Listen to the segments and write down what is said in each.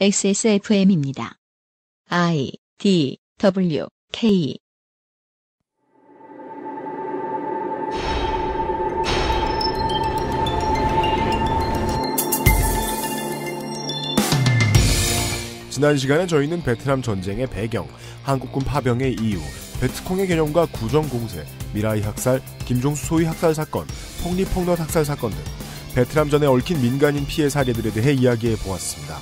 XSFM입니다. I D W K 지난 시간에 저희는 베트남 전쟁의 배경, 한국군 파병의 이유, 베트콩의 개념과 구정공세, 미라이 학살, 김종수 소위 학살 사건, 폭리폭력 학살 사건 등 베트남전에 얽힌 민간인 피해 사례들에 대해 이야기해 보았습니다.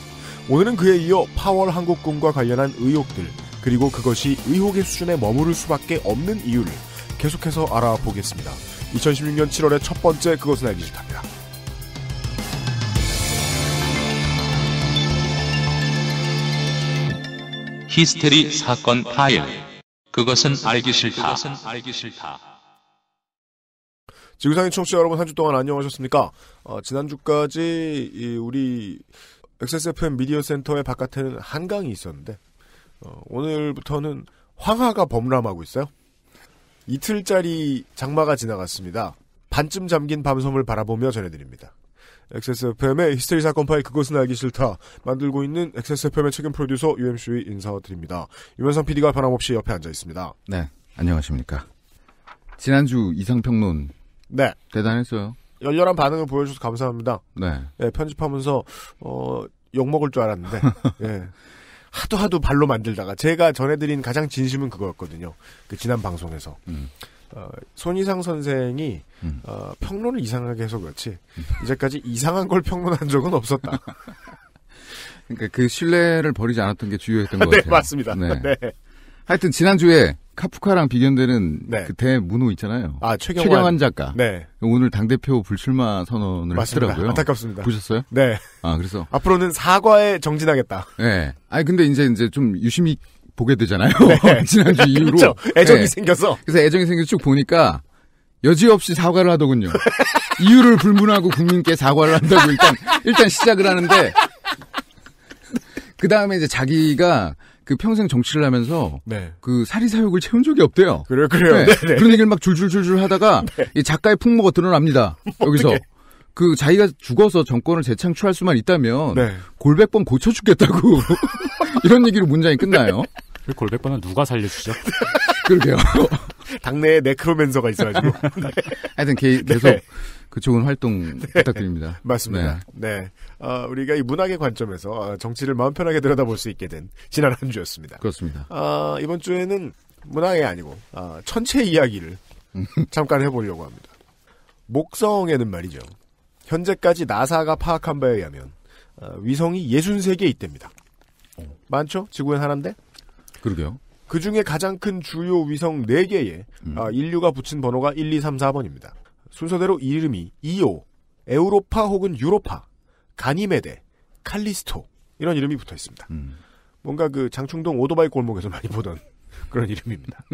오늘은 그에 이어 파월 한국군과 관련한 의혹들, 그리고 그것이 의혹의 수준에 머무를 수밖에 없는 이유를 계속해서 알아보겠습니다. 2016년 7월의 첫 번째 그것은 알기 싫답니다. 히스테리 사건 파일. 그것은 알기 싫다. 그것은 알기 싫다. 지구상의 청취자 여러분 한 주 동안 안녕하셨습니까? 어, 지난주까지 우리 XSFM 미디어 센터의 바깥에는 한강이 있었는데 어, 오늘부터는 황하가 범람하고 있어요. 이틀짜리 장마가 지나갔습니다. 반쯤 잠긴 밤섬을 바라보며 전해드립니다. XSFM의 히스테리 사건 파일 그것은 알기 싫다 만들고 있는 XSFM의 책임 프로듀서 u m c 인사드립니다. 유면상 PD가 변함없이 옆에 앉아 있습니다. 네, 안녕하십니까. 지난주 이상평론 네 대단했어요. 열렬한 반응을 보여주셔서 감사합니다. 네. 예, 편집하면서 어, 욕 먹을 줄 알았는데 예. 하도 하도 발로 만들다가 제가 전해드린 가장 진심은 그거였거든요. 그 지난 방송에서 음. 어, 손이상 선생이 음. 어, 평론을 이상하게 해서 그렇지 이제까지 이상한 걸 평론한 적은 없었다. 그러니까 그 신뢰를 버리지 않았던 게 주요했던 것 네, 같아요. 네, 맞습니다. 네. 네. 하여튼 지난주에 카프카랑 비견되는 네. 그 대문호 있잖아요. 아 최경환, 최경환 작가. 네. 오늘 당 대표 불출마 선언을 맞습 했더라고요. 안타깝습니다. 보셨어요? 네. 아 그래서 앞으로는 사과에 정진하겠다. 네. 아니 근데 이제 이제 좀 유심히 보게 되잖아요. 네. 지난주 그렇죠. 이후로 그렇죠. 애정이 네. 생겨서. 그래서 애정이 생겨서 쭉 보니까 여지없이 사과를 하더군요. 이유를 불문하고 국민께 사과를 한다고 일단 일단 시작을 하는데 그 다음에 이제 자기가 그 평생 정치를 하면서 네. 그 사리사욕을 채운 적이 없대요. 그래요, 그래요. 네. 그런 얘기를 막 줄줄줄줄 하다가 네. 이 작가의 풍모가 드러납니다. 뭐 여기서 그 자기가 죽어서 정권을 재창출할 수만 있다면 네. 골백번 고쳐 죽겠다고 이런 얘기로 문장이 끝나요. 그 골백번은 누가 살려주죠? 그러게요. 당내에 네크로맨서가 있어가지고. 네. 하여튼 개, 네. 계속 네. 그 좋은 활동 네. 부탁드립니다. 맞습니다. 네. 네. 아, 우리가 이 문학의 관점에서 어, 정치를 마음 편하게 들여다볼 수 있게 된 지난 한 주였습니다. 그렇습니다. 아, 이번 주에는 문학이 아니고 아, 천체 이야기를 잠깐 해보려고 합니다. 목성에는 말이죠. 현재까지 나사가 파악한 바에 의하면 위성이 63개 있답니다. 어. 많죠? 지구엔 하나인데? 그러게요. 그 중에 가장 큰 주요 위성 4개에 음. 인류가 붙인 번호가 1, 2, 3, 4번입니다. 순서대로 이름이 이오, 에우로파 혹은 유로파, 가니메데, 칼리스토 이런 이름이 붙어 있습니다. 음. 뭔가 그 장충동 오토바이 골목에서 많이 보던 그런 이름입니다.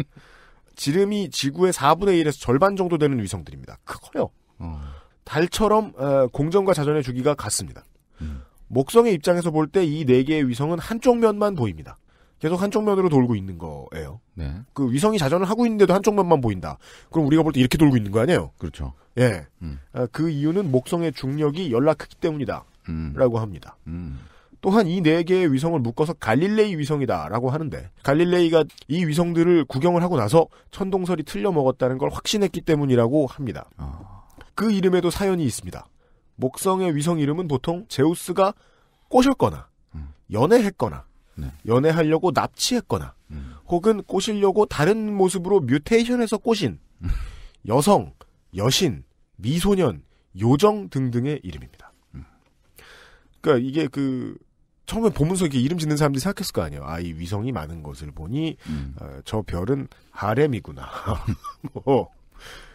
지름이 지구의 4분의 1에서 절반 정도 되는 위성들입니다. 크고요. 어. 달처럼 어, 공전과 자전의 주기가 같습니다. 음. 목성의 입장에서 볼 때 이 네 개의 위성은 한쪽 면만 보입니다. 계속 한쪽 면으로 돌고 있는 거예요. 네. 그 위성이 자전을 하고 있는데도 한쪽 면만 보인다. 그럼 우리가 볼 때 이렇게 돌고 있는 거 아니에요? 그렇죠. 예. 음. 아, 그 이유는 목성의 중력이 연락 크기 때문이다. 음. 라고 합니다. 음. 또한 이 네 개의 위성을 묶어서 갈릴레이 위성이다라고 하는데 갈릴레이가 이 위성들을 구경을 하고 나서 천동설이 틀려 먹었다는 걸 확신했기 때문이라고 합니다. 어. 그 이름에도 사연이 있습니다. 목성의 위성 이름은 보통 제우스가 꼬셨거나 음. 연애했거나 네. 연애하려고 납치했거나 음. 혹은 꼬시려고 다른 모습으로 뮤테이션해서 꼬신 음. 여성, 여신, 미소년, 요정 등등의 이름입니다. 음. 그러니까 이게 그 처음에 보면서 이렇게 이름 짓는 사람들이 생각했을 거 아니에요. 아, 이 위성이 많은 것을 보니 음. 어, 저 별은 하렘이구나. 뭐,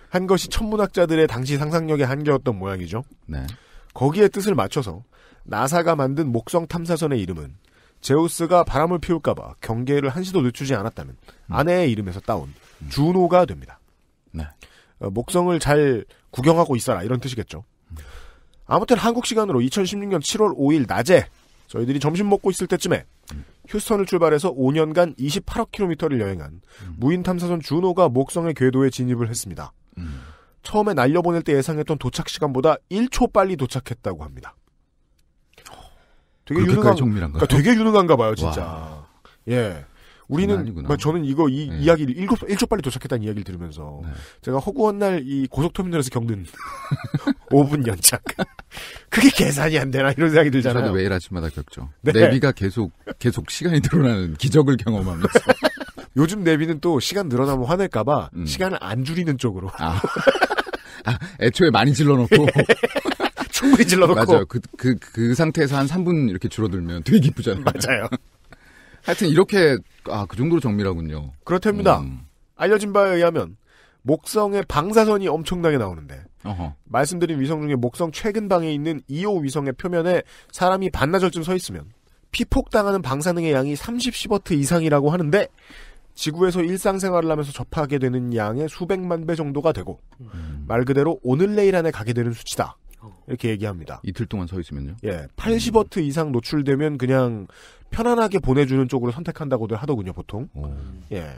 한 것이 천문학자들의 당시 상상력의 한계였던 모양이죠. 네. 거기에 뜻을 맞춰서 나사가 만든 목성 탐사선의 이름은 제우스가 바람을 피울까봐 경계를 한시도 늦추지 않았다는 음. 아내의 이름에서 따온 음. 주노가 됩니다. 네. 어, 목성을 잘 구경하고 있어라 이런 뜻이겠죠. 음. 아무튼 한국 시간으로 2016년 7월 5일 낮에 저희들이 점심 먹고 있을 때쯤에 음. 휴스턴을 출발해서 5년간 28억 킬로미터를 여행한 음. 무인 탐사선 주노가 목성의 궤도에 진입을 했습니다. 음. 처음에 날려보낼 때 예상했던 도착 시간보다 1초 빨리 도착했다고 합니다. 되게 유능한 정밀한가? 그러니까 되게 유능한가 봐요, 진짜. 와. 예. 우리는 뭐 저는 이거 이 네. 이야기를 일곱 일초 빨리 도착했다는 이야기를 들으면서 네. 제가 허구한 날이 고속터미널에서 겪는 5분 연착 그게 계산이 안 되나 이런 생각이 들잖아요. 저도 매일 아침마다 겪죠. 네. 내비가 계속 계속 시간이 늘어나는 기적을 경험하면서 요즘 내비는 또 시간 늘어나면 화낼까봐 음. 시간을 안 줄이는 쪽으로. 아. 아, 애초에 많이 질러놓고 충분히 질러놓고. 맞아요. 그, 그, 그 상태에서 한 3분 이렇게 줄어들면 되게 기쁘잖아요. 맞아요. 하여튼 이렇게, 아, 그 정도로 정밀하군요. 그렇답니다. 음. 알려진 바에 의하면, 목성의 방사선이 엄청나게 나오는데, 어허. 말씀드린 위성 중에 목성 최근방에 있는 2호 위성의 표면에 사람이 반나절쯤 서 있으면, 피폭당하는 방사능의 양이 30시버트 이상이라고 하는데, 지구에서 일상생활을 하면서 접하게 되는 양의 수백만 배 정도가 되고 음. 말 그대로 오늘 내일 안에 가게 되는 수치다. 이렇게 얘기합니다. 이틀 동안 서 있으면요? 예. 80워트 이상 노출되면 그냥 편안하게 보내주는 쪽으로 선택한다고들 하더군요, 보통. 오. 예.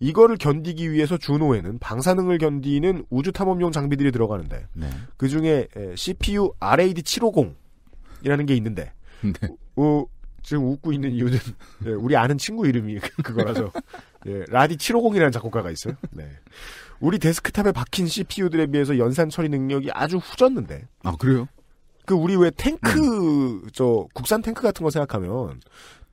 이거를 견디기 위해서 준호에는 방사능을 견디는 우주탐험용 장비들이 들어가는데, 네. 그 중에 CPU RAD750이라는 게 있는데, 네. 우, 지금 웃고 있는 이유는 예, 우리 아는 친구 이름이 그거라서 예, 라디 750이라는 작곡가가 있어요. 네. 우리 데스크탑에 박힌 CPU들에 비해서 연산 처리 능력이 아주 후졌는데. 아 그래요? 그 우리 왜 탱크 음. 저 국산 탱크 같은 거 생각하면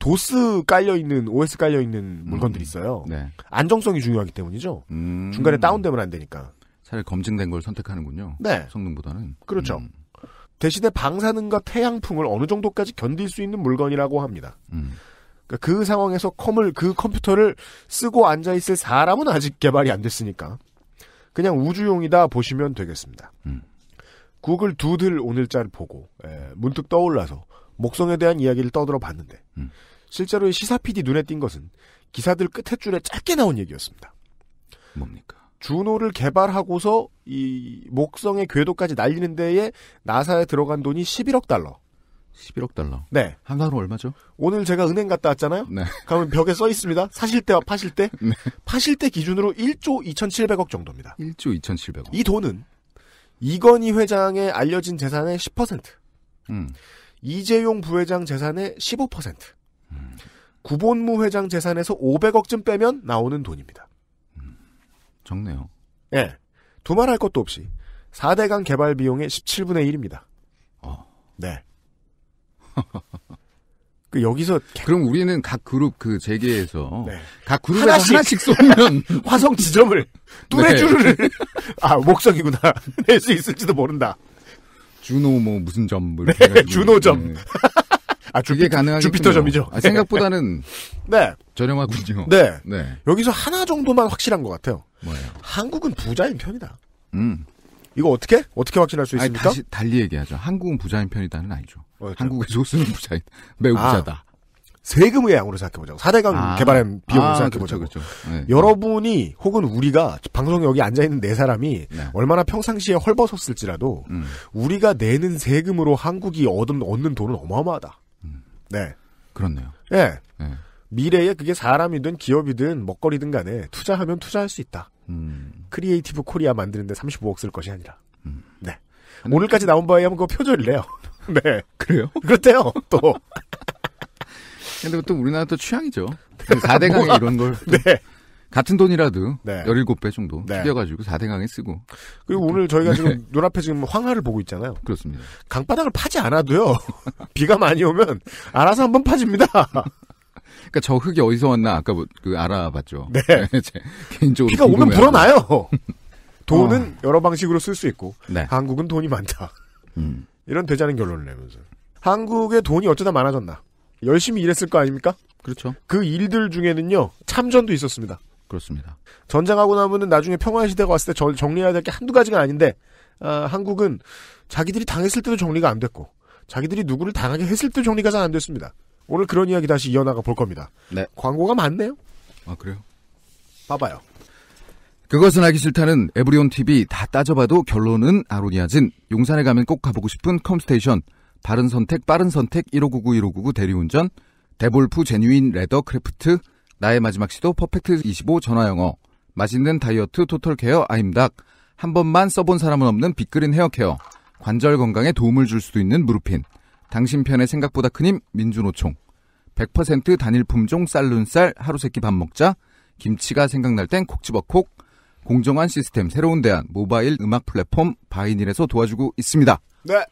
도스 깔려 있는 OS 깔려 있는 음. 물건들이 있어요. 음. 네. 안정성이 중요하기 때문이죠. 음. 중간에 다운되면 안 되니까. 차라리 검증된 걸 선택하는군요. 네. 성능보다는. 그렇죠. 음. 대신에 방사능과 태양풍을 어느 정도까지 견딜 수 있는 물건이라고 합니다. 음. 그러니까 그 상황에서 컴을 그 컴퓨터를 쓰고 앉아 있을 사람은 아직 개발이 안 됐으니까. 그냥 우주용이다 보시면 되겠습니다. 음. 구글 두들 오늘자를 보고 에, 예, 문득 떠올라서 목성에 대한 이야기를 떠들어 봤는데 음. 실제로 시사 PD 눈에 띈 것은 기사들 끝에 줄에 짧게 나온 얘기였습니다. 뭡니까? 준호를 개발하고서 이 목성의 궤도까지 날리는 데에 나사에 들어간 돈이 11억 달러. 11억 달러. 네. 한화로 얼마죠? 오늘 제가 은행 갔다 왔잖아요. 네. 가면 벽에 써 있습니다. 사실 때와 파실 때. 네. 파실 때 기준으로 1조 2,700억 정도입니다. 1조 2,700억. 이 돈은 이건희 회장의 알려진 재산의 10%. 음. 이재용 부회장 재산의 15%. 음. 구본무 회장 재산에서 500억쯤 빼면 나오는 돈입니다. 음. 적네요. 예. 네. 두말 할 것도 없이 4대강 개발 비용의 17분의 1입니다. 어. 네. 그 여기서 그럼 우리는 각 그룹 그 재계에서 네. 각그룹 하나씩, 하나씩 쏘면 화성 지점을 뚜레쥬르를 네. 아 목석이구나 낼 수 있을지도 모른다. 주노 뭐 무슨 점 뭐 네, 주노점. 네. 아 주게 가능한 주피터 점이죠. 아, 생각보다는 네 저렴하군요. 네. 네 여기서 하나 정도만 확실한 것 같아요. 뭐예요? 한국은 부자인 편이다. 음 이거 어떻게 어떻게 확실할 수 있습니까? 아니, 다시 달리 얘기하죠. 한국은 부자인 편이다는 아니죠. 어, 한국의 소수는 부자인 매우 아, 부자다. 세금의 양으로 생각해보자고. 4대강 아, 개발한 비용을 아, 생각해보자고. 그렇죠, 그렇죠. 네. 여러분이 혹은 우리가 방송 여기 앉아있는 네 사람이 네. 얼마나 평상시에 헐벗었을지라도 음. 우리가 내는 세금으로 한국이 얻은, 얻는 돈은 어마어마하다. 음. 네. 그렇네요. 예. 네. 미래에 그게 사람이든 기업이든 먹거리든 간에 투자하면 투자할 수 있다. 음. 크리에이티브 코리아 만드는데 35억 쓸 것이 아니라. 음. 네. 오늘까지 나온 바에 한번 그거 표절을 내요. 네. 그래요? 그렇대요, 또. 근데 또 우리나라 또 취향이죠. 4대강에 그 뭐가... 이런 걸. 네. 같은 돈이라도 네. 17배 정도 네. 튀겨가지고 4대강에 쓰고. 그리고 오늘 저희가 지금 네. 눈앞에 지금 황하를 보고 있잖아요. 그렇습니다. 강바닥을 파지 않아도요. 비가 많이 오면 알아서 한번 파집니다. 그러니까 저 흙이 어디서 왔나 아까 뭐 그 알아봤죠. 네. 개인적으로 비가 오면 불어나요. 돈은 어. 여러 방식으로 쓸 수 있고 네. 한국은 돈이 많다. 음. 이런 되자는 결론을 내면서 한국의 돈이 어쩌다 많아졌나 열심히 일했을 거 아닙니까? 그렇죠. 그 일들 중에는요 참전도 있었습니다. 그렇습니다. 전쟁하고 나면은 나중에 평화 시대가 왔을 때 정리해야 될 게 한두 가지가 아닌데 아, 한국은 자기들이 당했을 때도 정리가 안 됐고 자기들이 누구를 당하게 했을 때 정리가 잘 안 됐습니다. 오늘 그런 이야기 다시 이어나가 볼 겁니다. 네. 광고가 많네요. 아 그래요? 봐봐요. 그것은 알기 싫다는 에브리온 TV 다 따져봐도 결론은 아로니아진 용산에 가면 꼭 가보고 싶은 컴스테이션 바른 선택 빠른 선택 1599 1599 대리운전 데볼프 제뉴인 레더 크래프트 나의 마지막 시도 퍼펙트 25 전화영어 맛있는 다이어트 토털케어 아임닭 한 번만 써본 사람은 없는 빅그린 헤어케어 관절 건강에 도움을 줄 수도 있는 무릎핀 당신 편의 생각보다 큰힘 민주노총 100% 단일 품종 쌀눈쌀 하루 세끼 밥 먹자 김치가 생각날 땐 콕 집어 콕 공정한 시스템 새로운 대안 모바일 음악 플랫폼 바이닐에서 도와주고 있습니다. 네.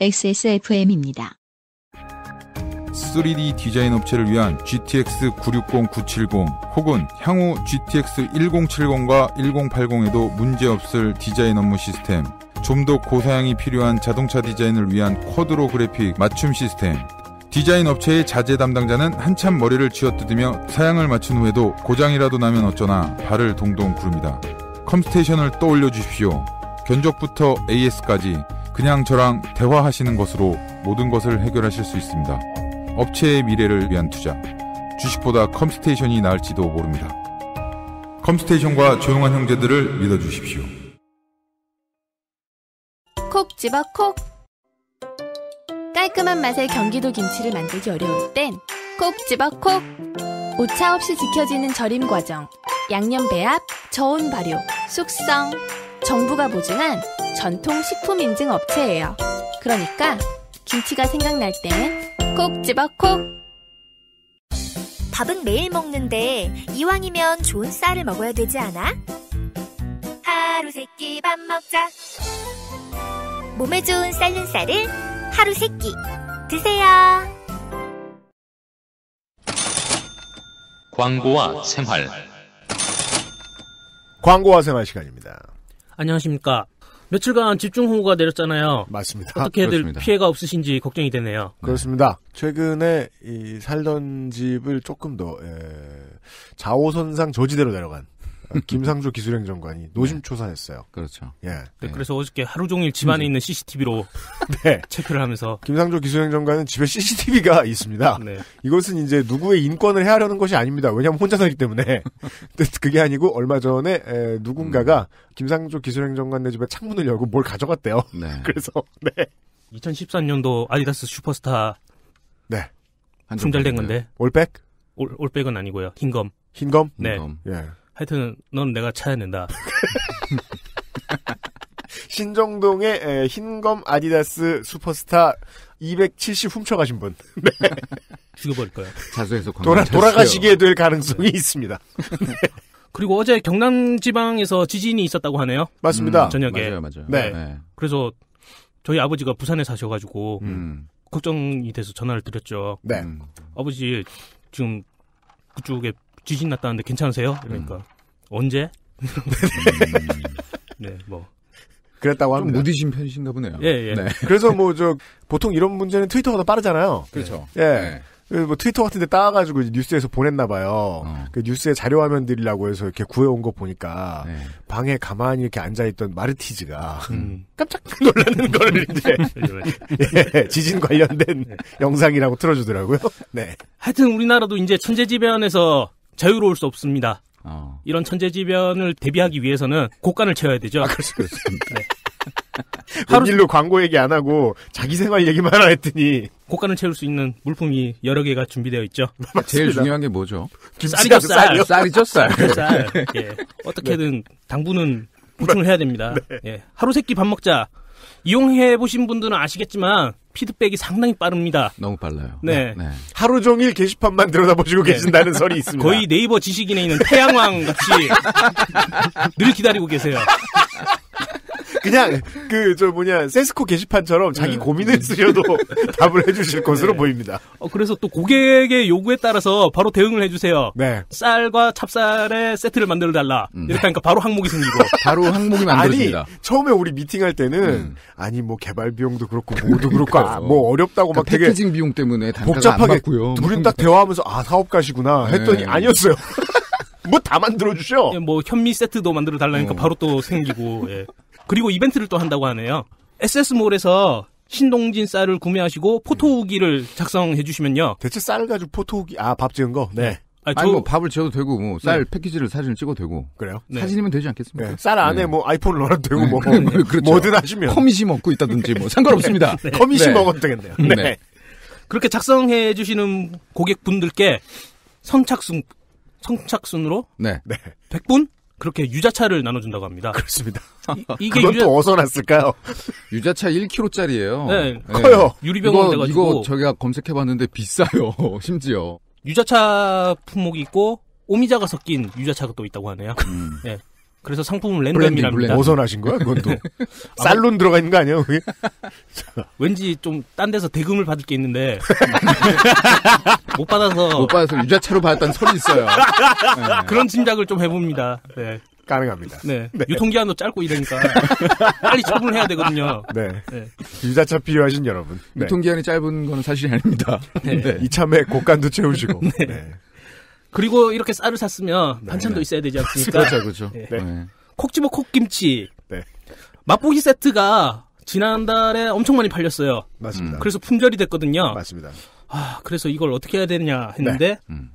XSFM입니다. 3D 디자인 업체를 위한 GTX 960, 970 혹은 향후 GTX 1070과 1080에도 문제없을 디자인 업무 시스템, 좀 더 고사양이 필요한 자동차 디자인을 위한 쿼드로 그래픽 맞춤 시스템, 디자인 업체의 자재 담당자는 한참 머리를 쥐어뜯으며 사양을 마친 후에도 고장이라도 나면 어쩌나 발을 동동 구릅니다. 컴스테이션을 떠올려 주십시오. 견적부터 AS까지 그냥 저랑 대화하시는 것으로 모든 것을 해결하실 수 있습니다. 업체의 미래를 위한 투자. 주식보다 컴스테이션이 나을지도 모릅니다. 컴스테이션과 조용한 형제들을 믿어주십시오. 콕 집어 콕 깔끔한 맛의 경기도 김치를 만들기 어려울 땐 콕 집어 콕! 오차 없이 지켜지는 절임 과정, 양념 배합, 저온 발효, 숙성. 정부가 보증한 전통 식품 인증 업체예요. 그러니까 김치가 생각날 때는 콕 집어 콕! 밥은 매일 먹는데 이왕이면 좋은 쌀을 먹어야 되지 않아? 하루 세끼 밥 먹자. 몸에 좋은 쌀은 쌀을 하루 세끼 드세요. 광고와 생활. 광고와 생활 시간입니다. 안녕하십니까. 며칠간 집중호우가 내렸잖아요. 맞습니다. 어떻게들 그렇습 피해가 없으신지 걱정이 되네요. 네. 그렇습니다. 최근에 살던 집을 조금 더 에, 예, 좌우선상 저지대로 내려간 아, 김상조 기술행정관이 네. 노심초사했어요. 그렇죠. 예. 네, 네, 그래서 어저께 하루 종일 집안에 있는 CCTV로 네. 체크를 하면서 김상조 기술행정관은 집에 CCTV가 있습니다. 네. 이것은 이제 누구의 인권을 해하려는 것이 아닙니다. 왜냐하면 혼자 살기 때문에. 그게 아니고 얼마 전에 에, 누군가가 음. 김상조 기술행정관네 집에 창문을 열고 뭘 가져갔대요. 네. 그래서 네. 2013년도 아디다스 슈퍼스타 네. 품절된 건데 올백? 올, 올백은 아니고요. 흰검. 흰검? 네. 흰검. 예. 하여튼 넌 내가 차야 된다 신정동의 흰검 아디다스 슈퍼스타 270 훔쳐가신 분. 네. 죽여버릴 거예요. 자수해서 돌아, 돌아가시게 될 가능성이 있습니다. 네. 그리고 어제 경남 지방에서 지진이 있었다고 하네요. 맞습니다. 음, 저녁에. 맞아요, 맞아요. 네. 네. 그래서 저희 아버지가 부산에 사셔가지고 음. 걱정이 돼서 전화를 드렸죠. 네. 음. 아버지 지금 그쪽에 지진 났다는데 괜찮으세요? 그러니까 음. 언제? 음. 네, 뭐. 그랬다고 하면 무디신 편이신가 보네요. 예, 예. 네. 그래서 뭐 저 보통 이런 문제는 트위터가 더 빠르잖아요. 그렇죠. 예. 네. 그 뭐 트위터 같은 데 따가지고 와 뉴스에서 보냈나 봐요. 어. 그 뉴스에 자료 화면들이라고 해서 이렇게 구해온 거 보니까 네. 방에 가만히 이렇게 앉아있던 마르티즈가 음. 깜짝 놀라는 걸 이제 예, 예. 예, 지진 관련된 예. 영상이라고 틀어주더라고요. 네. 하여튼 우리나라도 이제 천재지변에서 자유로울 수 없습니다. 어. 이런 천재지변을 대비하기 위해서는 고간을 채워야 되죠. 아, 그렇습니다 네. 하루 일로 광고 얘기 안 하고 자기 생활 얘기만 하 했더니 고간을 채울 수 있는 물품이 여러 개가 준비되어 있죠. 제일 중요한 게 뭐죠? 쌀이죠, 쌀. 쌀이죠, 쌀. 쌀. 예. 어떻게든 네. 당분은 네. 보충을 해야 됩니다. 네. 예. 하루 세끼 밥 먹자. 이용해 보신 분들은 아시겠지만 피드백이 상당히 빠릅니다. 너무 빨라요. 네. 네. 네. 하루 종일 게시판만 들여다보시고 네. 계신다는 설이 있습니다. 거의 네이버 지식인에 있는 태양왕 같이 늘 기다리고 계세요. 그냥 네. 그저 뭐냐 세스코 게시판처럼 자기 네. 고민을 네. 쓰셔도 답을 해주실 것으로 네. 보입니다. 어, 그래서 또 고객의 요구에 따라서 바로 대응을 해주세요. 네. 쌀과 찹쌀의 세트를 만들어 달라. 음. 이렇게 하니까 바로 항목이 생기고 바로 항목이 만들어집니다. 아니 처음에 우리 미팅할 때는 음. 아니 뭐 개발 비용도 그렇고 뭐도 그렇고 아, 뭐 어렵다고 그러니까 막 되게 패키징 비용 때문에 복잡하게 둘이 딱 대화하면서 아 사업가시구나 했더니 네. 아니었어요. 뭐 다 만들어 주셔. 예, 뭐 현미 세트도 만들어 달라니까 어. 바로 또 생기고. 예. 그리고 이벤트를 또 한다고 하네요. SS몰에서 신동진 쌀을 구매하시고 포토우기를 네. 작성해 주시면요. 대체 쌀 가지고 포토우기 아 밥 지은 거? 네. 네. 아니, 저... 아니, 뭐 밥을 지어도 되고 뭐쌀 네. 패키지를 사진을 찍어도 되고 그래요? 네. 사진이면 되지 않겠습니까? 네. 쌀 안에 네. 뭐 아이폰을 넣어도 되고 뭐, 뭐 그렇죠. 뭐든 하시면 커밋이 먹고 있다든지 뭐 상관없습니다. 네. 커밋이 먹어도 되겠네요. 네. 그렇게 작성해 주시는 고객분들께 선착순 성착순으로 네. 100분 그렇게 유자차를 나눠준다고 합니다. 그렇습니다. 이, 게 그건 유자... 또 어디서 났을까요? 유자차 1kg짜리예요. 네, 커요. 유리병으로 돼가지고. 이거 저희가 검색해봤는데 비싸요. 심지어. 유자차 품목이 있고 오미자가 섞인 유자차가 또 있다고 하네요. 음. 네. 그래서 상품은 랜덤이랍니다. 블렌딩, 어선하신 거야? 그건 또. 쌀론 들어가 있는 거 아니에요? 왠지 좀 딴 데서 대금을 받을 게 있는데 못 받아서 못 받아서 유자차로 받았다는 소리 있어요. 네. 그런 짐작을 좀 해봅니다. 네. 가능합니다. 네. 네. 유통기한도 짧고 이러니까 빨리 처분해야 되거든요. 네. 네. 유자차 필요하신 여러분. 네. 유통기한이 짧은 건 사실이 아닙니다. 네. 네. 이참에 곡간도 채우시고. 네. 그리고 이렇게 쌀을 샀으면 네, 반찬도 네. 있어야 되지 않습니까? 그렇죠, 그렇죠. 네. 네. 콕 집어 콕김치. 네. 맛보기 세트가 지난달에 엄청 많이 팔렸어요. 맞습니다. 음. 그래서 품절이 됐거든요. 맞습니다. 아, 그래서 이걸 어떻게 해야 되느냐 했는데 네. 음.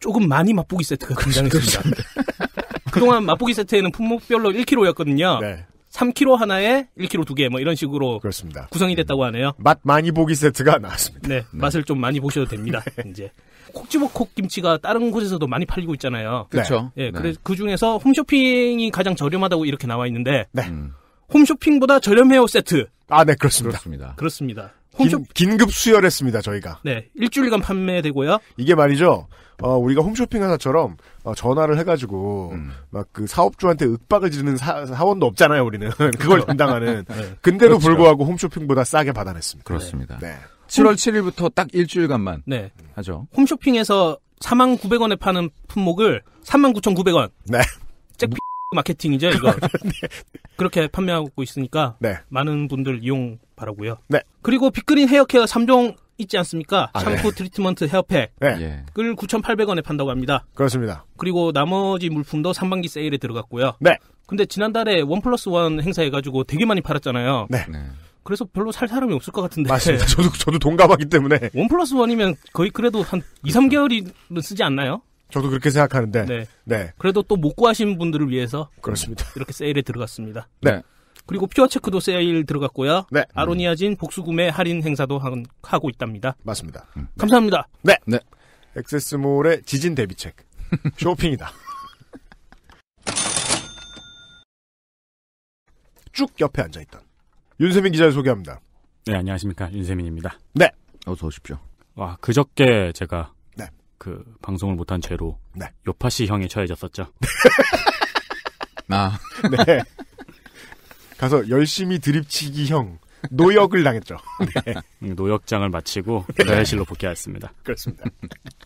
조금 많이 맛보기 세트가 등장했습니다. 그렇죠. 그동안 맛보기 세트에는 품목별로 1kg였거든요. 네. 3kg 하나에 1kg 두 개 뭐 이런 식으로 그렇습니다. 구성이 네. 됐다고 하네요. 맛 많이 보기 세트가 나왔습니다. 네, 네. 맛을 좀 많이 보셔도 됩니다. 네. 이제 콕지버콕 김치가 다른 곳에서도 많이 팔리고 있잖아요. 그렇죠. 예, 네. 그래서 그 중에서 홈쇼핑이 가장 저렴하다고 이렇게 나와 있는데 네. 홈쇼핑보다 저렴해요 세트. 아, 네, 그렇습니다. 그렇습니다. 그렇습니다. 홈쇼... 긴, 급 수혈했습니다 저희가. 네, 일주일간 판매되고요. 이게 말이죠. 어, 우리가 홈쇼핑 회사처럼 어, 전화를 해가지고 음. 막그 사업주한테 윽박을 지르는 사, 원도 없잖아요. 우리는 그걸 그렇죠. 담당하는. 네. 근데도 그렇죠. 불구하고 홈쇼핑보다 싸게 받아냈습니다. 그렇습니다. 네. 7월 7일부터 딱 일주일간만 네. 하죠. 홈쇼핑에서 4만 900원에 파는 품목을 3만 9,900원. 네. 잭 마케팅이죠, 이거. 네. 그렇게 판매하고 있으니까 네. 많은 분들 이용 바라고요. 네. 그리고 빅그린 헤어케어 3종 있지 않습니까? 아, 네. 샴푸 네. 트리트먼트 헤어팩을 네. 9,800원에 예. 판다고 합니다. 그렇습니다. 그리고 나머지 물품도 상반기 세일에 들어갔고요. 네. 근데 지난달에 원 플러스 원 행사해가지고 되게 많이 팔았잖아요. 네. 네. 그래서 별로 살 사람이 없을 것 같은데. 맞습니다. 저도, 저도 동감하기 때문에. 원 플러스 원이면 거의 그래도 한 2, 3개월이 쓰지 않나요? 저도 그렇게 생각하는데. 네. 네. 그래도 또 못 구하신 분들을 위해서. 그렇습니다. 이렇게 세일에 들어갔습니다. 네. 그리고 퓨어 체크도 세일 들어갔고요. 네. 아로니아진 복수 구매 할인 행사도 하고 있답니다. 맞습니다. 음. 감사합니다. 네. 네. 엑세스몰의 지진 대비책. 쇼핑이다. 쭉 옆에 앉아있던 윤세민 기자를 소개합니다. 네, 안녕하십니까. 윤세민입니다. 네. 어서 오십시오. 와, 그저께 제가 네. 그 방송을 못한 죄로 네. 요파시 형에 처해졌었죠. 나. 아. 네. 가서 열심히 드립치기형 노역을 당했죠. 네. 음, 노역장을 마치고 노래실로 네. 복귀했습니다. 그렇습니다.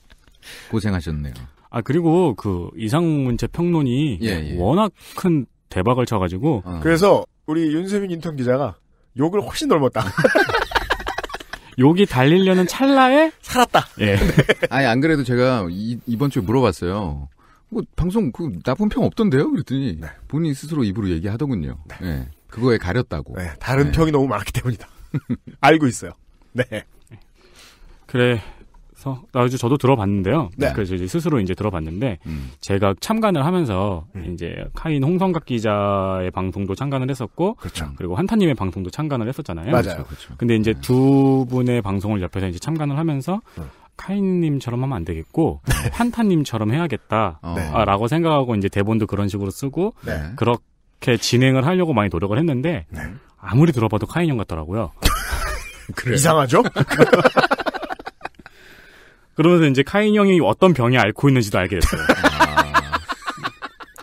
고생하셨네요. 아 그리고 그 이상문제 평론이 예, 예. 워낙 큰 대박을 쳐가지고 어. 그래서 우리 윤세민 인턴 기자가 욕을 훨씬 넓었다. 욕이 달리려는 찰나에 살았다. 예. 네. 아니 안 그래도 제가 이, 이번 주에 물어봤어요. 뭐 방송 그 나쁜 평 없던데요? 그랬더니 네. 본인 스스로 입으로 얘기하더군요. 네. 예. 그거에 가렸다고. 네, 다른 네. 평이 너무 많기 때문이다. 알고 있어요. 네. 그래. 서 나도 저도 들어봤는데요. 네. 그래서 이제 스스로 이제 들어봤는데 음. 제가 참관을 하면서 음. 이제 카인 홍성각 기자의 방송도 참관을 했었고 그렇죠. 그리고 한타님의 방송도 참관을 했었잖아요. 맞아요. 그렇죠, 그렇죠. 근데 이제 네. 두 분의 방송을 옆에서 이제 참관을 하면서 네. 카인님처럼 하면 안 되겠고 네. 환타님처럼 해야겠다라고 어. 네. 생각하고 이제 대본도 그런 식으로 쓰고 네. 그렇 그렇게 진행을 하려고 많이 노력을 했는데 네. 아무리 들어봐도 카인형 같더라고요. 이상하죠? 그러면서 이제 카인형이 어떤 병이 앓고 있는지도 알게 됐어요. 아.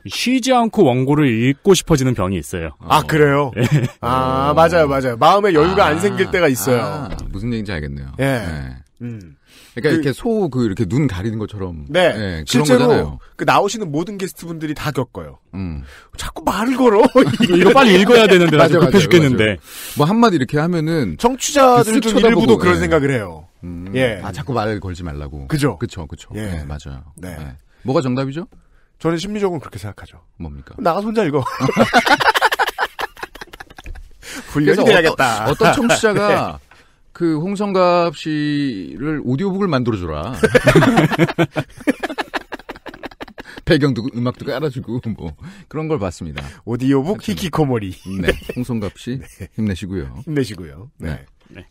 쉬지 않고 원고를 읽고 싶어지는 병이 있어요. 아, 아 그래요? 네. 아 맞아요, 맞아요. 마음에 여유가 아... 안 생길 아, 때가 있어요. 아, 무슨 얘기인지 알겠네요. 예. 네. 음. 그러니까 그, 이렇게 소 그 이렇게 눈 가리는 것처럼. 네. 네 실제로 그 나오시는 모든 게스트분들이 다 겪어요. 음. 자꾸 말을 걸어. 이거 빨리 읽어야 되는데 나맞 급해 죽겠는데. 뭐 한마디 이렇게 하면은 청취자들 중 그 일부도 예. 그런 네. 생각을 해요. 음. 예. 아 자꾸 말을 걸지 말라고. 그죠. 그죠. 그죠. 예. 네, 맞아요. 네. 네. 뭐가 정답이죠? 저는 심리적으로 그렇게 생각하죠. 뭡니까? 나가서 혼자 읽어. 훈련이 돼야겠다. 어떤, 어떤 청취자가 네. 그 홍성갑 씨를 오디오북을 만들어줘라. 배경도 음악도 깔아주고 뭐 그런 걸 봤습니다. 오디오북 히키코모리. 네, 홍성갑 씨 네. 힘내시고요. 힘내시고요. 네. 네.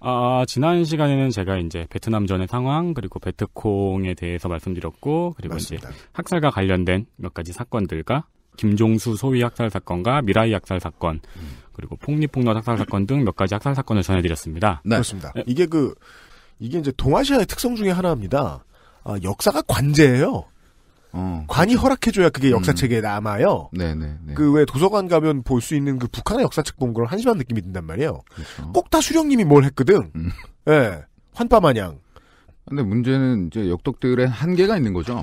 아, 지난 시간에는 제가 이제 베트남 전의 상황 그리고 베트콩에 대해서 말씀드렸고 그리고 맞습니다. 이제 학살과 관련된 몇 가지 사건들과 김종수 소위 학살 사건과 미라이 학살 사건 음. 그리고 폭립폭력 학살 사건 등 몇 가지 학살 사건을 전해드렸습니다. 네. 그렇습니다. 네. 이게 그 이게 이제 동아시아의 특성 중에 하나입니다. 아, 역사가 관제예요. 어, 관이 그렇죠. 허락해줘야 그게 음. 역사책에 음. 남아요. 네네. 네, 그 왜 도서관 가면 볼 수 있는 그 북한의 역사책 본 걸 한심한 느낌이 든단 말이에요. 그렇죠. 꼭다 수령님이 뭘 했거든. 음. 예. 환빠 마냥. 근데 문제는 이제 역덕들의 한계가 있는 거죠.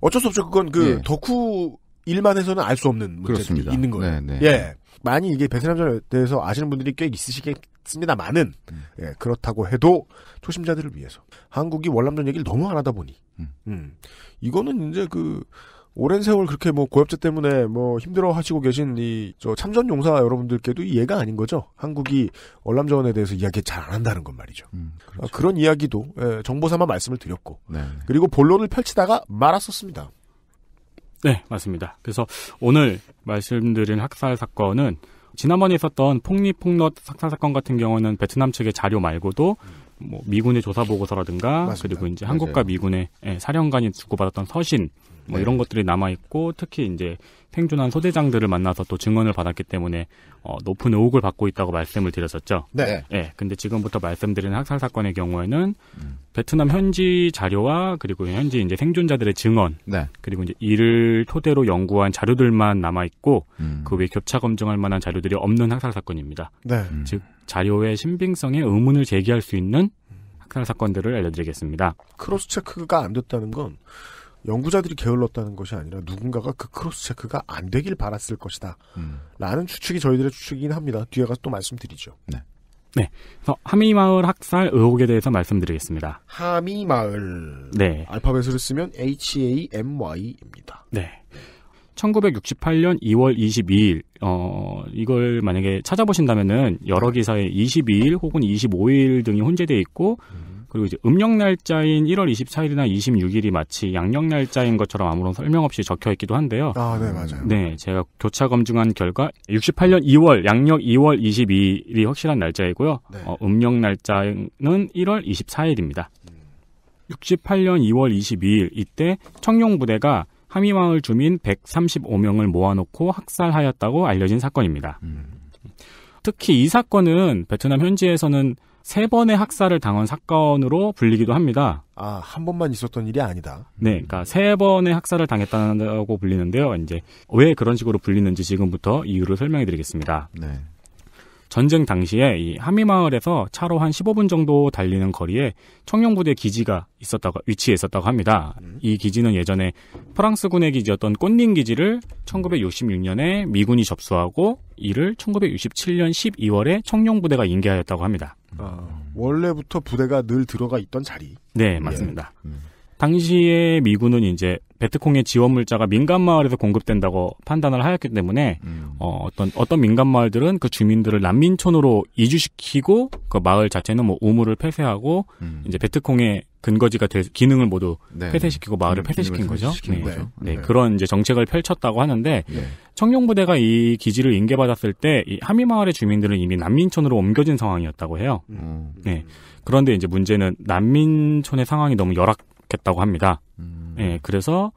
어쩔 수 없죠. 그건 그 예. 덕후 일만 해서는 알 수 없는 문제가 있는 거예요. 네네. 네. 예. 많이 이게 베트남전에 대해서 아시는 분들이 꽤 있으시겠습니다만은 음. 예, 그렇다고 해도 초심자들을 위해서 한국이 월남전 얘기를 너무 안 하다 보니 음. 음 이거는 이제 그 오랜 세월 그렇게 뭐 고엽제 때문에 뭐 힘들어 하시고 계신 이 저 참전 용사 여러분들께도 이해가 아닌 거죠. 한국이 월남전에 대해서 이야기 잘 안 한다는 것 말이죠. 음, 그렇죠. 아, 그런 이야기도 예, 정보사만 말씀을 드렸고 네. 그리고 본론을 펼치다가 말았었습니다. 네, 맞습니다. 그래서 오늘 말씀드린 학살 사건은 지난번에 있었던 폭립 폭넛 학살 사건 같은 경우는 베트남 측의 자료 말고도 뭐 미군의 조사 보고서라든가 그리고 이제 한국과 맞아요. 미군의 예, 사령관이 주고받았던 서신 뭐 네. 이런 것들이 남아 있고 특히 이제 생존한 소대장들을 만나서 또 증언을 받았기 때문에 어, 높은 의혹을 받고 있다고 말씀을 드렸었죠. 네. 예. 네, 근데 지금부터 말씀드리는 학살 사건의 경우에는 음. 베트남 현지 자료와 그리고 현지 이제 생존자들의 증언, 네. 그리고 이제 이를 토대로 연구한 자료들만 남아 있고 음. 그외 격차 검증할 만한 자료들이 없는 학살 사건입니다. 네. 음. 즉 자료의 신빙성에 의문을 제기할 수 있는 학살 사건들을 알려드리겠습니다. 크로스 체크가 안 됐다는 건 연구자들이 게을렀다는 것이 아니라 누군가가 그 크로스 체크가 안 되길 바랐을 것이다. 음. 라는 추측이 저희들의 추측이긴 합니다. 뒤에 가서 또 말씀드리죠. 네. 네. 그래서 하미마을 학살 의혹에 대해서 말씀드리겠습니다. 하미마을. 네. 알파벳으로 쓰면 H-A-M-Y입니다. 네. 1968년 2월 22일, 어, 이걸 만약에 찾아보신다면은 여러 기사에 22일 혹은 25일 등이 혼재돼 있고, 음. 그리고 이제 음력 날짜인 1월 24일이나 26일이 마치 양력 날짜인 것처럼 아무런 설명 없이 적혀 있기도 한데요. 아, 네, 맞아요. 네, 제가 교차 검증한 결과 68년 2월 양력 2월 22일이 확실한 날짜이고요. 네. 어, 음력 날짜는 1월 24일입니다. 68년 음. 2월 22일 이때 청룡 부대가 하미마을 주민 135명을 모아놓고 학살하였다고 알려진 사건입니다. 음. 특히 이 사건은 베트남 현지에서는 세 번의 학살을 당한 사건으로 불리기도 합니다. 아, 한 번만 있었던 일이 아니다. 네, 그러니까 세 번의 학살을 당했다고 불리는데요. 이제 왜 그런 식으로 불리는지 지금부터 이유를 설명해 드리겠습니다. 네. 전쟁 당시에 이 하미마을에서 차로 한 15분 정도 달리는 거리에 청룡부대 기지가 있었다고 위치해 있었다고 합니다. 음. 이 기지는 예전에 프랑스군의 기지였던 꽃린 기지를 1966년에 미군이 접수하고 이를 1967년 12월에 청룡부대가 인계하였다고 합니다. 어, 원래부터 부대가 늘 들어가 있던 자리. 네, 예. 맞습니다. 예. 음. 당시에 미군은 이제 베트콩의 지원 물자가 민간 마을에서 공급된다고 판단을 하였기 때문에 음. 어, 떤 어떤 민간 마을들은 그 주민들을 난민촌으로 이주시키고 그 마을 자체는 뭐 우물을 폐쇄하고 음. 이제 베트콩의 근거지가 될 기능을 모두 네. 폐쇄시키고 마을을 폐쇄시킨 거죠. 네. 거죠. 네. 네. 그런 이제 정책을 펼쳤다고 하는데 예. 청룡부대가 이 기지를 인계받았을 때 이 하미 마을의 주민들은 이미 난민촌으로 옮겨진 상황이었다고 해요. 음. 네. 그런데 이제 문제는 난민촌의 상황이 너무 열악 시작했다고 합니다. 음. 예, 그래서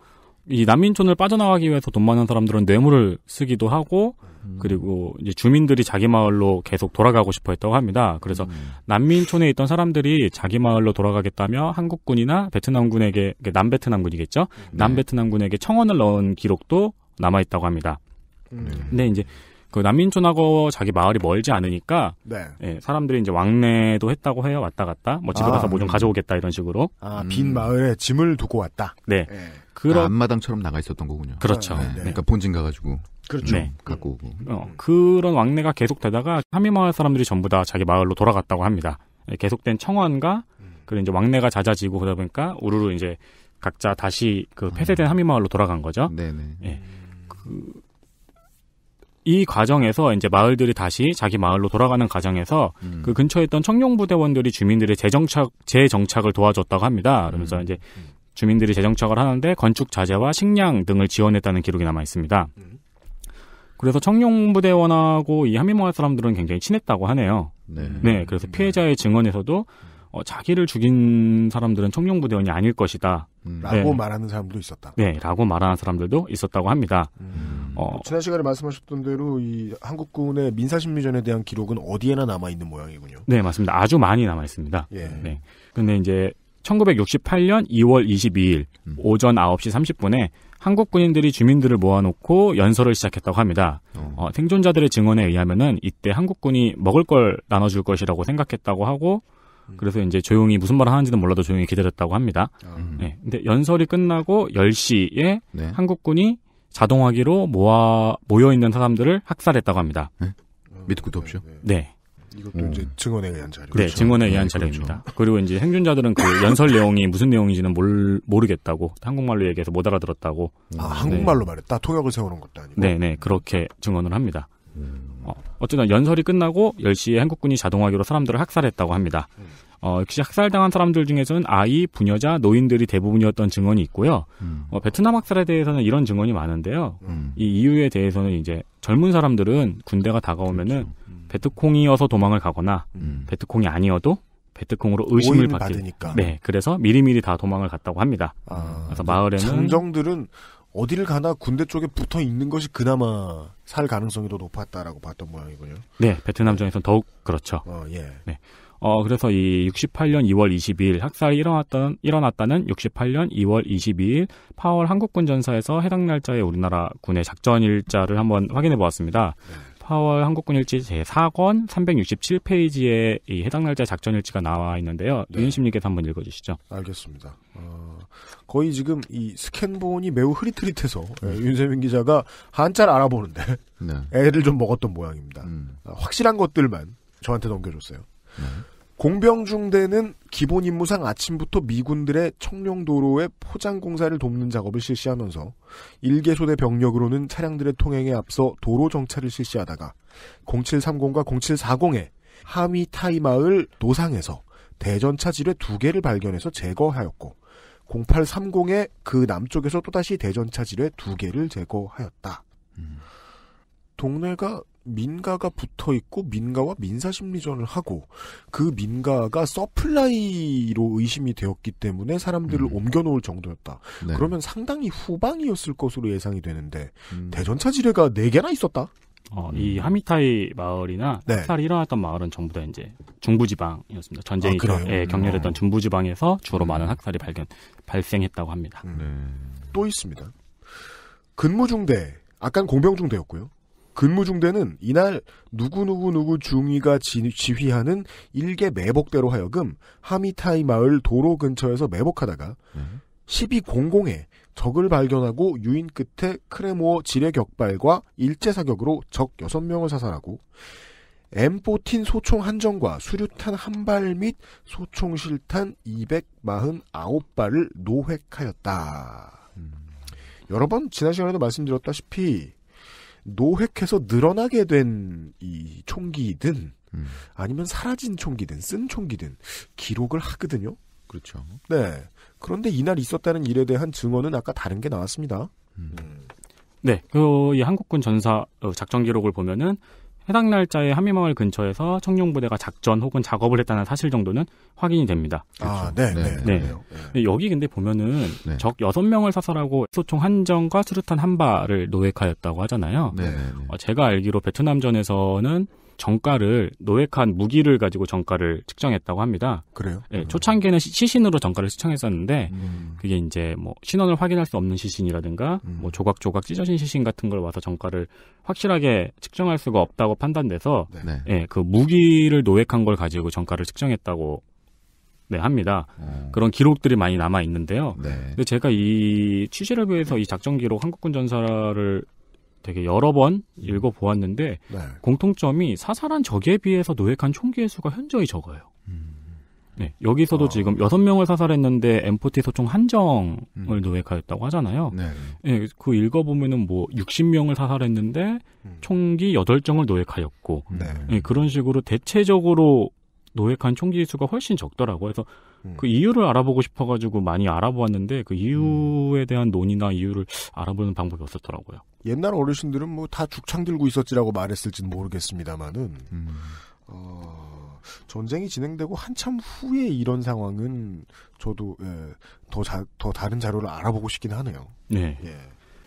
이 난민촌을 빠져나가기 위해서 돈 많은 사람들은 뇌물을 쓰기도 하고 음. 그리고 이제 주민들이 자기 마을로 계속 돌아가고 싶어 했다고 합니다. 그래서 음. 난민촌에 있던 사람들이 자기 마을로 돌아가겠다며 한국군이나 베트남군에게 남베트남군이겠죠. 네. 남베트남군에게 청원을 넣은 기록도 남아 있다고 합니다. 음. 근데 이제 그 난민촌하고 자기 마을이 멀지 않으니까 네. 예, 사람들이 이제 왕래도 했다고 해요 왔다 갔다 뭐 집에 아, 가서 뭐좀 음. 가져오겠다 이런 식으로 아빈 음. 마을에 짐을 두고 왔다 네 예. 그런 아, 앞마당처럼 나가 있었던 거군요 그렇죠 네. 네. 그러니까 본진 가가지고 그렇죠 네. 갖고 오고 어, 그런 왕래가 계속 되다가 하미 마을 사람들이 전부 다 자기 마을로 돌아갔다고 합니다 예, 계속된 청원과 그리고 이제 왕래가 잦아지고 그러다 보니까 우르르 이제 각자 다시 그 폐쇄된 하미 음. 마을로 돌아간 거죠 네네 예. 음. 그이 과정에서 이제 마을들이 다시 자기 마을로 돌아가는 과정에서 음. 그 근처에 있던 청룡 부대원들이 주민들의 재정착 재정착을 도와줬다고 합니다. 음. 그러면서 음. 이제 주민들이 재정착을 하는데 건축 자재와 식량 등을 지원했다는 기록이 남아 있습니다. 음. 그래서 청룡 부대원하고 이 한미마을 사람들은 굉장히 친했다고 하네요. 네. 네 그래서 피해자의 증언에서도 음. 어, 자기를 죽인 사람들은 청룡부대원이 아닐 것이다. 음. 라고 네. 말하는 사람도 있었다. 네, 라고 말하는 사람들도 있었다고 합니다. 음. 어, 지난 시간에 말씀하셨던 대로 이 한국군의 민사심리전에 대한 기록은 어디에나 남아있는 모양이군요. 네, 맞습니다. 아주 많이 남아있습니다. 예. 네. 근데 이제 1968년 2월 22일 오전 9시 30분에 한국 군인들이 주민들을 모아놓고 연설을 시작했다고 합니다. 어. 어, 생존자들의 증언에 의하면은 이때 한국군이 먹을 걸 나눠줄 것이라고 생각했다고 하고 그래서 이제 조용히 무슨 말을 하는지는 몰라도 조용히 기다렸다고 합니다. 음. 네. 근데 연설이 끝나고 10시에 네. 한국군이 자동화기로 모아 모여 있는 사람들을 학살했다고 합니다. 네? 밑도 끝도 없이 네. 이것도 음. 이제 증언에 의한 자료. 네, 그렇죠. 증언에 의한 네, 그렇죠. 자료입니다. 그렇죠. 그리고 이제 행존자들은그 연설 내용이 무슨 내용인지는 몰, 모르겠다고 한국말로 얘기해서 못 알아들었다고. 아, 네. 한국말로 말했다. 통역을 세우는 것도 아니고. 네, 네, 그렇게 증언을 합니다. 음. 어, 어쨌든 연설이 끝나고 10시에 한국군이 자동화기로 사람들을 학살했다고 합니다. 어, 역시 학살당한 사람들 중에서는 아이, 부녀자, 노인들이 대부분이었던 증언이 있고요. 음. 어, 베트남 학살에 대해서는 이런 증언이 많은데요. 음. 이 이유에 대해서는 이제 젊은 사람들은 군대가 다가오면은 그렇죠. 음. 베트콩이어서 도망을 가거나 음. 베트콩이 아니어도 베트콩으로 의심을 받기. 받으니까. 네, 그래서 미리미리 다 도망을 갔다고 합니다. 아, 그래서 마을에는 장정들은 어디를 가나 군대 쪽에 붙어 있는 것이 그나마 살 가능성이 더 높았다라고 봤던 모양이군요. 네, 베트남전에서 더욱 그렇죠. 어, 예. 네. 어, 그래서 이 68년 2월 22일 학살이 일어났던, 일어났다는 68년 2월 22일 파월 한국군 전사에서 해당 날짜에 우리나라 군의 작전 일자를 한번 확인해 보았습니다. 네. 4월 한국군 일지 제4권 367페이지에 이 해당 날짜 작전 일지가 나와 있는데요. 네. 유현심님께서 한번 읽어주시죠. 알겠습니다. 어, 거의 지금 이 스캔본이 매우 흐릿흐릿해서 예, 네. 윤세민 기자가 한자를 알아보는데 네. 애를 좀 먹었던 모양입니다. 음. 어, 확실한 것들만 저한테 넘겨줬어요. 네. 공병중대는 기본 임무상 아침부터 미군들의 청룡도로의 포장 공사를 돕는 작업을 실시하면서 1개 소대 병력으로는 차량들의 통행에 앞서 도로 정찰을 실시하다가 0730과 0740의 하미 타이마을 노상에서 대전차 지뢰 두 개를 발견해서 제거하였고 0830의 그 남쪽에서 또다시 대전차 지뢰 두 개를 제거하였다. 음. 동네가 민가가 붙어 있고 민가와 민사 심리전을 하고 그 민가가 서플라이로 의심이 되었기 때문에 사람들을 음. 옮겨놓을 정도였다. 네. 그러면 상당히 후방이었을 것으로 예상이 되는데 음. 대전차 지뢰가 4 개나 있었다. 어, 음. 이 하미타이 마을이나 네. 학살이 일어났던 마을은 전부 다 이제 중부지방이었습니다. 전쟁이 아, 예, 격렬했던 어. 중부지방에서 주로 음. 많은 학살이 발견 발생했다고 합니다. 네. 음. 또 있습니다. 근무 중대, 아까 공병 중대였고요. 근무 중대는 이날 누구누구누구 중위가 지, 휘하는 일개 매복대로 하여금 하미타이 마을 도로 근처에서 매복하다가 음. 1200에 적을 발견하고 유인 끝에 크레모어 지뢰 격발과 일제 사격으로 적 6명을 사살하고 M14 소총 한정과 수류탄 한 발 및 소총 실탄 249발을 노획하였다. 음. 여러 번 지난 시간에도 말씀드렸다시피 노획해서 늘어나게 된 이 총기든 음. 아니면 사라진 총기든 쓴 총기든 기록을 하거든요. 그렇죠. 네. 그런데 이날 있었다는 일에 대한 증언은 아까 다른 게 나왔습니다. 음. 음. 네. 그, 이 한국군 전사 어, 작전 기록을 보면은 해당 날짜에 한미마을 근처에서 청룡부대가 작전 혹은 작업을 했다는 사실 정도는 확인이 됩니다. 아, 그렇죠. 네, 네, 네. 네. 네. 여기 근데 보면은 네. 적 6명을 사살하고 소총 한 정과 수류탄 한 발을 노획하였다고 하잖아요. 네, 네, 네. 어, 제가 알기로 베트남전에서는 정가를 노획한 무기를 가지고 정가를 측정했다고 합니다. 그래요? 예, 음. 초창기에는 시신으로 정가를 측정했었는데 음. 그게 이제 뭐 신원을 확인할 수 없는 시신이라든가 음. 뭐 조각 조각 찢어진 시신 같은 걸 와서 정가를 확실하게 측정할 수가 없다고 판단돼서 네. 네. 예, 그 무기를 노획한 걸 가지고 정가를 측정했다고 네, 합니다. 음. 그런 기록들이 많이 남아 있는데요. 네. 근데 제가 이 취재를 위해서 이 작전 기록 한국군 전사를 되게 여러 번 예. 읽어 보았는데 네. 공통점이 사살한 적에 비해서 노획한 총기의 수가 현저히 적어요. 음. 네, 여기서도 어. 지금 여섯 명을 사살했는데 엠포티 소총 한정을 음. 노획하였다고 하잖아요. 네. 네, 그 읽어보면은 뭐 60명을 사살했는데 음. 총기 8정을 노획하였고 네. 예, 그런 식으로 대체적으로 노획한 총기 수가 훨씬 적더라고요. 그래서 음. 그 이유를 알아보고 싶어가지고 많이 알아보았는데 그 이유에 음. 대한 논의나 이유를 알아보는 방법이 없었더라고요. 옛날 어르신들은 뭐 다 죽창 들고 있었지라고 말했을지는 모르겠습니다만은 음. 어, 전쟁이 진행되고 한참 후에 이런 상황은 저도 예, 더, 자, 더 다른 자료를 알아보고 싶긴 하네요. 네. 예.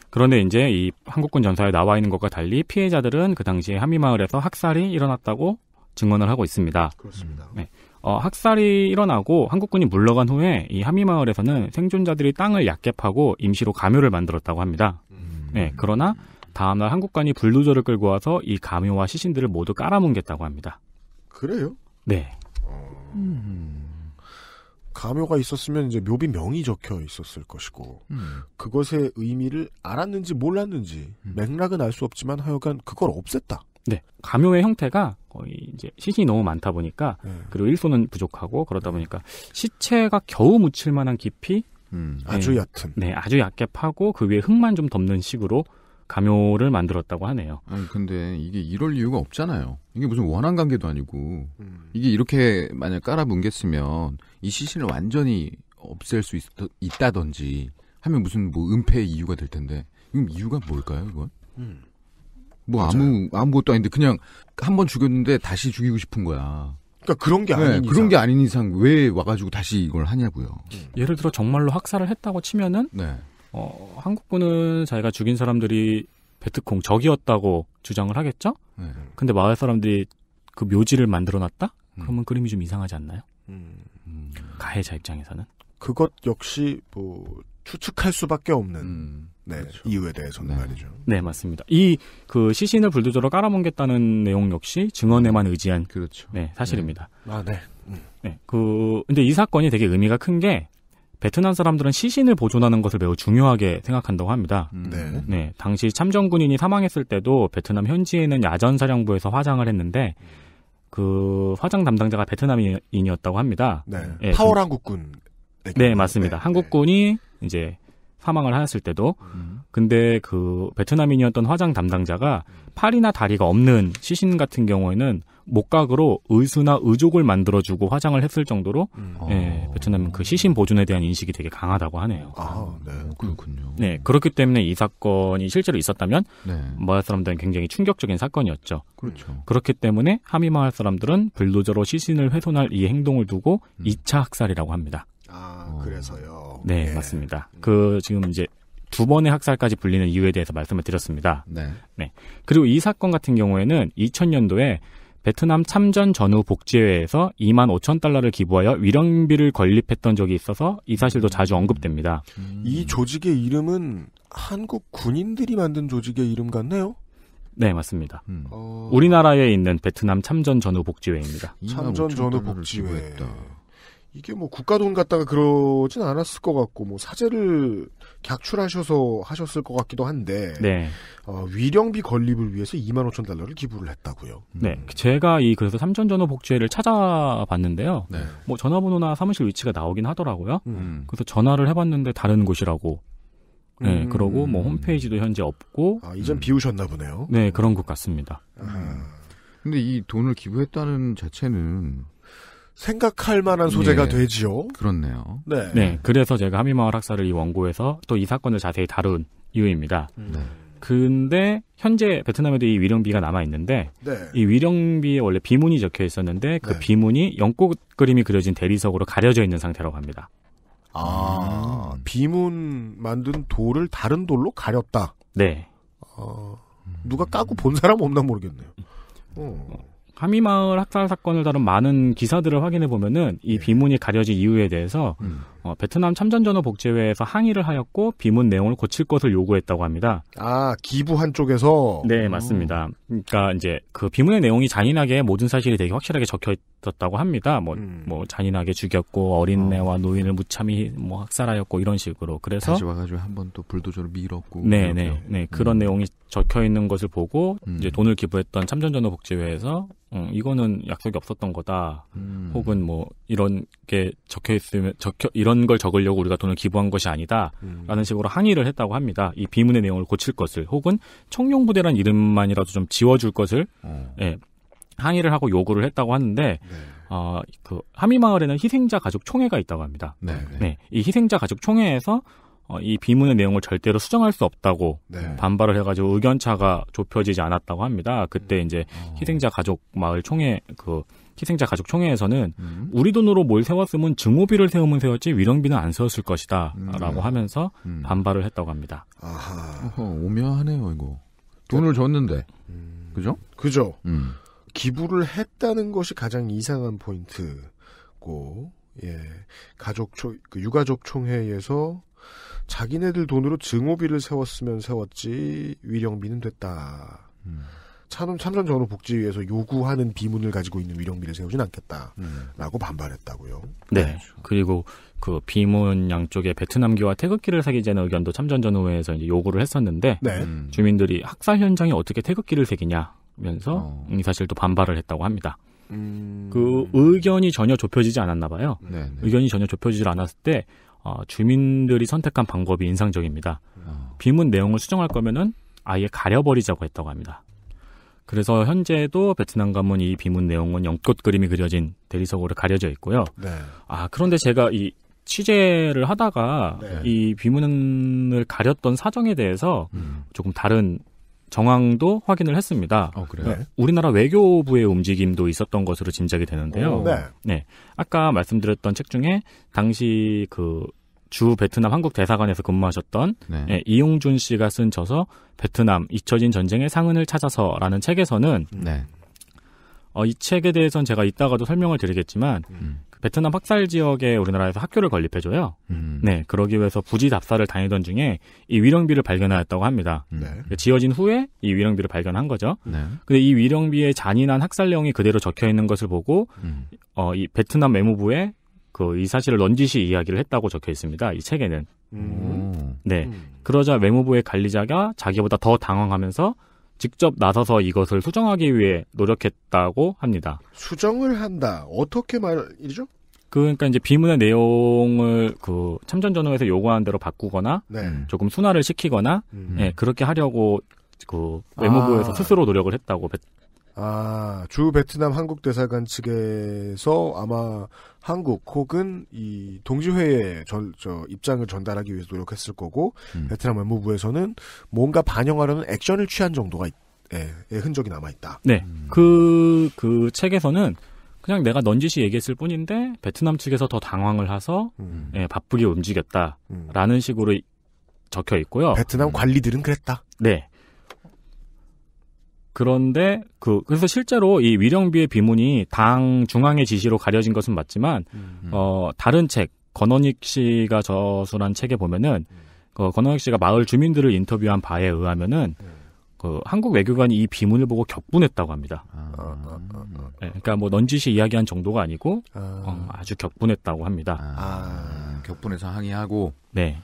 그런데 이제 이 한국군 전사에 나와 있는 것과 달리 피해자들은 그 당시에 한미마을에서 학살이 일어났다고 증언을 하고 있습니다. 그렇습니다. 네. 어, 학살이 일어나고 한국군이 물러간 후에 이 한미마을에서는 생존자들이 땅을 약개 파고 임시로 가묘를 만들었다고 합니다. 네, 그러나 다음날 한국관이 불도저를 끌고 와서 이 가묘와 시신들을 모두 깔아뭉갰다고 합니다. 그래요? 네. 음... 가묘가 있었으면 이제 묘비 명이 적혀 있었을 것이고 음. 그것의 의미를 알았는지 몰랐는지 음. 맥락은 알 수 없지만 하여간 그걸 없앴다. 네. 가묘의 형태가 거의 이제 시신이 너무 많다 보니까 네. 그리고 일손은 부족하고 그러다 네. 보니까 시체가 겨우 묻힐 만한 깊이 음, 아주 네. 얕은. 네, 아주 얇게 파고 그 위에 흙만 좀 덮는 식으로 감효를 만들었다고 하네요. 아니, 근데 이게 이럴 이유가 없잖아요. 이게 무슨 원한 관계도 아니고 음. 이게 이렇게 만약 깔아뭉갰으면 이 시신을 완전히 없앨 수 있, 있다든지 하면 무슨 뭐 은폐의 이유가 될 텐데 이건 이유가 뭘까요, 이건? 음. 뭐 맞아요. 아무 아무것도 아닌데 그냥 한 번 죽였는데 다시 죽이고 싶은 거야. 그러니까 그런 게 네, 아닌 네, 그런 게 아닌 이상 왜 와가지고 다시 이걸 하냐고요. 예를 들어 정말로 학살을 했다고 치면은 네. 어, 한국군은 자기가 죽인 사람들이 베트콩 적이었다고 주장을 하겠죠. 네. 근데 마을 사람들이 그 묘지를 만들어놨다? 그러면 음. 그림이 좀 이상하지 않나요? 음. 가해자 입장에서는 그것 역시 뭐 추측할 수밖에 없는. 음. 네, 그렇죠. 이유에 대해서는 네. 말이죠. 네, 맞습니다. 이 그 시신을 불도저로 깔아뭉겠다는 내용 역시 증언에만 의지한 그렇죠. 네, 사실입니다. 네. 아, 네. 음. 네. 그 근데 이 사건이 되게 의미가 큰 게 베트남 사람들은 시신을 보존하는 것을 매우 중요하게 생각한다고 합니다. 음. 네. 네. 네. 당시 참전군인이 사망했을 때도 베트남 현지에 는 야전사령부에서 화장을 했는데 그 화장 담당자가 베트남인이었다고 합니다. 네. 예, 그 네 파월 한국군. 네, 맞습니다. 네, 한국군이 이제 사망을 하였을 때도 음. 근데 그 베트남인이었던 화장 담당자가 팔이나 다리가 없는 시신 같은 경우에는 목각으로 의수나 의족을 만들어주고 화장을 했을 정도로 음. 예, 어. 베트남 그 시신 보존에 대한 인식이 되게 강하다고 하네요. 아, 네, 그렇군요. 네, 그렇기 때문에 이 사건이 실제로 있었다면 네. 마을 사람들은 굉장히 충격적인 사건이었죠. 그렇죠. 그렇기 때문에 하미 마을 사람들은 블루저로 시신을 훼손할 이 행동을 두고 음. 2차 학살이라고 합니다. 아, 그래서요. 거 네, 예. 맞습니다. 그 지금 이제 두 번의 학살까지 불리는 이유에 대해서 말씀을 드렸습니다. 네. 네. 그리고 이 사건 같은 경우에는 2000년도에 베트남 참전 전후 복지회에서 2만 5천 달러를 기부하여 위령비를 건립했던 적이 있어서 이 사실도 음. 자주 언급됩니다. 음. 이 조직의 이름은 한국 군인들이 만든 조직의 이름 같네요? 네, 맞습니다. 음. 어... 우리나라에 있는 베트남 참전 전후 복지회입니다. 참전 전후 복지회. 기부했다. 이게 뭐 국가 돈 갖다가 그러진 않았을 것 같고 뭐사제를 객출하셔서 하셨을 것 같기도 한데 네. 어, 위령비 건립을 위해서 2만 5천 달러를 기부를 했다고요. 네, 음. 제가 이 그래서 삼천 전호 복제를 찾아봤는데요. 네. 뭐 전화번호나 사무실 위치가 나오긴 하더라고요. 음. 그래서 전화를 해봤는데 다른 곳이라고. 네, 음. 그러고 뭐 홈페이지도 현재 없고. 아, 이전 음. 비우셨나 보네요. 네, 그런 것 같습니다. 아. 음. 근데 이 돈을 기부했다는 자체는 생각할 만한 소재가 네. 되지요. 그렇네요. 네. 네. 그래서 제가 하미마을 학살을 이 원고에서 또 이 사건을 자세히 다룬 이유입니다. 음. 네. 근데 현재 베트남에도 이 위령비가 남아 있는데 네. 이 위령비에 원래 비문이 적혀 있었는데 그 네. 비문이 연꽃 그림이 그려진 대리석으로 가려져 있는 상태라고 합니다. 아 음. 비문 만든 돌을 다른 돌로 가렸다. 네. 어, 누가 까고 본 사람 없나 모르겠네요. 어. 하미마을 학살 사건을 다룬 많은 기사들을 확인해 보면은 이 예. 비문이 가려진 이유에 대해서 음. 어, 베트남 참전전후 복제회에서 항의를 하였고 비문 내용을 고칠 것을 요구했다고 합니다. 아 기부한 쪽에서 네 맞습니다. 음. 그러니까 이제 그 비문의 내용이 잔인하게 모든 사실이 되게 확실하게 적혀 있었다고 합니다. 뭐뭐 음. 뭐 잔인하게 죽였고 어린애와 어. 노인을 무참히 뭐 학살하였고 이런 식으로 그래서 다시 와가지고 한번또 불도저로 밀었고 네네 네, 네, 그런 음. 내용이 적혀 있는 것을 보고 음. 이제 돈을 기부했던 참전전후 복제회에서 음, 이거는 약속이 없었던 거다 음. 혹은 뭐 이런 게 적혀 있으면 적혀 이런 이런 걸 적으려고 우리가 돈을 기부한 것이 아니다라는 음. 식으로 항의를 했다고 합니다. 이 비문의 내용을 고칠 것을 혹은 청룡부대란 이름만이라도 좀 지워줄 것을 어. 예, 항의를 하고 요구를 했다고 하는데 네. 어, 그 하미마을에는 희생자 가족 총회가 있다고 합니다. 네, 네. 네이 희생자 가족 총회에서 어, 이 비문의 내용을 절대로 수정할 수 없다고 네. 반발을 해가지고 의견 차가 좁혀지지 않았다고 합니다. 그때 음. 이제 어. 희생자 가족 마을 총회 그 희생자 가족 총회에서는 음. 우리 돈으로 뭘 세웠으면 증오비를 세우면 세웠지 위령비는 안 세웠을 것이다라고 음. 하면서 음. 반발을 했다고 합니다. 아하. 어허, 오묘하네요 이거. 돈을 줬는데 음. 그죠? 그죠. 음. 기부를 했다는 것이 가장 이상한 포인트고 예 가족 초, 그 유가족 총회에서 자기네들 돈으로 증오비를 세웠으면 세웠지 위령비는 됐다. 음. 참선, 참선 전후 복지위에서 요구하는 비문을 가지고 있는 위령비를 세우진 않겠다라고 음. 반발했다고요. 네. 그렇죠. 그리고 그 비문 양쪽에 베트남기와 태극기를 사기자는 의견도 참전 전후회에서 이제 요구를 했었는데 네. 음. 주민들이 학살 현장에 어떻게 태극기를 새기냐면서 어. 이 사실도 반발을 했다고 합니다. 음... 그 의견이 전혀 좁혀지지 않았나 봐요. 네네. 네. 의견이 전혀 좁혀지질 않았을 때 어, 주민들이 선택한 방법이 인상적입니다 어. 비문 내용을 수정할 거면은 아예 가려버리자고 했다고 합니다. 그래서 현재도 베트남 가문 이 비문 내용은 연꽃 그림이 그려진 대리석으로 가려져 있고요. 네. 아 그런데 제가 이 취재를 하다가 네. 이 비문을 가렸던 사정에 대해서 음. 조금 다른 정황도 확인을 했습니다. 어, 그래요? 네. 우리나라 외교부의 움직임도 있었던 것으로 짐작이 되는데요. 오, 네. 네. 아까 말씀드렸던 책 중에 당시 그주 베트남 한국 대사관에서 근무하셨던 네. 예, 이용준 씨가 쓴 저서 베트남 잊혀진 전쟁의 상흔을 찾아서라는 책에서는 네. 어, 이 책에 대해선 제가 이따가도 설명을 드리겠지만 음. 그 베트남 학살 지역에 우리나라에서 학교를 건립해줘요. 음. 네, 그러기 위해서 부지 답사를 다니던 중에 이 위령비를 발견하였다고 합니다. 네. 그 지어진 후에 이 위령비를 발견한 거죠. 네. 근데 이위령비에 잔인한 학살령이 그대로 적혀 있는 것을 보고, 음. 어, 이 베트남 외무부에 그이 사실을 런지시 이야기를 했다고 적혀 있습니다. 이 책에는. 음. 네. 음. 그러자 외무부의 관리자가 자기보다 더 당황하면서 직접 나서서 이것을 수정하기 위해 노력했다고 합니다. 수정을 한다. 어떻게 말이죠? 그러니까 이제 비문의 내용을 그 참전 전후에서 요구하는 대로 바꾸거나 네. 음. 조금 순화를 시키거나 음. 네, 그렇게 하려고 그 외무부에서 아. 스스로 노력을 했다고 아, 주 베트남 한국 대사관 측에서 아마 한국 혹은 이 동지회의 전, 저 입장을 전달하기 위해서 노력했을 거고 음. 베트남 외무부에서는 뭔가 반영하려는 액션을 취한 정도가 있, 예, 예, 흔적이 남아 있다. 네, 그그 음. 그, 그 책에서는 그냥 내가 넌지시 얘기했을 뿐인데 베트남 측에서 더 당황을 해서 음. 예, 바쁘게 움직였다라는 식으로 적혀 있고요. 베트남 관리들은 그랬다. 네. 그런데 그 그래서 실제로 이 위령비의 비문이 당 중앙의 지시로 가려진 것은 맞지만 음. 어 다른 책 건원익 씨가 저술한 책에 보면은 음. 그 건원익 씨가 마을 주민들을 인터뷰한 바에 의하면은 음. 그 한국 외교관이 이 비문을 보고 격분했다고 합니다. 아, 네, 그러니까 뭐 넌지시 이야기한 정도가 아니고 아. 어, 아주 격분했다고 합니다. 아, 아 격분해서 항의하고. 네.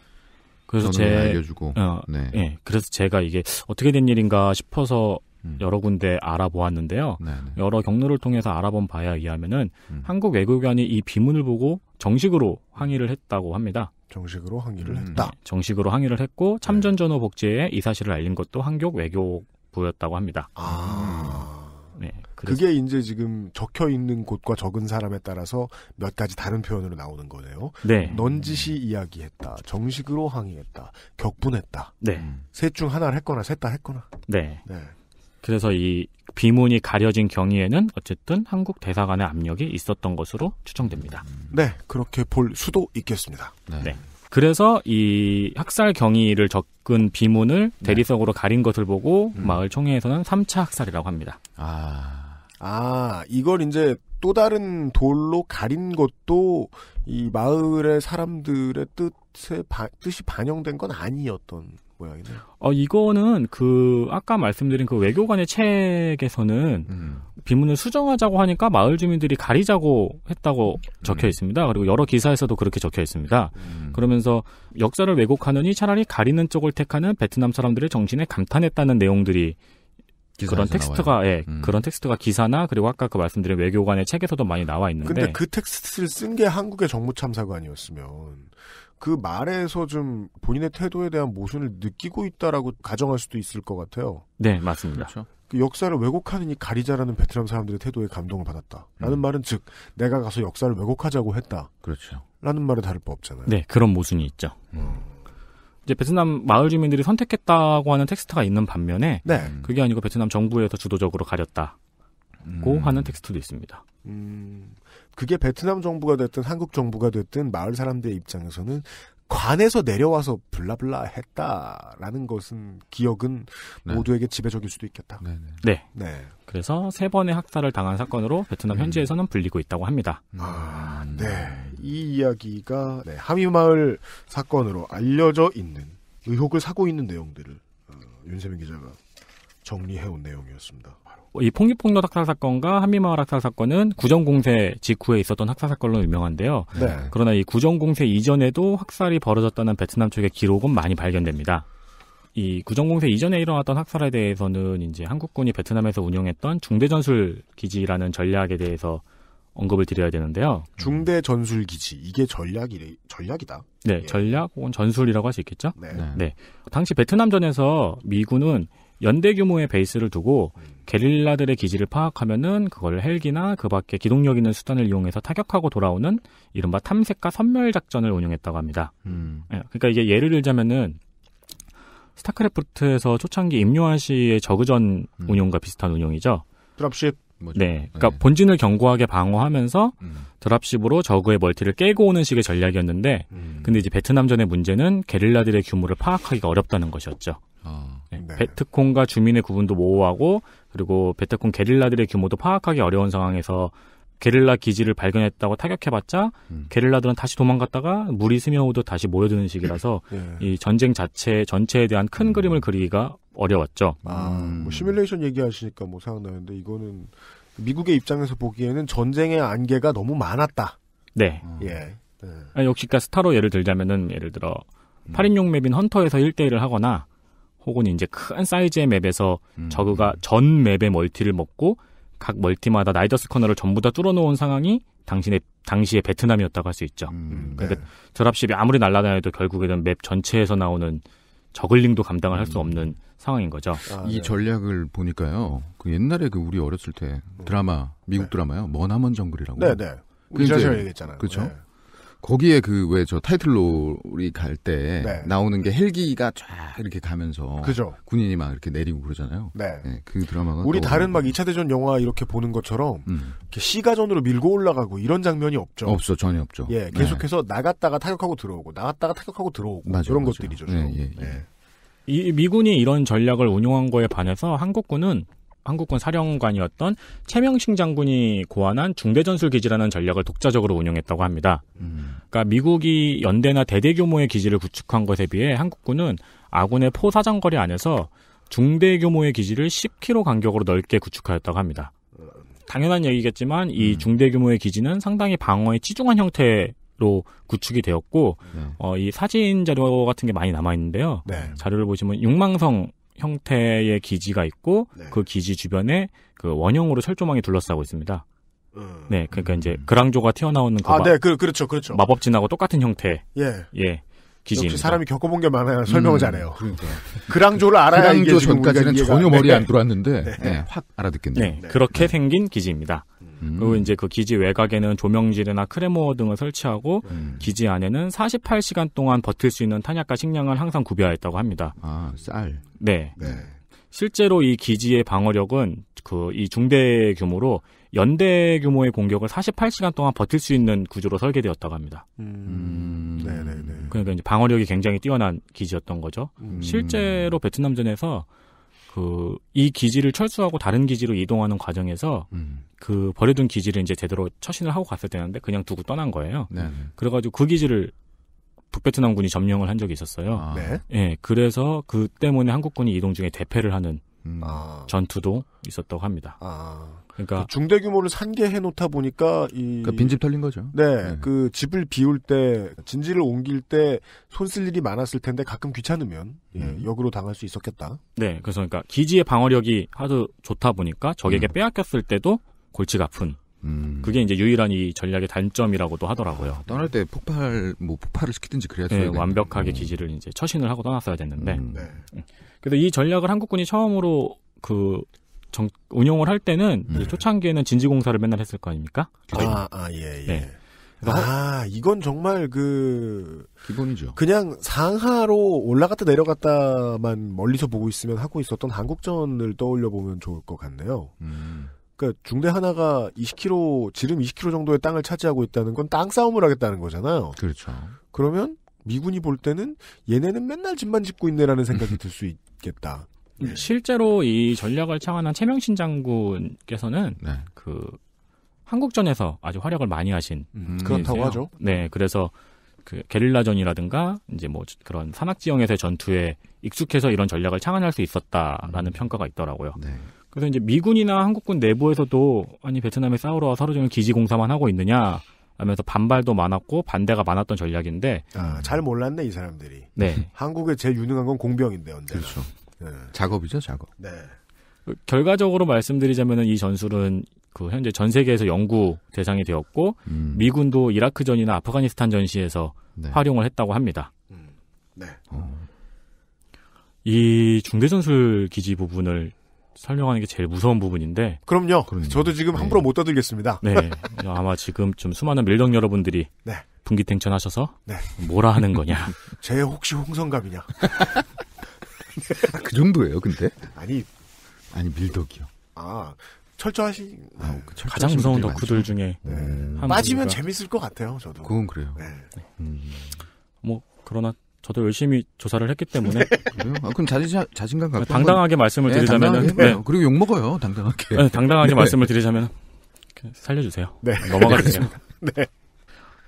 그래서 제 알려주고. 어, 네. 네. 그래서 제가 이게 어떻게 된 일인가 싶어서 음. 여러 군데 알아보았는데요. 네네. 네. 여러 경로를 통해서 알아본 바에 의하면은 음. 한국 외교관이 이 비문을 보고 정식으로 항의를 했다고 합니다. 정식으로 항의를 음, 했다. 네, 정식으로 항의를 했고 참전전후 복지에 이 사실을 알린 것도 한국 외교부였다고 합니다. 아. 음. 네. 그게 이제 지금 적혀 있는 곳과 적은 사람에 따라서 몇 가지 다른 표현으로 나오는 거네요. 네. 넌지시 이야기했다. 정식으로 항의했다. 격분했다. 네. 음. 셋중 하나를 했거나 셋 다 했거나. 네. 네. 그래서 이 비문이 가려진 경위에는 어쨌든 한국 대사관의 압력이 있었던 것으로 추정됩니다. 네, 그렇게 볼 수도 있겠습니다. 네. 네. 그래서 이 학살 경위를 적은 비문을 네. 대리석으로 네. 가린 것을 보고 음. 마을 총회에서는 3차 학살이라고 합니다. 아. 아, 이걸 이제 또 다른 돌로 가린 것도 이 마을의 사람들의 뜻에 바, 뜻이 반영된 건 아니었던 모양이네. 어, 이거는 그, 아까 말씀드린 그 외교관의 책에서는 음. 비문을 수정하자고 하니까 마을 주민들이 가리자고 했다고 음. 적혀 있습니다. 그리고 여러 기사에서도 그렇게 적혀 있습니다. 음. 그러면서 역사를 왜곡하느니 차라리 가리는 쪽을 택하는 베트남 사람들의 정신에 감탄했다는 내용들이 그런 텍스트가 나와요. 예, 음. 그런 텍스트가 기사나 그리고 아까 그 말씀드린 외교관의 책에서도 많이 나와 있는데 근데 그 텍스트를 쓴 게 한국의 정무참사관이었으면 그 말에서 좀 본인의 태도에 대한 모순을 느끼고 있다라고 가정할 수도 있을 것 같아요. 네, 맞습니다. 그렇죠. 그 역사를 왜곡하느니 가리자라는 베트남 사람들의 태도에 감동을 받았다라는 음. 말은 즉 내가 가서 역사를 왜곡하자고 했다. 그렇죠. 라는 말에 다를 바 없잖아요. 네, 그런 모순이 있죠. 음. 이제 베트남 마을 주민들이 선택했다고 하는 텍스트가 있는 반면에 네. 그게 아니고 베트남 정부에서 주도적으로 가렸다고 음. 하는 텍스트도 있습니다. 음. 그게 베트남 정부가 됐든 한국 정부가 됐든 마을 사람들의 입장에서는 관에서 내려와서 블라블라 했다라는 것은 기억은 네. 모두에게 지배적일 수도 있겠다. 네네. 네. 네. 네. 그래서 세 번의 학살을 당한 사건으로 베트남 음. 현지에서는 불리고 있다고 합니다. 아, 음. 네. 이 이야기가 네, 하미마을 사건으로 알려져 있는 의혹을 사고 있는 내용들을 어, 윤세민 기자가 정리해온 내용이었습니다. 이 폭립폭력 학살 사건과 한미마을 학살 사건은 구정공세 직후에 있었던 학살 사건으로 유명한데요. 네. 그러나 이 구정공세 이전에도 학살이 벌어졌다는 베트남 쪽의 기록은 많이 발견됩니다. 이 구정공세 이전에 일어났던 학살에 대해서는 이제 한국군이 베트남에서 운영했던 중대전술 기지라는 전략에 대해서 언급을 드려야 되는데요. 중대 전술 기지 이게 전략이 전략이다. 네, 예. 전략 혹은 전술이라고 할 수 있겠죠. 네. 네. 당시 베트남전에서 미군은 연대 규모의 베이스를 두고 음. 게릴라들의 기지를 파악하면은 그걸 헬기나 그 밖에 기동력 있는 수단을 이용해서 타격하고 돌아오는 이른바 탐색과 선멸 작전을 운용했다고 합니다. 음. 예, 그러니까 이게 예를 들자면은 스타크래프트에서 초창기 임요한 씨의 저그전 음. 운용과 비슷한 운용이죠. 드랍십. 뭐죠? 네, 그러니까 네. 본진을 견고하게 방어하면서 음. 드랍십으로 저그의 멀티를 깨고 오는 식의 전략이었는데, 음. 근데 이제 베트남전의 문제는 게릴라들의 규모를 파악하기가 어렵다는 것이었죠. 어. 네. 베트콩과 주민의 구분도 모호하고 그리고 베트콩 게릴라들의 규모도 파악하기 어려운 상황에서 게릴라 기지를 발견했다고 타격해봤자 음. 게릴라들은 다시 도망갔다가 물이 스며오듯 다시 모여드는 식이라서 예. 이 전쟁 자체 전체에 대한 큰 음. 그림을 그리기가 어려웠죠. 아, 음. 뭐 시뮬레이션 얘기하시니까 뭐 생각나는데 이거는 미국의 입장에서 보기에는 전쟁의 안개가 너무 많았다. 네. 음. 예. 네. 역시 그러니까 스타로 예를 들자면은 예를 들어 8인용 음. 맵인 헌터에서 1대1을 하거나 혹은 이제 큰 사이즈의 맵에서 음. 저그가 전 맵의 멀티를 먹고 각 멀티마다 나이더스 커널을 전부 다 뚫어놓은 상황이 당신의 당시의 베트남이었다고 할 수 있죠. 음, 음, 네. 그러니까 드랍십이 아무리 날라다녀도 결국에는 맵 전체에서 나오는 저글링도 감당을 할수 음. 없는 상황인 거죠. 아, 이 네. 전략을 보니까요. 그 옛날에 그 우리 어렸을 때 음. 드라마 미국 네. 드라마요. 머나먼 정글이라고. 네, 네. 우리 자신 얘기했잖아요. 그렇죠. 거기에 그 왜 저 타이틀롤이 갈때 네. 나오는 게 헬기가 쫙 이렇게 가면서 그죠. 군인이 막 이렇게 내리고 그러잖아요. 네. 네그 예, 드라마가 우리 다른 막 2차 대전 영화 이렇게 보는 것처럼 음. 이렇게 시가전으로 밀고 올라가고 이런 장면이 없죠. 없어 전혀 없죠. 예, 네. 계속해서 네. 나갔다가 타격하고 들어오고 나갔다가 타격하고 들어오고 맞아, 그런 맞아요. 것들이죠. 예, 예, 예. 네. 이 미군이 이런 전략을 운용한 거에 반해서 한국군은 한국군 사령관이었던 최명식 장군이 고안한 중대전술 기지라는 전략을 독자적으로 운영했다고 합니다. 음. 그러니까 미국이 연대나 대대 규모의 기지를 구축한 것에 비해 한국군은 아군의 포사장거리 안에서 중대 규모의 기지를 10km 간격으로 넓게 구축하였다고 합니다. 당연한 얘기겠지만 이 음. 중대 규모의 기지는 상당히 방어에 치중한 형태로 구축이 되었고 네. 어, 이 사진 자료 같은 게 많이 남아 있는데요. 네. 자료를 보시면 육망성 형태의 기지가 있고 네. 그 기지 주변에 그 원형으로 철조망이 둘러싸고 있습니다. 음. 네, 그러니까 이제 그랑조가 튀어나오는 그 아, 마... 네, 그, 그렇죠, 그렇죠. 마법진하고 똑같은 형태. 예, 예, 기지. 사람이 겪어본 게 많아야 음, 설명을 음, 잘해요. 그러니까. 그랑조를 알아야 그랑조 이 전까지는 전혀 머리에 네. 안 들어왔는데 네. 네. 확 알아듣겠네요. 네, 네. 그렇게 네. 생긴 기지입니다. 음. 그리고 이제 그 기지 외곽에는 조명지대나 크레모어 등을 설치하고 음. 기지 안에는 48시간 동안 버틸 수 있는 탄약과 식량을 항상 구비하였다고 합니다. 아 쌀. 네. 실제로 이 기지의 방어력은 그 이 중대 규모로 연대 규모의 공격을 48시간 동안 버틸 수 있는 구조로 설계되었다고 합니다. 음... 음... 그러니까 이제 방어력이 굉장히 뛰어난 기지였던 거죠. 음... 실제로 베트남전에서 그 이 기지를 철수하고 다른 기지로 이동하는 과정에서 음. 그 버려둔 기지를 이제 제대로 처신을 하고 갔을때 되는데 그냥 두고 떠난 거예요. 네. 그래가지고 그 기지를 북베트남군이 점령을 한 적이 있었어요. 아. 네. 예, 그래서 그 때문에 한국군이 이동 중에 대패를 하는 음. 아. 전투도 있었다고 합니다. 아. 그러니까 그 중대 규모를 산개해 놓다 보니까 이 그러니까 빈집 털린 거죠. 네, 네, 그 집을 비울 때 진지를 옮길 때 손 쓸 일이 많았을 텐데 가끔 귀찮으면 예, 음. 예, 역으로 당할 수 있었겠다. 네, 그래서 그러니까 기지의 방어력이 하도 좋다 보니까 적에게 음. 빼앗겼을 때도 골치가 아픈. 음. 그게 이제 유일한 이 전략의 단점이라고도 하더라고요. 아, 떠날 때 폭발, 뭐 폭발을 시키든지 그래야 네, 완벽하게 음. 기지를 이제 처신을 하고 떠났어야 됐는데. 음. 음. 네. 음. 그래서 이 전략을 한국군이 처음으로 그 정, 운영을 할 때는 네. 초창기에는 진지공사를 맨날 했을 거 아닙니까? 아, 아 예, 예. 네. 아, 이건 정말 그 기본이죠. 그냥 상하로 올라갔다 내려갔다만 멀리서 보고 있으면 하고 있었던 한국전을 떠올려 보면 좋을 것 같네요. 음. 그러니까 중대 하나가 20km 지름 20km 정도의 땅을 차지하고 있다는 건 땅 싸움을 하겠다는 거잖아요. 그렇죠. 그러면 미군이 볼 때는 얘네는 맨날 집만 짓고 있네라는 생각이 들 수 있겠다. 네. 실제로 이 전략을 창안한 최명신 장군께서는 네. 그 한국전에서 아주 활약을 많이 하신 음, 그렇다고 하죠. 네, 그래서 그 게릴라전이라든가 이제 뭐 그런 산악 지형에서의 전투에 익숙해서 이런 전략을 창안할 수 있었다라는 음. 평가가 있더라고요. 네. 그래서 이제 미군이나 한국군 내부에서도 아니 베트남에 싸우러 서로 종일 기지 공사만 하고 있느냐 하면서 반발도 많았고 반대가 많았던 전략인데 아, 잘 몰랐네 이 사람들이. 네. 한국의 제일 유능한 건 공병인데 언제. 그렇죠. 네. 작업이죠, 작업. 네. 그 결과적으로 말씀드리자면이 전술은 그 현재 전 세계에서 연구 대상이 되었고 음. 미군도 이라크전이나 아프가니스탄 전시에서 네. 활용을 했다고 합니다. 음. 네. 어. 이 중대전술 기지 부분을 설명하는 게 제일 무서운 부분인데. 그럼요. 그럼요. 저도 지금 네. 함부로 못 떠들겠습니다. 네. 아마 지금좀 수많은 밀덕 여러분들이 네. 분기탱천하셔서 네. 뭐라 하는 거냐. 쟤 혹시 홍성갑이냐. 아, 그 정도예요, 근데? 아니. 아니, 밀덕이요. 아, 아 그 철저하신. 아, 네. 그 가장 무서운 덕후들 중에. 네. 음. 빠지면 재밌을 것 같아요, 저도. 그건 그래요. 네. 음. 뭐, 그러나 저도 열심히 조사를 했기 때문에. 네. 그래요? 아, 그럼 자신, 자신감 갖고. 당당하게 말씀을 네, 드리자면 당당하게 네. 그리고 욕먹어요, 당당하게. 당당하게 말씀을 드리자면. 살려주세요. 네. 넘어가주세요 네.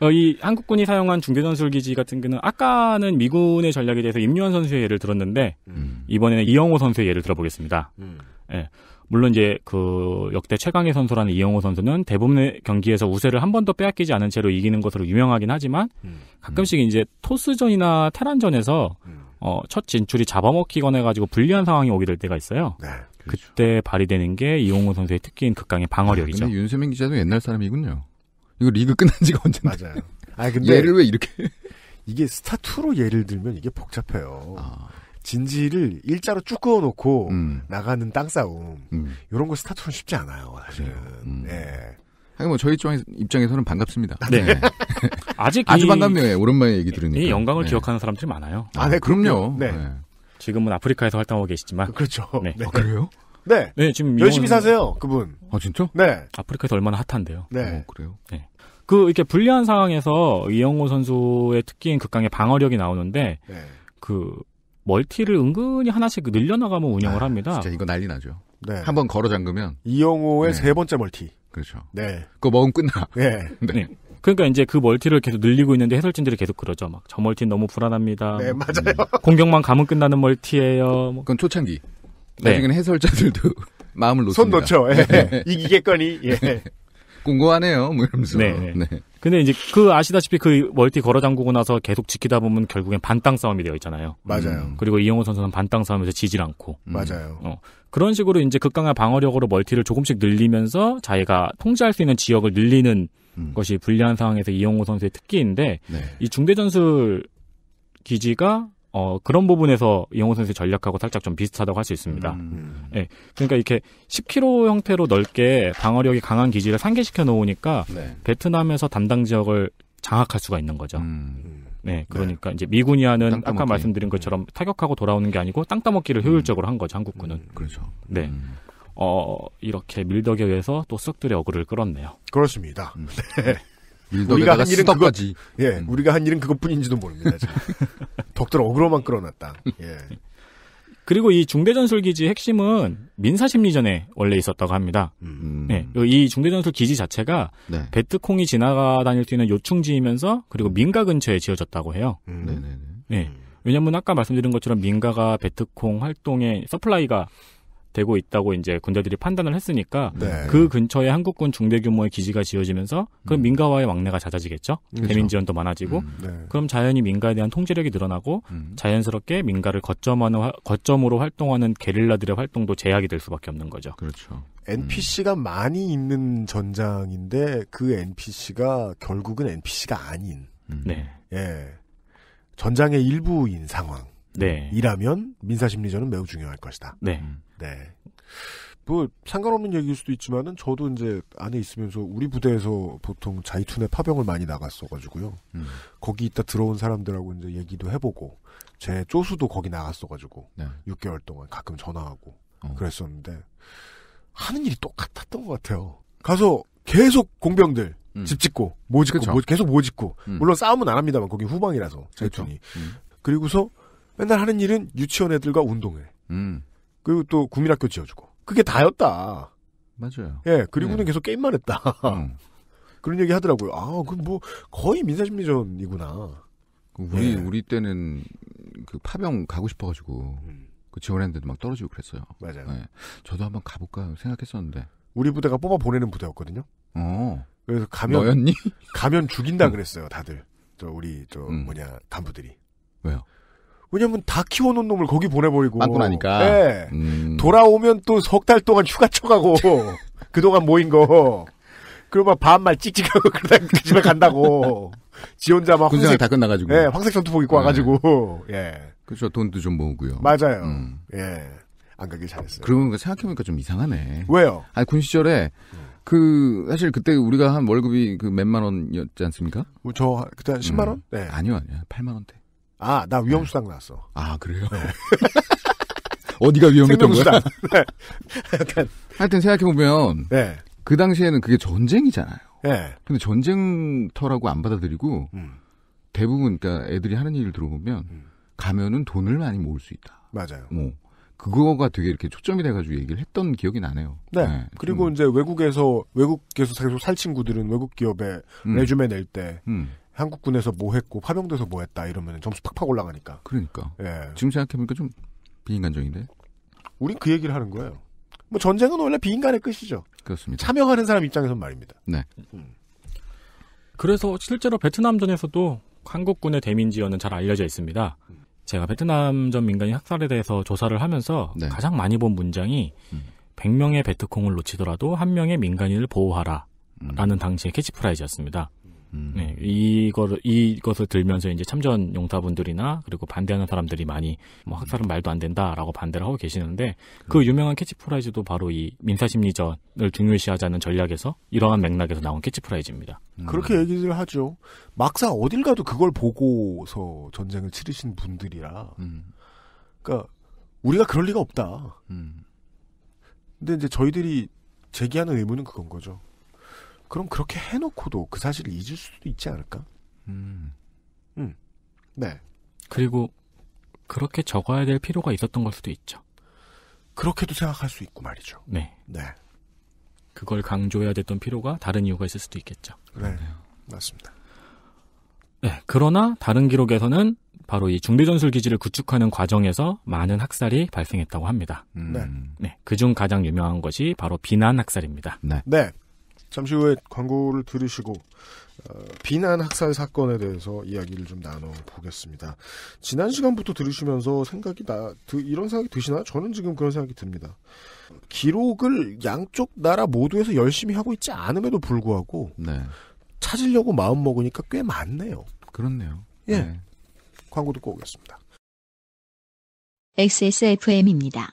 어, 이 한국군이 사용한 중계전술 기지 같은 경우는 아까는 미군의 전략에 대해서 임요한 선수의 예를 들었는데 음. 이번에는 이영호 선수의 예를 들어보겠습니다. 음. 예. 물론 이제 그 역대 최강의 선수라는 이영호 선수는 대부분의 경기에서 우세를 한 번도 빼앗기지 않은 채로 이기는 것으로 유명하긴 하지만 음. 가끔씩 이제 토스전이나 테란전에서 음. 어, 첫 진출이 잡아먹히거나 해가지고 불리한 상황이 오게 될 때가 있어요. 네, 그렇죠. 그때 발휘되는 게 이용호 선수의 특기인 극강의 방어력이죠. 네, 윤세민 기자도 옛날 사람이군요. 이거 리그 끝난 지가 언젠데. 맞아요. 아 근데 얘를 왜 이렇게? 이게 스타투로 예를 들면 이게 복잡해요. 아. 진지를 일자로 쭉 그어놓고 음. 나가는 땅싸움 이런 음. 거 스타투는 쉽지 않아요 사실은. 음. 네. 하긴 뭐 저희 입장에서, 는 반갑습니다. 아, 네. 네. 아직 아주 이, 반갑네요. 예, 오랜만에 얘기 들으니까. 이 영광을 네. 기억하는 사람들이 많아요. 아, 네, 그럼요. 네. 네. 지금은 아프리카에서 활동하고 계시지만. 그렇죠. 네. 아, 그래요? 네. 네, 지금 열심히 사세요, 그분. 아, 진짜? 네. 아프리카에서 얼마나 핫한데요. 네. 오, 어, 그래요? 네. 네. 그, 이렇게 불리한 상황에서 이영호 선수의 특기인 극강의 방어력이 나오는데, 네. 그, 멀티를 은근히 하나씩 늘려나가면 운영을 아, 합니다. 진짜 이거 난리 나죠. 네. 한번 걸어 잠그면. 이영호의 네. 세 번째 멀티. 그렇죠. 네. 그거 먹으면 끝나. 네. 네. 네. 그러니까 이제 그 멀티를 계속 늘리고 있는데 해설진들이 계속 그러죠. 막 저 멀티 는 너무 불안합니다. 네, 맞아요. 음, 공격만 가면 끝나는 멀티예요. 뭐 그건 초창기. 네. 나중에는 해설자들도 마음을 놓습니다. 손 놓죠. 예. 네. 이기겠거니. 예. 네. 궁금하네요. 뭐 이러면서. 네. 네. 근데 이제 그 아시다시피 그 멀티 걸어 잠그고 나서 계속 지키다 보면 결국엔 반땅 싸움이 되어 있잖아요. 맞아요. 음. 그리고 이영호 선수는 반땅 싸움에서 지질 않고. 음. 맞아요. 어. 그런 식으로 이제 극강의 방어력으로 멀티를 조금씩 늘리면서 자기가 통제할 수 있는 지역을 늘리는 음. 것이 불리한 상황에서 이영호 선수의 특기인데 네. 이 중대전술 기지가 어, 그런 부분에서 이영호 선수의 전략하고 살짝 좀 비슷하다고 할 수 있습니다. 음. 네, 그러니까 이렇게 10km 형태로 넓게 방어력이 강한 기지를 상기시켜 놓으니까 네. 베트남에서 담당 지역을 장악할 수가 있는 거죠. 음. 네, 네. 그러니까 네. 이제 미군이 하는 아까 말씀드린 것처럼 음. 타격하고 돌아오는 게 아니고 땅 따먹기를 음. 효율적으로 한 거죠, 한국군은. 그렇죠. 네. 어, 이렇게 밀덕에 의해서 또 쓱들의 어그를 끌었네요. 그렇습니다. 네. 우리가 한 일은 그것, 예, 음. 우리가 한 일은 그것뿐인지도 모릅니다. 덕들 어그로만 끌어놨다. 예. 그리고 이 중대전술 기지 핵심은 민사심리전에 원래 있었다고 합니다. 음. 네, 이 중대전술 기지 자체가 네. 베트콩이 지나가 다닐 수 있는 요충지이면서 그리고 민가 근처에 지어졌다고 해요. 음. 네. 왜냐하면 아까 말씀드린 것처럼 민가가 베트콩 활동에 서플라이가 되고 있다고 이제 군대들이 판단을 했으니까 네. 그 근처에 한국군 중대 규모의 기지가 지어지면서 그럼 음. 민가와의 왕래가 잦아지겠죠. 그렇죠. 대민 지원도 많아지고 음. 네. 그럼 자연히 민가에 대한 통제력이 늘어나고 음. 자연스럽게 민가를 거점하는 거점으로 활동하는 게릴라들의 활동도 제약이 될 수밖에 없는 거죠. 그렇죠. NPC가 음. 많이 있는 전장인데 그 NPC가 결국은 NPC가 아닌 네. 예. 전장의 일부인 상황. 네. 이라면 민사심리전은 매우 중요할 것이다. 네. 네. 뭐 상관없는 얘기일 수도 있지만은 저도 이제 안에 있으면서 우리 부대에서 보통 자이툰에 파병을 많이 나갔어가지고요. 음. 거기 있다 들어온 사람들하고 이제 얘기도 해보고 제 쪼수도 거기 나갔어가지고 네. 6개월 동안 가끔 전화하고 어. 그랬었는데 하는 일이 똑같았던 것 같아요. 가서 계속 공병들 음. 집 짓고 모 짓고 모, 계속 모 짓고 음. 물론 싸움은 안 합니다만 거기 후방이라서 자이툰이 음. 그리고서 맨날 하는 일은 유치원 애들과 운동회. 음. 그리고 또 국민학교 지어주고. 그게 다였다. 맞아요. 예, 그리고는 네. 계속 게임만 했다. 음. 그런 얘기 하더라고요. 아, 그 뭐 거의 민사심리전이구나. 그 우리 예. 우리 때는 그 파병 가고 싶어가지고 음. 그 지원했는데도 막 떨어지고 그랬어요. 맞아요. 예. 저도 한번 가볼까 생각했었는데 우리 부대가 뽑아 보내는 부대였거든요. 어. 그래서 가면 너였니? 가면 죽인다 음. 그랬어요, 다들. 저 우리 저 음. 뭐냐 간부들이. 왜요? 왜냐면 다 키워놓은 놈을 거기 보내버리고. 안고 나니까. 네. 음. 돌아오면 또 석 달 동안 휴가쳐 가고, 그동안 모인 거. 그러면 반말 찍찍하고 그다음다 집에 간다고. 지 혼자 막. 군생활 황색, 다 끝나가지고. 네, 황색 전투복 입고 네. 와가지고. 예. 그렇죠. 돈도 좀 모으고요. 맞아요. 음. 예. 안 가길 잘했어요. 그런고 생각해보니까 좀 이상하네. 왜요? 아니, 군 시절에. 그 사실 그때 우리가 한 월급이 그 몇만 원이었지 않습니까? 뭐 저 그때 한 10만 원? 음. 네. 아니요, 아니요. 8만 원대. 아, 나 네. 위험수당 네. 나왔어. 아, 그래요? 네. 어디가 위험했던 거야? 네. 하여튼. 하여튼 생각해보면, 네. 그 당시에는 그게 전쟁이잖아요. 네. 근데 전쟁터라고 안 받아들이고, 음. 대부분, 그니까 애들이 하는 일을 들어보면, 음. 가면은 돈을 많이 모을 수 있다. 맞아요. 뭐, 그거가 되게 이렇게 초점이 돼가지고 얘기를 했던 기억이 나네요. 네. 네. 그리고 음. 이제 외국에서, 외국에서 계속 살 친구들은 외국 기업에 음. 레주메 낼 때, 음. 한국군에서 뭐 했고 파병돼서 뭐 했다 이러면 점수 팍팍 올라가니까. 그러니까. 예. 지금 생각해보니까 좀 비인간적인데. 우린 그 얘기를 하는 거예요. 뭐 전쟁은 원래 비인간의 끝이죠. 그렇습니다. 참여하는 사람 입장에선 말입니다. 네. 음. 그래서 실제로 베트남전에서도 한국군의 대민지연은 잘 알려져 있습니다. 제가 베트남전 민간인 학살에 대해서 조사를 하면서 네. 가장 많이 본 문장이 음. 100명의 베트콩을 놓치더라도 한 명의 민간인을 보호하라. 라는 음. 당시의 캐치프라이즈였습니다. 음. 네, 이거를 이것을 들면서 이제 참전 용사분들이나 그리고 반대하는 사람들이 많이 뭐 학살은 음. 말도 안 된다라고 반대를 하고 계시는데 그 음. 유명한 캐치프라이즈도 바로 이 민사심리전을 중요시하자는 전략에서 이러한 맥락에서 나온 캐치프라이즈입니다. 음. 그렇게 얘기를 하죠. 막상 어딜 가도 그걸 보고서 전쟁을 치르신 분들이라, 음. 그러니까 우리가 그럴 리가 없다. 음. 근데 이제 저희들이 제기하는 의문은 그건 거죠. 그럼 그렇게 해놓고도 그 사실을 잊을 수도 있지 않을까? 음. 음. 네. 그리고 그렇게 적어야 될 필요가 있었던 걸 수도 있죠. 그렇게도 생각할 수 있고 말이죠. 네. 네. 그걸 강조해야 됐던 필요가 다른 이유가 있을 수도 있겠죠. 네. 네. 맞습니다. 네. 그러나 다른 기록에서는 바로 이 중대전술 기지를 구축하는 과정에서 많은 학살이 발생했다고 합니다. 네. 네. 그중 가장 유명한 것이 바로 비난 학살입니다. 네. 네. 잠시 후에 광고를 들으시고 어, 비난 학살 사건에 대해서 이야기를 좀 나눠보겠습니다. 지난 시간부터 들으시면서 생각이 나 드, 이런 생각이 드시나요? 저는 지금 그런 생각이 듭니다. 기록을 양쪽 나라 모두에서 열심히 하고 있지 않음에도 불구하고 네. 찾으려고 마음 먹으니까 꽤 많네요. 그렇네요. 예. 네. 광고 듣고 오겠습니다. XSFM입니다.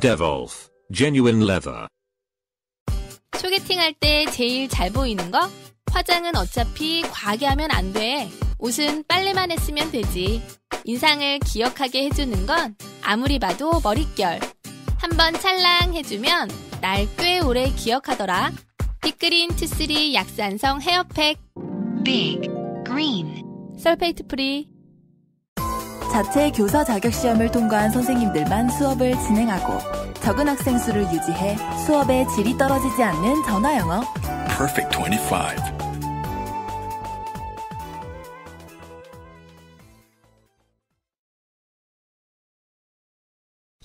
Devolf Genuine Leather 소개팅할 때 제일 잘 보이는 거? 화장은 어차피 과하게 하면 안 돼. 옷은 빨래만 했으면 되지. 인상을 기억하게 해주는 건 아무리 봐도 머릿결. 한번 찰랑 해주면 날 꽤 오래 기억하더라. 빅그린 투쓰리 약산성 헤어팩. 빅 그린. 설페이트 프리. 자체 교사 자격 시험을 통과한 선생님들만 수업을 진행하고 적은 학생 수를 유지해 수업의 질이 떨어지지 않는 전화 영어. Perfect 25.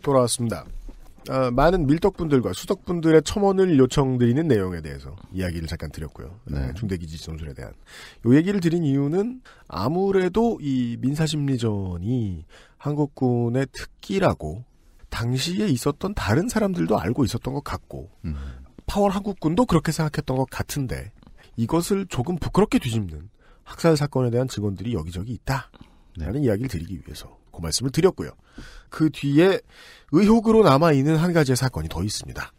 돌아왔습니다. 어, 많은 밀덕분들과 수덕분들의 첨언을 요청드리는 내용에 대해서 이야기를 잠깐 드렸고요. 네. 네 중대기지 전술에 대한 요 얘기를 드린 이유는 아무래도 이 민사심리전이 한국군의 특기라고 당시에 있었던 다른 사람들도 알고 있었던 것 같고 음. 파월 한국군도 그렇게 생각했던 것 같은데 이것을 조금 부끄럽게 뒤집는 학살 사건에 대한 증언들이 여기저기 있다라는 네. 이야기를 드리기 위해서 그 말씀을 드렸고요. 그 뒤에 의혹으로 남아있는 한 가지의 사건이 더 있습니다.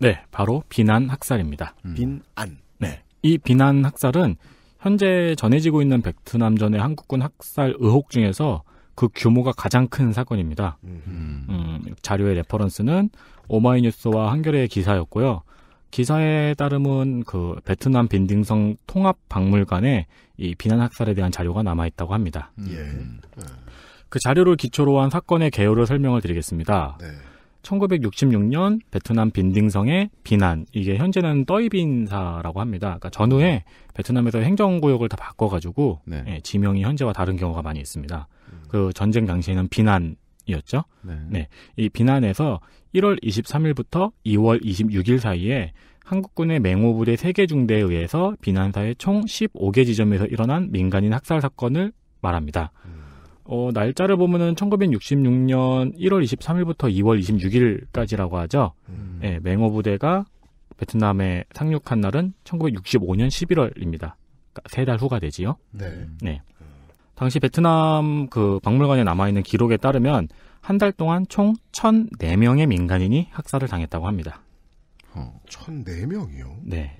네, 바로 비난 학살입니다. 음. 빈안. 네. 이 비난 학살은 현재 전해지고 있는 베트남전의 한국군 학살 의혹 중에서 그 규모가 가장 큰 사건입니다. 음. 음, 자료의 레퍼런스는 오마이뉴스와 한겨레의 기사였고요. 기사에 따르면 그 베트남 빈딩성 통합 박물관에 이 비난 학살에 대한 자료가 남아 있다고 합니다. 예. 음. 예. 그 자료를 기초로 한 사건의 개요를 설명을 드리겠습니다. 네. 1966년 베트남 빈딩성의 비난 이게 현재는 떠이빈사라고 합니다. 그러니까 전후에 음. 베트남에서 행정구역을 다 바꿔가지고 네. 예, 지명이 현재와 다른 경우가 많이 있습니다. 음. 그 전쟁 당시에는 비난이었죠. 네. 네, 이 비난에서 1월 23일부터 2월 26일 사이에 한국군의 맹호부대 3개 중대에 의해서 비난사의 총 15개 지점에서 일어난 민간인 학살 사건을 말합니다. 음. 어, 날짜를 보면은 1966년 1월 23일부터 2월 26일까지라고 하죠. 음. 예, 맹호 부대가 베트남에 상륙한 날은 1965년 11월입니다. 그러니까 세 달 후가 되지요. 네. 네. 당시 베트남 그 박물관에 남아있는 기록에 따르면 한 달 동안 총 1,004명의 민간인이 학살을 당했다고 합니다. 어, 1,004명이요? 네.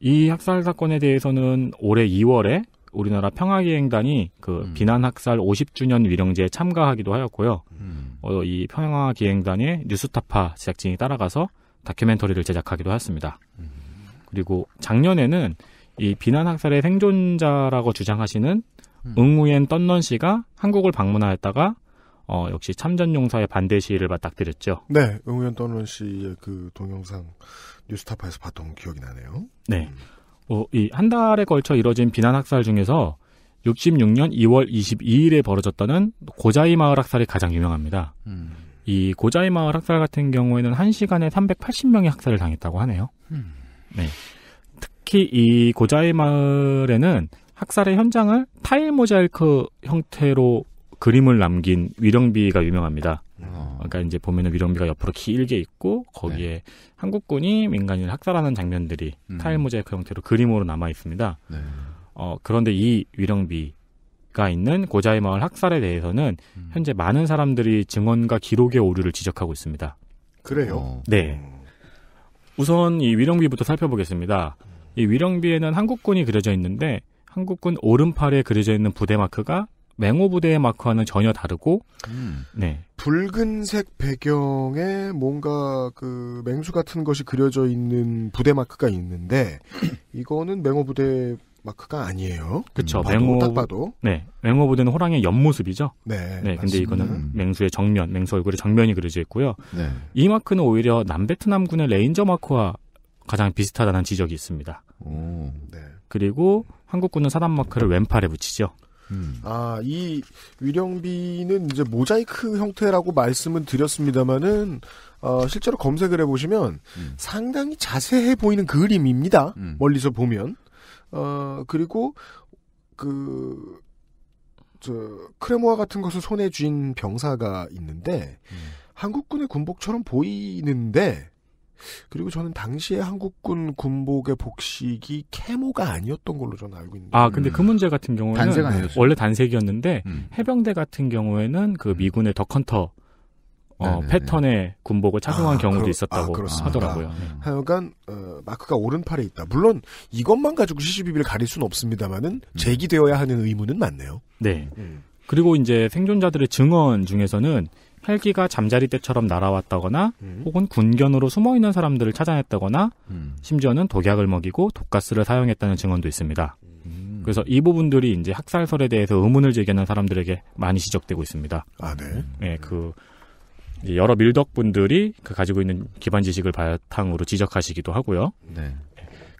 이 학살 사건에 대해서는 올해 2월에 우리나라 평화기행단이 그 음. 비난학살 50주년 위령제에 참가하기도 하였고요. 음. 어, 이 평화기행단의 뉴스타파 제작진이 따라가서 다큐멘터리를 제작하기도 하였습니다. 음. 그리고 작년에는 이 비난학살의 생존자라고 주장하시는 음. 응우엔 떤넌 씨가 한국을 방문하였다가 어, 역시 참전용사의 반대 시위를 맞닥뜨렸죠. 네, 응우현 떠넌 씨의 그 동영상 뉴스타파에서 봤던 기억이 나네요. 네. 음. 어, 이한 달에 걸쳐 이뤄진 비난 학살 중에서 66년 2월 22일에 벌어졌다는 고자이 마을 학살이 가장 유명합니다. 음. 이 고자이 마을 학살 같은 경우에는 1시간에 380명이 학살을 당했다고 하네요. 음. 네. 특히 이 고자이 마을에는 학살의 현장을 타일 모자이크 형태로 그림을 남긴 위령비가 유명합니다. 음. 어. 그러니까 이제 보면은 위령비가 옆으로 길게 있고 거기에 네. 한국군이 민간인을 학살하는 장면들이 음. 타일 모자이크 그 형태로 그림으로 남아 있습니다. 네. 어, 그런데 이 위령비가 있는 고자이 마을 학살에 대해서는 음. 현재 많은 사람들이 증언과 기록의 오류를 지적하고 있습니다. 그래요? 어. 네. 네. 우선 이 위령비부터 살펴보겠습니다. 이 위령비에는 한국군이 그려져 있는데 한국군 오른팔에 그려져 있는 부대 마크가 맹호 부대의 마크와는 전혀 다르고 음. 네. 붉은색 배경에 뭔가 그 맹수 같은 것이 그려져 있는 부대 마크가 있는데 이거는 맹호 부대 마크가 아니에요. 그렇죠. 음, 맹호 딱 봐도 네 맹호 부대는 호랑이의 옆모습이죠. 네. 네 근데 이거는 음. 맹수의 정면, 맹수 얼굴의 정면이 그려져 있고요. 네. 이 마크는 오히려 남베트남군의 레인저 마크와 가장 비슷하다는 지적이 있습니다. 오, 네. 그리고 한국군은 사단 마크를 왼팔에 붙이죠. 음. 아, 이 위령비는 이제 모자이크 형태라고 말씀은 드렸습니다만은 어, 실제로 검색을 해보시면 음. 상당히 자세해 보이는 그림입니다. 음. 멀리서 보면. 어, 그리고 그, 저, 크레모아 같은 것을 손에 쥔 병사가 있는데 음. 한국군의 군복처럼 보이는데 그리고 저는 당시에 한국군 군복의 복식이 캐모가 아니었던 걸로 저는 알고 있는데. 아, 근데 그 음. 그 문제 같은 경우에는 단색 음, 아니었어요. 원래 단색이었는데 음. 해병대 같은 경우에는 그 음. 미군의 더컨터 어, 네, 네, 네. 패턴의 군복을 착용한 아, 경우도 그러, 있었다고 아, 하더라고요. 아, 하여간 어, 마크가 오른팔에 있다. 물론 이것만 가지고 시시비비를 가릴 수는 없습니다만은 음. 제기되어야 하는 의무는 맞네요. 네. 음. 그리고 이제 생존자들의 증언 중에서는 헬기가 잠자리 때처럼 날아왔다거나 음. 혹은 군견으로 숨어 있는 사람들을 찾아냈다거나 음. 심지어는 독약을 먹이고 독가스를 사용했다는 증언도 있습니다. 음. 그래서 이 부분들이 이제 학살설에 대해서 의문을 제기하는 사람들에게 많이 지적되고 있습니다. 아, 네. 네, 그 여러 밀덕분들이 그 가지고 있는 기반 지식을 바탕으로 지적하시기도 하고요. 네.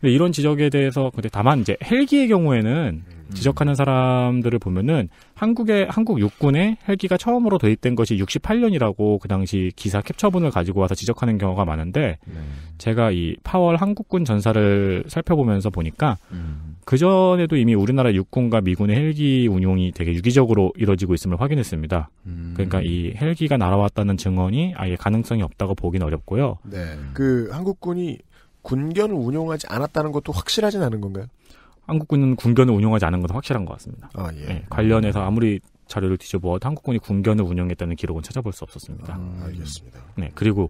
근데 이런 지적에 대해서 근데 다만 이제 헬기의 경우에는 음. 지적하는 사람들을 보면은 한국의 한국 육군에 헬기가 처음으로 도입된 것이 68년이라고 그 당시 기사 캡처본을 가지고 와서 지적하는 경우가 많은데 네. 제가 이 파월 한국군 전사를 살펴보면서 보니까 음. 그 전에도 이미 우리나라 육군과 미군의 헬기 운용이 되게 유기적으로 이루어지고 있음을 확인했습니다. 음. 그러니까 이 헬기가 날아왔다는 증언이 아예 가능성이 없다고 보긴 어렵고요. 네, 그 한국군이 군견을 운용하지 않았다는 것도 확실하진 않은 건가요? 한국군은 군견을 운용하지 않은 건 확실한 것 같습니다. 아, 예. 예, 관련해서 아무리 자료를 뒤져보아도 한국군이 군견을 운용했다는 기록은 찾아볼 수 없었습니다. 아, 알겠습니다. 네, 그리고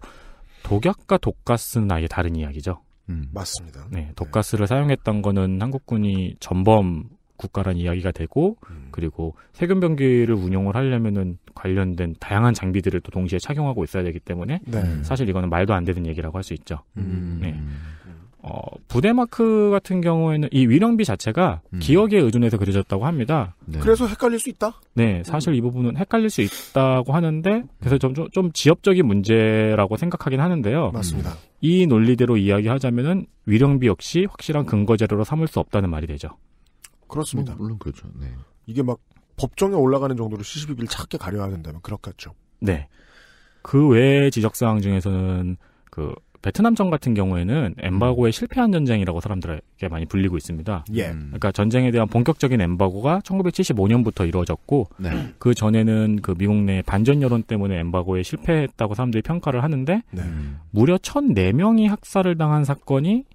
독약과 독가스는 아예 다른 이야기죠. 음. 맞습니다. 네, 네. 독가스를 네. 사용했던 거는 한국군이 전범 국가란 이야기가 되고 음. 그리고 세금 변기를 운영을 하려면은 관련된 다양한 장비들을 또 동시에 착용하고 있어야 되기 때문에 네. 음. 사실 이거는 말도 안 되는 얘기라고 할 수 있죠. 음. 네. 음. 어, 부대마크 같은 경우에는 이 위령비 자체가 음. 기억에 의존해서 그려졌다고 합니다. 네. 그래서 헷갈릴 수 있다? 네, 사실 이 부분은 헷갈릴 수 있다고 하는데, 그래서 좀, 좀, 좀 지엽적인 문제라고 생각하긴 하는데요. 맞습니다. 이 논리대로 이야기하자면은 위령비 역시 확실한 근거 자료로 삼을 수 없다는 말이 되죠. 그렇습니다. 뭐, 물론 그렇죠. 네. 이게 막 법정에 올라가는 정도로 시시비비를 작게 가려야 된다면 그렇겠죠. 네. 그 외의 지적사항 중에서는 그 베트남전 같은 경우에는 엠바고의 음. 실패한 전쟁이라고 사람들에게 많이 불리고 있습니다. 예. 음. 그러니까 전쟁에 대한 본격적인 엠바고가 1975년부터 이루어졌고 네. 그 전에는 그 미국 내 반전 여론 때문에 엠바고에 실패했다고 사람들이 평가를 하는데 네. 무려 1004명이 학살을 당한 사건이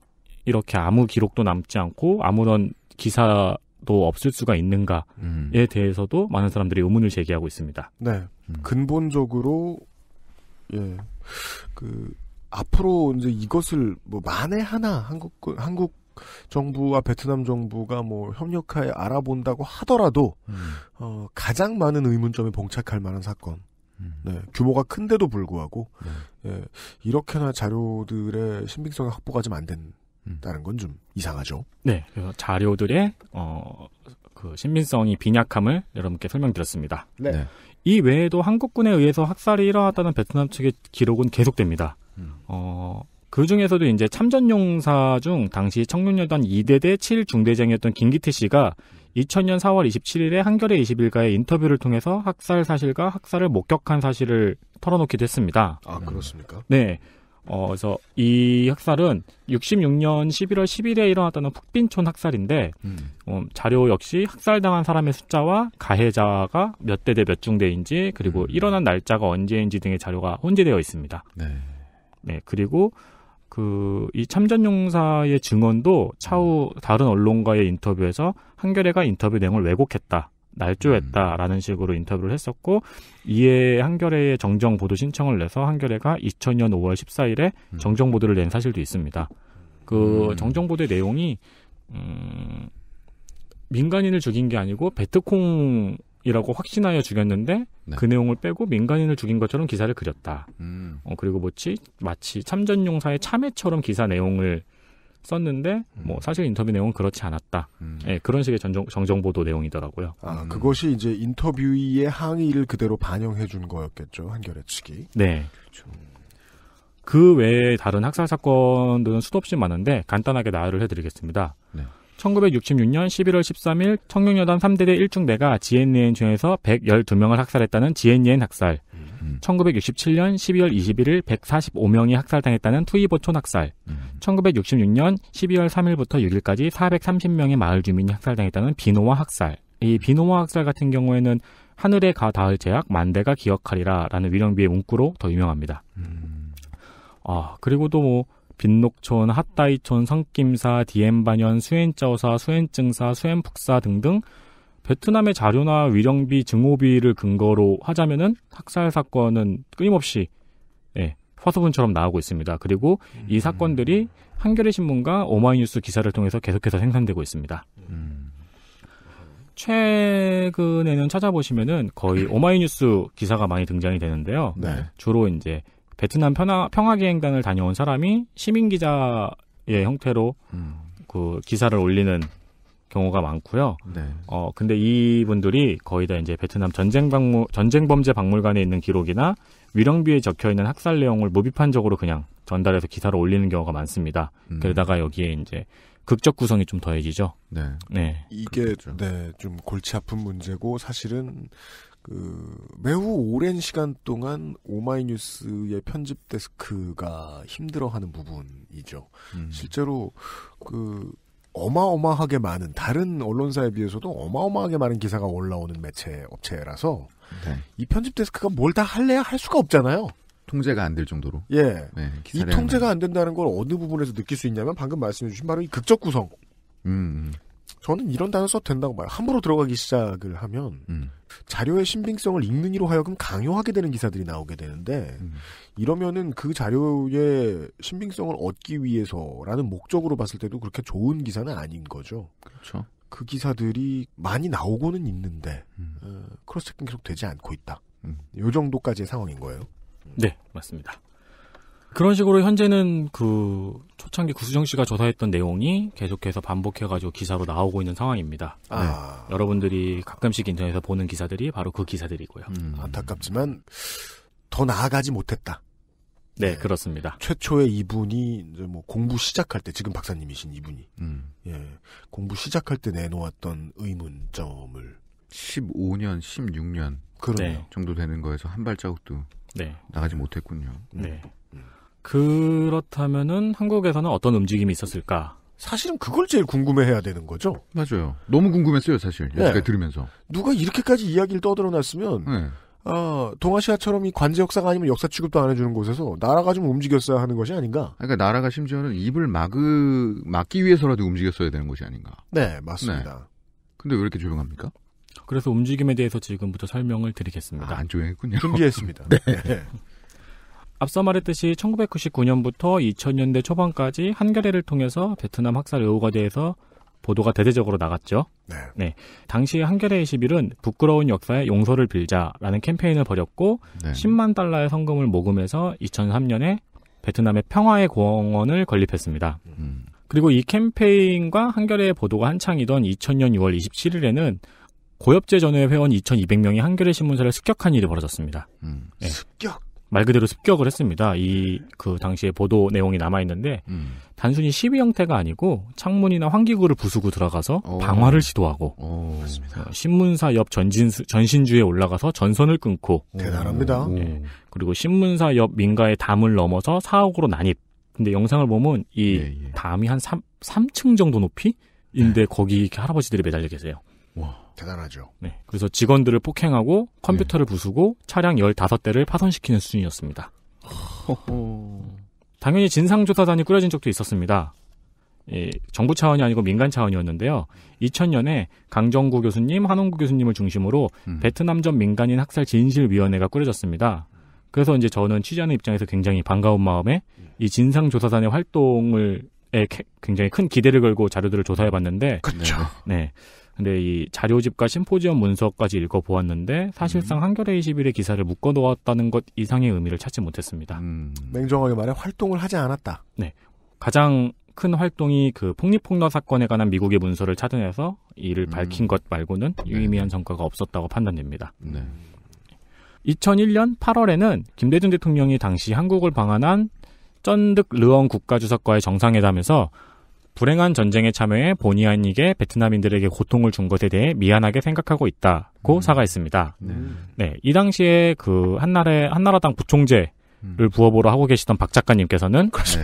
이렇게 아무 기록도 남지 않고 아무런 기사 또 없을 수가 있는가에 음. 대해서도 많은 사람들이 의문을 제기하고 있습니다. 네. 음. 근본적으로 예. 그 앞으로 이제 이것을 뭐 만에 하나 한국 한국 정부와 베트남 정부가 뭐 협력하에 알아본다고 하더라도 음. 어, 가장 많은 의문점에 봉착할 만한 사건. 음. 네, 규모가 큰데도 불구하고 네. 예, 이렇게나 자료들의 신빙성이 확보가 좀안된 다른 건 좀 이상하죠. 네, 그래서 자료들의 어, 그 신빙성이 빈약함을 여러분께 설명드렸습니다. 네. 네. 이 외에도 한국군에 의해서 학살이 일어났다는 베트남 측의 기록은 계속됩니다. 음. 어, 그 중에서도 이제 참전용사 중 당시 청년여단 2대대 7중대장이었던 김기태 씨가 2000년 4월 27일에 한겨레 21가의 인터뷰를 통해서 학살 사실과 학살을 목격한 사실을 털어놓기도 했습니다. 아, 그렇습니까? 네. 어, 그래서 이 학살은 66년 11월 10일에 일어났던는 북빈촌 학살인데 음. 어, 자료 역시 학살당한 사람의 숫자와 가해자가 몇 대대 몇 중대인지 그리고 음. 일어난 날짜가 언제인지 등의 자료가 혼재되어 있습니다. 네. 네 그리고 그 이 참전용사의 증언도 차후 다른 언론과의 인터뷰에서 한겨레가 인터뷰 내용을 왜곡했다. 날조했다라는 식으로 인터뷰를 했었고 이에 한겨레에 정정 보도 신청을 내서 한겨레가 2000년 5월 14일에 음. 정정 보도를 낸 사실도 있습니다. 그 음. 정정 보도의 내용이 음, 민간인을 죽인 게 아니고 베트콩 이라고 확신하여 죽였는데 네. 그 내용을 빼고 민간인을 죽인 것처럼 기사를 그렸다. 음. 어, 그리고 뭐지 마치 참전용사의 참회처럼 기사 내용을 썼는데 음. 뭐 사실 인터뷰 내용은 그렇지 않았다. 음. 네, 그런 식의 전정, 정정보도 내용이더라고요. 아, 음. 그것이 이제 인터뷰의 항의를 그대로 반영해 준 거였겠죠. 한겨레 측이. 네. 그렇죠. 그 외에 다른 학살 사건들은 수도 없이 많은데 간단하게 나열을 해드리겠습니다. 네. 1966년 11월 13일 청룡여단 3대대 1중대가 GNN 중에서 112명을 학살했다는 GNN 학살. 음. 1967년 12월 21일 145명이 학살당했다는 투이보촌 학살, 음. 1966년 12월 3일부터 6일까지 430명의 마을 주민이 학살당했다는 비노와 학살. 이 비노와 학살 같은 경우에는 하늘에 가 닿을 제약 만대가 기억하리라라는 위령비의 문구로 더 유명합니다. 음. 아 그리고 또뭐 빈녹촌, 핫다이촌, 성김사, 디엠반현, 수엔짜오사, 수엔증사, 수엔북사 등등 베트남의 자료나 위령비, 증오비를 근거로 하자면은 학살 사건은 끊임없이 예, 화소분처럼 나오고 있습니다. 그리고 음. 이 사건들이 한겨레 신문과 오마이뉴스 기사를 통해서 계속해서 생산되고 있습니다. 음. 최근에는 찾아보시면은 거의 오마이뉴스 기사가 많이 등장이 되는데요. 네. 주로 이제 베트남 평화, 평화기행단을 다녀온 사람이 시민 기자의 형태로 음. 그 기사를 올리는 경우가 많고요. 네. 어 근데 이분들이 거의 다 이제 베트남 전쟁 박물 전쟁 범죄 박물관에 있는 기록이나 위령비에 적혀 있는 학살 내용을 무비판적으로 그냥 전달해서 기사를 올리는 경우가 많습니다. 음. 그러다가 여기에 이제 극적 구성이 좀 더해지죠. 네. 네. 이게 그렇죠. 네, 좀 골치 아픈 문제고 사실은 그 매우 오랜 시간 동안 오마이뉴스의 편집 데스크가 힘들어하는 부분이죠. 음. 실제로 그 어마어마하게 많은 다른 언론사에 비해서도 어마어마하게 많은 기사가 올라오는 매체 업체라서 네. 이 편집 데스크가 뭘 다 할래야 할 수가 없잖아요. 통제가 안 될 정도로. 예. 네, 이 통제가 안 된다는 걸 어느 부분에서 느낄 수 있냐면 방금 말씀해 주신 바로 이 극적 구성. 음. 음. 저는 이런 단어 써도 된다고 봐요. 함부로 들어가기 시작을 하면 음. 자료의 신빙성을 읽는 이로 하여금 강요하게 되는 기사들이 나오게 되는데 음. 이러면은 그 자료의 신빙성을 얻기 위해서라는 목적으로 봤을 때도 그렇게 좋은 기사는 아닌 거죠. 그렇죠. 그 기사들이 많이 나오고는 있는데 음. 어, 크로스체크 계속 되지 않고 있다. 음. 요 정도까지의 상황인 거예요. 네, 맞습니다. 그런 식으로 현재는 그 초창기 구수정 씨가 조사했던 내용이 계속해서 반복해가지고 기사로 나오고 있는 상황입니다. 아. 네. 여러분들이 가끔씩 인터넷에서 보는 기사들이 바로 그 기사들이고요. 음. 안타깝지만 더 나아가지 못했다. 네, 네. 그렇습니다. 최초의 이분이 이제 뭐 공부 시작할 때 지금 박사님이신 이분이 음. 예, 공부 시작할 때 내놓았던 의문점을 15년, 16년 그러네요. 네. 정도 되는 거에서 한 발자국도 네. 나가지 못했군요. 네. 그렇다면은 한국에서는 어떤 움직임이 있었을까? 사실은 그걸 제일 궁금해해야 되는 거죠. 맞아요. 너무 궁금했어요, 사실. 여기까지 네. 들으면서. 누가 이렇게까지 이야기를 떠들어놨으면 네. 어, 동아시아처럼 이 관제 역사가 아니면 역사 취급도 안 해주는 곳에서 나라가 좀 움직였어야 하는 것이 아닌가. 그러니까 나라가 심지어는 입을 막으, 막기 위해서라도 움직였어야 되는 것이 아닌가. 네, 맞습니다. 네. 근데 왜 이렇게 조용합니까? 그래서 움직임에 대해서 지금부터 설명을 드리겠습니다. 아, 안 조용했군요. 준비했습니다. 네. 네. 앞서 말했듯이 1999년부터 2000년대 초반까지 한겨레를 통해서 베트남 학살 의혹에 대해서 보도가 대대적으로 나갔죠. 네. 네. 당시 한겨레 21은 부끄러운 역사에 용서를 빌자라는 캠페인을 벌였고 네. 10만 달러의 성금을 모금해서 2003년에 베트남의 평화의 공원을 건립했습니다. 음. 그리고 이 캠페인과 한겨레의 보도가 한창이던 2000년 6월 27일에는 고엽제 전후의 회원 2,200명이 한겨레 신문사를 습격한 일이 벌어졌습니다. 음. 네. 습격? 말 그대로 습격을 했습니다. 이 그 당시에 보도 내용이 남아 있는데 음. 단순히 시위 형태가 아니고 창문이나 환기구를 부수고 들어가서 오. 어. 방화를 시도하고 오. 어. 맞 어, 신문사 옆 전진수, 전신주에 올라가서 전선을 끊고 대단합니다. 네. 그리고 신문사 옆 민가의 담을 넘어서 사옥으로 난입. 근데 영상을 보면 이 예, 예. 담이 한 3, 3층 정도 높이인데 네. 거기 할아버지들이 매달려 계세요. 와. 대단하죠. 네. 그래서 직원들을 폭행하고 컴퓨터를 네. 부수고 차량 15대를 파손시키는 수준이었습니다. 당연히 진상조사단이 꾸려진 적도 있었습니다. 예, 정부 차원이 아니고 민간 차원이었는데요. 2000년에 강정구 교수님, 한홍구 교수님을 중심으로 음. 베트남 전 민간인 학살 진실위원회가 꾸려졌습니다. 그래서 이제 저는 취재하는 입장에서 굉장히 반가운 마음에 이 진상조사단의 활동을 에 굉장히 큰 기대를 걸고 자료들을 조사해봤는데, 그렇죠. 네, 근데 이 자료집과 심포지엄 문서까지 읽어보았는데 사실상 음. 한겨레 21의 기사를 묶어놓았다는 것 이상의 의미를 찾지 못했습니다. 음. 냉정하게 말해 활동을 하지 않았다. 네. 가장 큰 활동이 그 폭립폭로 사건에 관한 미국의 문서를 찾아해서 이를 음. 밝힌 것 말고는 네. 유의미한 성과가 없었다고 판단됩니다. 네. 2001년 8월에는 김대중 대통령이 당시 한국을 방한한 쩐득 르원 국가주석과의 정상회담에서 불행한 전쟁에 참여해 본의 아니게 베트남인들에게 고통을 준 것에 대해 미안하게 생각하고 있다고 음. 사과했습니다. 네. 네. 이 당시에 그 한나라 한나라당 부총재를 음. 부업으로 하고 계시던 박 작가님께서는 네.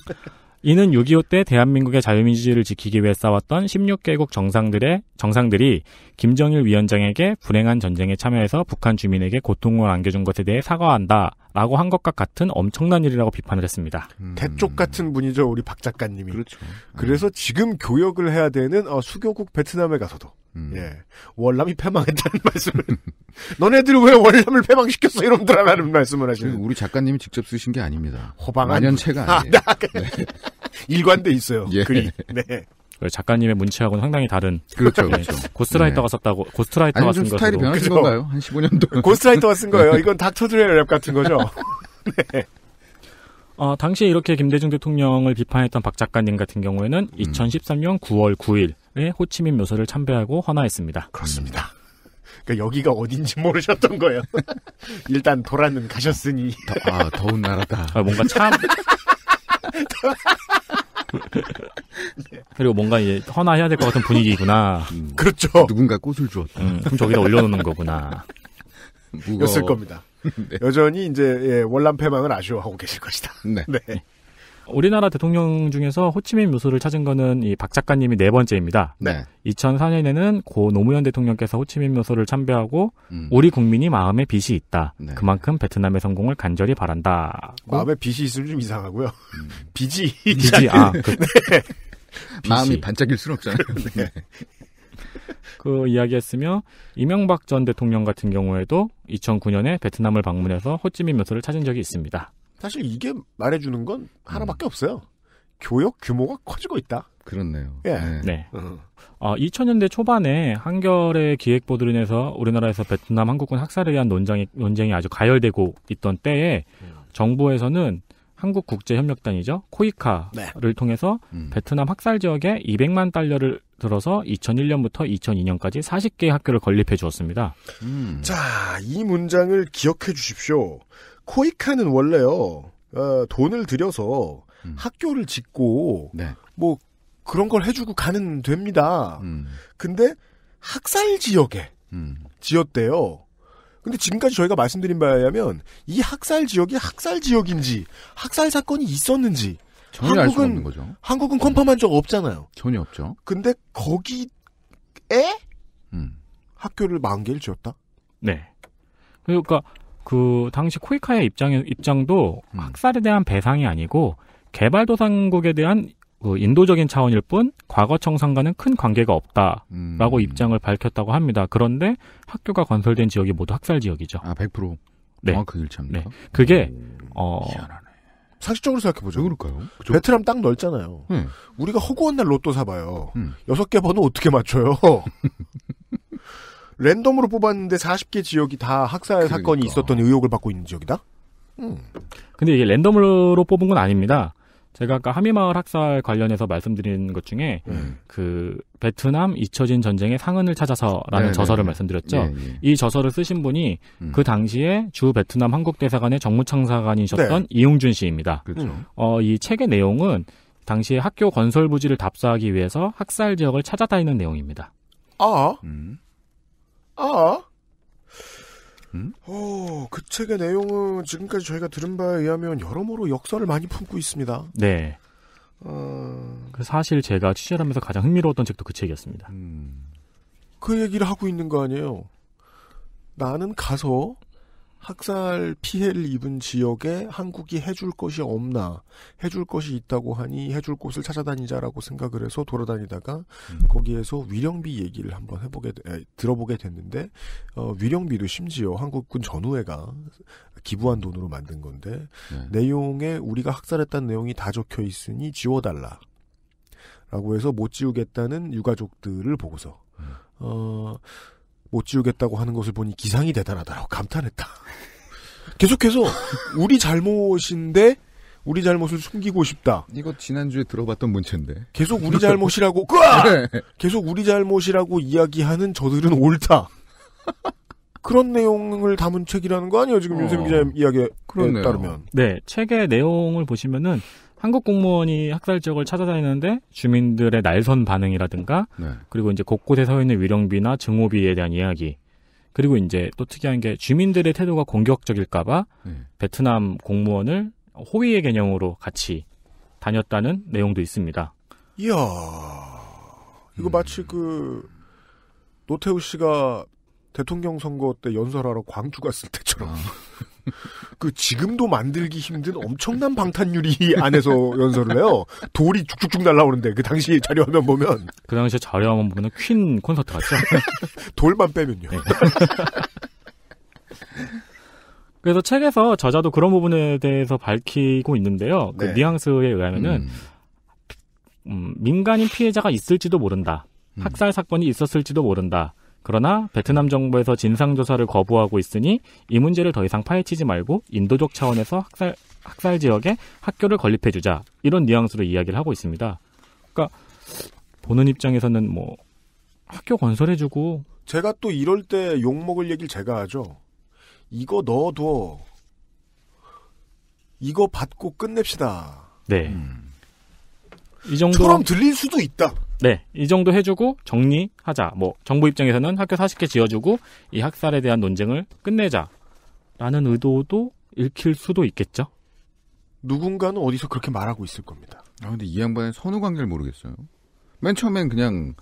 이는 6.25 때 대한민국의 자유민주주의를 지키기 위해 싸웠던 16개국 정상들의 정상들이 김정일 위원장에게 불행한 전쟁에 참여해서 북한 주민에게 고통을 안겨준 것에 대해 사과한다. 라고 한 것과 같은 엄청난 일이라고 비판을 했습니다. 음. 대쪽 같은 분이죠, 우리 박 작가님이. 그렇죠. 그래서 음. 지금 교역을 해야 되는 어, 수교국 베트남에 가서도 음. 예, 월남이 패망했다는 말씀을 너네들 이왜 월남을 패망시켰어 이놈들아라는 말씀을 하시는 우리 작가님이 직접 쓰신 게 아닙니다. 호방한 만연체가 아, 아니에요. 아, 네. 일관돼 있어요. 예. 글이. 네. 그 작가님의 문체하고는 상당히 다른 그렇죠, 네, 그렇죠. 고스트라이터가 네. 썼다고 고스트라이터가 쓴 스타일이 것으로 변하신 그렇죠. 건가요? 한 15년 동안 고스트라이터가 쓴 거예요. 네. 이건 닥터드레의 랩 같은 거죠. 네. 어, 당시에 이렇게 김대중 대통령을 비판했던 박 작가님 같은 경우에는 음. 2013년 9월 9일에 호치민 묘소를 참배하고 헌화했습니다. 그렇습니다. 그러니까 여기가 어딘지 모르셨던 거예요. 일단 도라는 가셨으니 더, 아 더운 나라다. 아, 뭔가 참 그리고 뭔가 이제 헌화해야 될 것 같은 분위기구나. 음, 그렇죠. 누군가 꽃을 주었다. 음, 그럼 저기다 올려놓는 거구나. 무거웠을 겁니다. 네. 여전히 이제 예, 월남 패망을 아쉬워하고 계실 것이다. 네. 네. 우리나라 대통령 중에서 호치민 묘소를 찾은 거는 이 박 작가님이 네 번째입니다. 네. 2004년에는 고 노무현 대통령께서 호치민 묘소를 참배하고 음. 우리 국민이 마음에 빚이 있다. 네. 그만큼 베트남의 성공을 간절히 바란다. 뭐? 마음에 빚이 있으면 좀 이상하고요. 음. 빚이 빚이 아 그, 네. 이 마음이 반짝일 순 없잖아요. 네. 그 이야기했으며 이명박 전 대통령 같은 경우에도 2009년에 베트남을 방문해서 호치민 묘소를 찾은 적이 있습니다. 사실 이게 말해주는 건 하나밖에 음. 없어요. 교역 규모가 커지고 있다. 그렇네요. 예. 네. 네. 어, 2000년대 아, 초반에 한결의 기획보도로 인해서 우리나라에서 베트남 한국군 학살에 대한 논쟁이, 논쟁이 아주 가열되고 있던 때에 음. 정부에서는 한국국제협력단이죠. 코이카를 네. 통해서 음. 베트남 학살 지역에 200만 달러를 들어서 2001년부터 2002년까지 40개의 학교를 건립해 주었습니다. 음. 자, 이 문장을 기억해 주십시오. 코이카는 원래요 어, 돈을 들여서 음. 학교를 짓고 네. 뭐 그런 걸 해주고 가는 됩니다. 음. 근데 학살 지역에 음. 지었대요. 근데 지금까지 저희가 말씀드린 바에 의하면 이 학살 지역이 학살 지역인지 학살 사건이 있었는지 전혀 한국은, 없는 거죠. 한국은 컨펌한 적 없잖아요. 전혀 없죠. 근데 거기에 음. 학교를 만개를 지었다? 네. 그러니까 그 당시 코이카의 입장 입장도 음. 학살에 대한 배상이 아니고 개발도상국에 대한 그 인도적인 차원일 뿐 과거청 산과는큰 관계가 없다라고 음. 입장을 밝혔다고 합니다. 그런데 학교가 건설된 지역이 모두 학살 지역이죠. 아, 100% 정확하게 일치합니다. 네. 그게 오. 어 희한하네. 상식적으로 생각해보죠. 그럴까요? 그죠? 베트남 땅 넓잖아요. 음. 우리가 허구한 날 로또 사봐요. 음. 여섯 개 번호 어떻게 맞춰요? 랜덤으로 뽑았는데 40개 지역이 다 학살 그러니까. 사건이 있었던 의혹을 받고 있는 지역이다? 음. 근데 이게 랜덤으로 뽑은 건 아닙니다. 제가 아까 하미마을 학살 관련해서 말씀드린 것 중에 음. 그 베트남 잊혀진 전쟁의 상흔을 찾아서라는 네네. 네, 저서를 네. 말씀드렸죠. 네네. 네. 이 저서를 쓰신 분이 음. 그 당시에 주 베트남 한국 대사관의 정무창사관이셨던 네. 이용준 씨입니다. 그렇죠. 음. 어, 이 책의 내용은 당시에 학교 건설 부지를 답사하기 위해서 학살 지역을 찾아다니는 내용입니다. 아. 음. 아. 음? 어, 그 책의 내용은 지금까지 저희가 들은 바에 의하면 여러모로 역사를 많이 품고 있습니다. 네. 어... 그 사실 제가 취재를 하면서 가장 흥미로웠던 책도 그 책이었습니다. 음... 그 얘기를 하고 있는 거 아니에요? 나는 가서 학살 피해를 입은 지역에 한국이 해줄 것이 없나 해줄 것이 있다고 하니 해줄 곳을 찾아다니자라고 생각을 해서 돌아다니다가 음. 거기에서 위령비 얘기를 한번 해보게 에, 들어보게 됐는데 어, 위령비도 심지어 한국군 전우회가 기부한 돈으로 만든 건데 네. 내용에 우리가 학살했다는 내용이 다 적혀 있으니 지워달라 라고 해서 못 지우겠다는 유가족들을 보고서 음. 어, 못 지우겠다고 하는 것을 보니 기상이 대단하다라고 감탄했다. 계속해서 우리 잘못인데 우리 잘못을 숨기고 싶다. 이거 지난주에 들어봤던 문체인데. 계속 우리 잘못이라고 네. 계속 우리 잘못이라고 이야기하는 저들은 옳다. 그런 내용을 담은 책이라는 거 아니에요? 지금 어. 윤세민 기자의 이야기에 그렇네요. 따르면. 네, 책의 내용을 보시면은 한국 공무원이 학살지역을 찾아다니는데 주민들의 날선 반응이라든가 네. 그리고 이제 곳곳에 서 있는 위령비나 증오비에 대한 이야기 그리고 이제 또 특이한 게 주민들의 태도가 공격적일까봐 네. 베트남 공무원을 호위의 개념으로 같이 다녔다는 내용도 있습니다. 이야 이거 음. 마치 그 노태우 씨가 대통령 선거 때 연설하러 광주 갔을 때처럼. 아. 그 지금도 만들기 힘든 엄청난 방탄유리 안에서 연설을 해요. 돌이 쭉쭉쭉 날라오는데 그 당시 자료화면 보면 그 당시 자료화면 보면 퀸 콘서트 같죠. 돌만 빼면요. 네. 그래서 책에서 저자도 그런 부분에 대해서 밝히고 있는데요. 그 네. 뉘앙스에 의하면은 음. 음, 민간인 피해자가 있을지도 모른다. 음. 학살 사건이 있었을지도 모른다. 그러나 베트남 정부에서 진상조사를 거부하고 있으니 이 문제를 더 이상 파헤치지 말고 인도적 차원에서 학살, 학살 지역에 학교를 건립해주자. 이런 뉘앙스로 이야기를 하고 있습니다. 그러니까 보는 입장에서는 뭐 학교 건설해주고 제가 또 이럴 때 욕먹을 얘기를 제가 하죠. 이거 넣어둬. 이거 받고 끝냅시다. 네. 음. 이 정도. 처럼 들릴 수도 있다. 네, 이 정도 해주고 정리하자. 뭐 정부 입장에서는 학교 40개 지어주고 이 학살에 대한 논쟁을 끝내자라는 의도도 읽힐 수도 있겠죠. 누군가는 어디서 그렇게 말하고 있을 겁니다. 아 근데 이 양반의 선후 관계를 모르겠어요. 맨 처음엔 그냥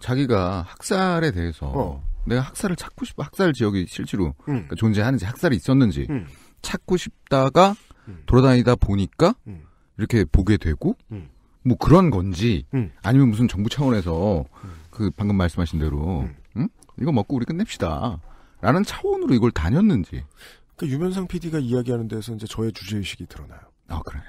자기가 학살에 대해서 어. 내가 학살을 찾고 싶어 학살 지역이 실제로 음. 그러니까 존재하는지 학살이 있었는지 음. 찾고 싶다가 음. 돌아다니다 보니까 음. 이렇게 보게 되고 음. 뭐 그런 건지 음. 아니면 무슨 정부 차원에서 음. 그 방금 말씀하신 대로 음. 응? 이거 먹고 우리 끝냅시다. 라는 차원으로 이걸 다녔는지. 그러니까 유면상 PD가 이야기하는 데서 이제 저의 주제의식이 드러나요. 아, 그래요?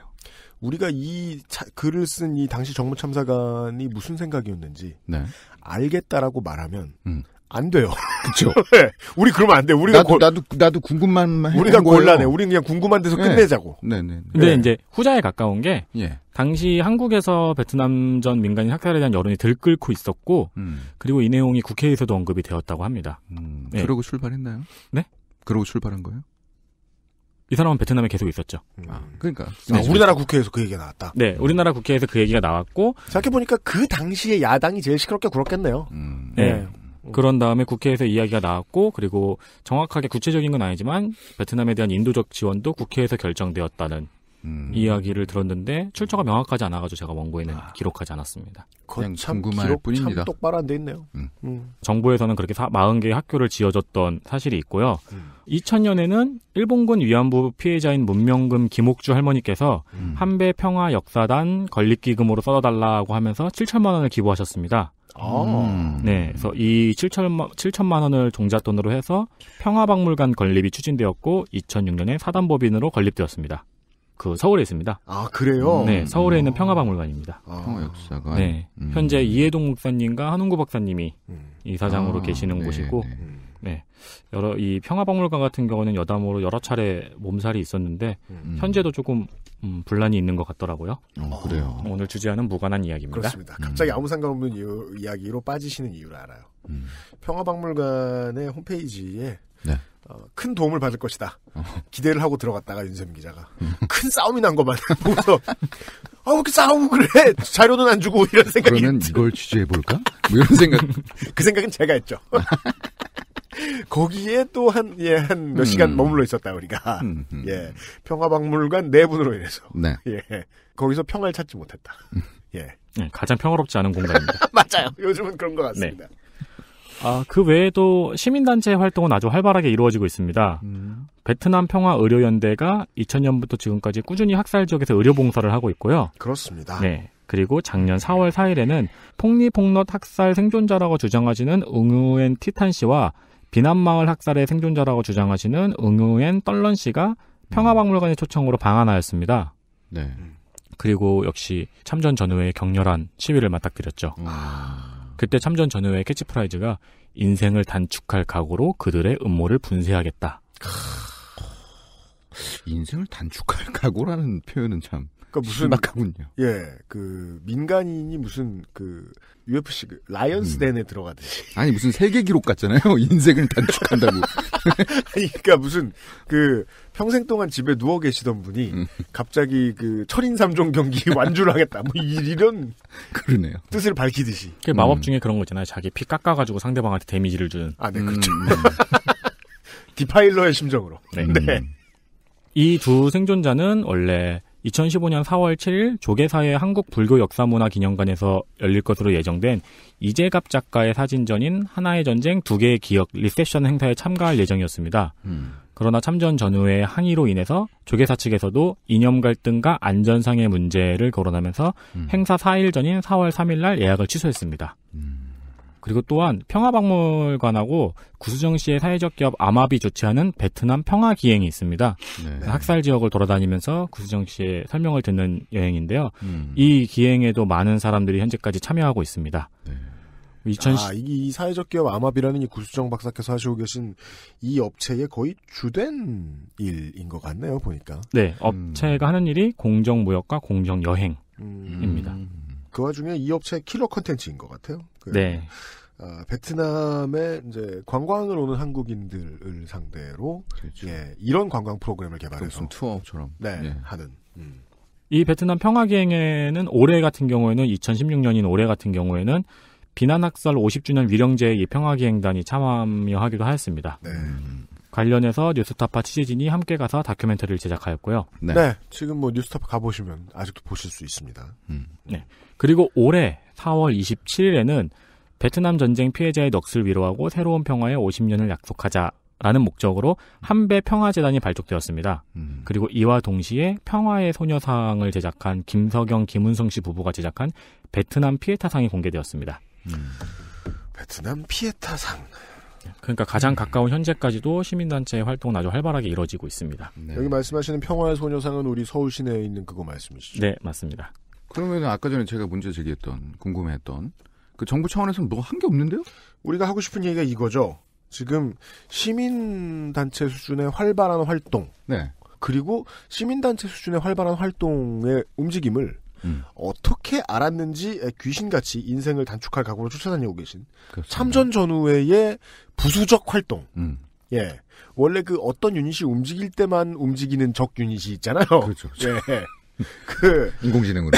우리가 이 차, 글을 쓴 이 당시 정무 참사관이 무슨 생각이었는지 네. 알겠다라고 말하면 음. 안 돼요. 그렇죠. 네. 우리 그러면 안 돼. 우리 나도 고, 나도 나도 궁금만 우리가 곤란해. 우리 그냥 궁금한 데서 네. 끝내자고. 네네. 네, 네, 근데 네. 이제 후자에 가까운 게 예. 당시 한국에서 베트남 전 민간인 학살에 대한 여론이 들끓고 있었고 음. 그리고 이 내용이 국회에서도 언급이 되었다고 합니다. 음, 네. 그러고 출발했나요? 네. 그러고 출발한 거예요? 이 사람은 베트남에 계속 있었죠. 음. 아, 그러니까 아, 우리나라 국회에서 그 얘기가 나왔다. 네, 우리나라 국회에서 그 얘기가 나왔고 생각해 보니까 그 당시에 야당이 제일 시끄럽게 굴었겠네요. 음. 네. 음. 그런 다음에 국회에서 이야기가 나왔고 그리고 정확하게 구체적인 건 아니지만 베트남에 대한 인도적 지원도 국회에서 결정되었다는 음. 이야기를 들었는데 출처가 명확하지 않아가지고 제가 원고에는 아. 기록하지 않았습니다. 그냥 궁금할 뿐입니다. 참 똑바로 안 돼 있네요. 음. 음. 정부에서는 그렇게 40개의 학교를 지어줬던 사실이 있고요. 2000년에는 음. 일본군 위안부 피해자인 문명금 김옥주 할머니께서 음. 한배 평화 역사단 건립기금으로 써달라고 하면서 7천만 원을 기부하셨습니다. 아. 음. 네, 그래서 이 7천만, 7천만 원을 종잣돈으로 해서 평화박물관 건립이 추진되었고 2006년에 사단법인으로 건립되었습니다. 그 서울에 있습니다. 아 그래요? 네, 서울에 음. 있는 아. 평화박물관입니다. 아. 평화역사관. 네, 음. 현재 이해동 목사님과 한웅구 박사님이 음. 이사장으로 아, 계시는 네, 곳이고 네. 네. 여러 이 평화박물관 같은 경우는 여담으로 여러 차례 몸살이 있었는데 음. 현재도 조금 음, 분란이 있는 것 같더라고요. 어, 그래요. 음, 오늘 주제와는 무관한 이야기입니다. 그렇습니다. 음. 갑자기 아무 상관없는 이유, 이야기로 빠지시는 이유를 알아요. 음. 평화박물관의 홈페이지에 네. 어, 큰 도움을 받을 것이다. 어. 기대를 하고 들어갔다가 윤세민 기자가 음. 큰 싸움이 난 것만 보고서 아, 왜 이렇게 싸우고 그래? 자료는 안 주고, 이런 생각이. 그러면 이걸 취재해볼까? 뭐 이런 생각. 그 생각은 제가 했죠. 거기에 또 한, 예, 한몇 음. 시간 머물러 있었다, 우리가. 음, 음. 예. 평화박물관 내분으로 인해서. 네. 예. 거기서 평화를 찾지 못했다. 음. 예. 네, 가장 평화롭지 않은 공간입니다. 맞아요. 요즘은 그런 것 같습니다. 네. 아, 그 외에도 시민단체 활동은 아주 활발하게 이루어지고 있습니다. 음. 베트남 평화 의료연대가 2000년부터 지금까지 꾸준히 학살 지역에서 의료 봉사를 하고 있고요. 그렇습니다. 네. 그리고 작년 4월 4일에는 폭리폭넛 학살 생존자라고 주장하시는 응우엔 티탄 씨와 비난마을 학살의 생존자라고 주장하시는 응우엔 떨런 씨가 평화박물관의 초청으로 방한하였습니다. 네. 그리고 역시 참전 전후에 격렬한 시위를 맞닥뜨렸죠. 음. 아. 그때 참전 전후의 캐치프라이즈가 인생을 단축할 각오로 그들의 음모를 분쇄하겠다. 인생을 단축할 각오라는 표현은 참 그러니까 무슨 신박하군요. 예, 그 민간인이 무슨 그 UFC 그 라이언스 덴에 음. 들어가듯이 아니 무슨 세계 기록 같잖아요. 인생을 단축한다고. 아니 그러니까 무슨 그 평생 동안 집에 누워 계시던 분이 음. 갑자기 그 철인 삼종 경기 완주를 하겠다. 뭐 이런 그러네요. 뜻을 밝히듯이. 그 마법 음. 중에 그런 거 있잖아요. 자기 피 깎아 가지고 상대방한테 데미지를 주는. 아, 네, 음. 그렇죠. 음. 디파일러의 심정으로. 네. 네. 이두 생존자는 원래 2015년 4월 7일 조계사의 한국 불교 역사문화 기념관에서 열릴 것으로 예정된 이재갑 작가의 사진전인 하나의 전쟁 두 개의 기억 리셉션 행사에 참가할 예정이었습니다. 음. 그러나 참전 전후의 항의로 인해서 조계사 측에서도 이념 갈등과 안전상의 문제를 거론하면서 음. 행사 4일 전인 4월 3일 날 예약을 취소했습니다. 음. 그리고 또한 평화박물관하고 구수정씨의 사회적 기업 아마비 조치하는 베트남 평화기행이 있습니다. 네. 학살 지역을 돌아다니면서 구수정씨의 설명을 듣는 여행인데요. 음. 이 기행에도 많은 사람들이 현재까지 참여하고 있습니다. 네. 2010... 아, 이, 사회적 기업 아마비라는 이 구수정 박사께서 하시고 계신 이 업체의 거의 주된 일인 것 같네요, 보니까. 네, 업체가 음. 하는 일이 공정무역과 공정여행입니다. 음. 그 와중에 이 업체의 킬러 컨텐츠인 것 같아요. 그 네. 아, 베트남에 이제 관광을 오는 한국인들을 상대로 그렇죠. 예, 이런 관광 프로그램을 개발해서 투어처럼 네, 예. 하는 음. 이 베트남 평화기행에는 올해 같은 경우에는 2016년인 올해 같은 경우에는 비난학살 50주년 위령제의 평화기행단이 참여하기도 하였습니다. 네. 음. 관련해서 뉴스타파 취재진이 함께 가서 다큐멘터리를 제작하였고요. 네. 네 지금 뭐 뉴스타파 가보시면 아직도 보실 수 있습니다. 음. 네. 그리고 올해 4월 27일에는 베트남 전쟁 피해자의 넋을 위로하고 새로운 평화의 50년을 약속하자라는 목적으로 한배 평화재단이 발족되었습니다. 음. 그리고 이와 동시에 평화의 소녀상을 제작한 김석영, 김은성 씨 부부가 제작한 베트남 피에타상이 공개되었습니다. 음. 베트남 피에타상 그러니까 가장 가까운 현재까지도 시민단체의 활동은 아주 활발하게 이뤄지고 있습니다. 네. 여기 말씀하시는 평화의 소녀상은 우리 서울 시내에 있는 그거 말씀이시죠? 네, 맞습니다. 그러면 아까 전에 제가 문제 제기했던 궁금했던 그 정부 차원에서는 뭐 한 게 없는데요? 우리가 하고 싶은 얘기가 이거죠. 지금 시민단체 수준의 활발한 활동, 네. 그리고 시민단체 수준의 활발한 활동의 움직임을 음. 어떻게 알았는지 귀신같이 인생을 단축할 각오로 쫓아다니고 계신 그렇습니다. 참전 전후의 부수적 활동. 음. 예. 원래 그 어떤 유닛이 움직일 때만 움직이는 적 유닛이 있잖아요. 그 그렇죠. 예. 그 인공지능으로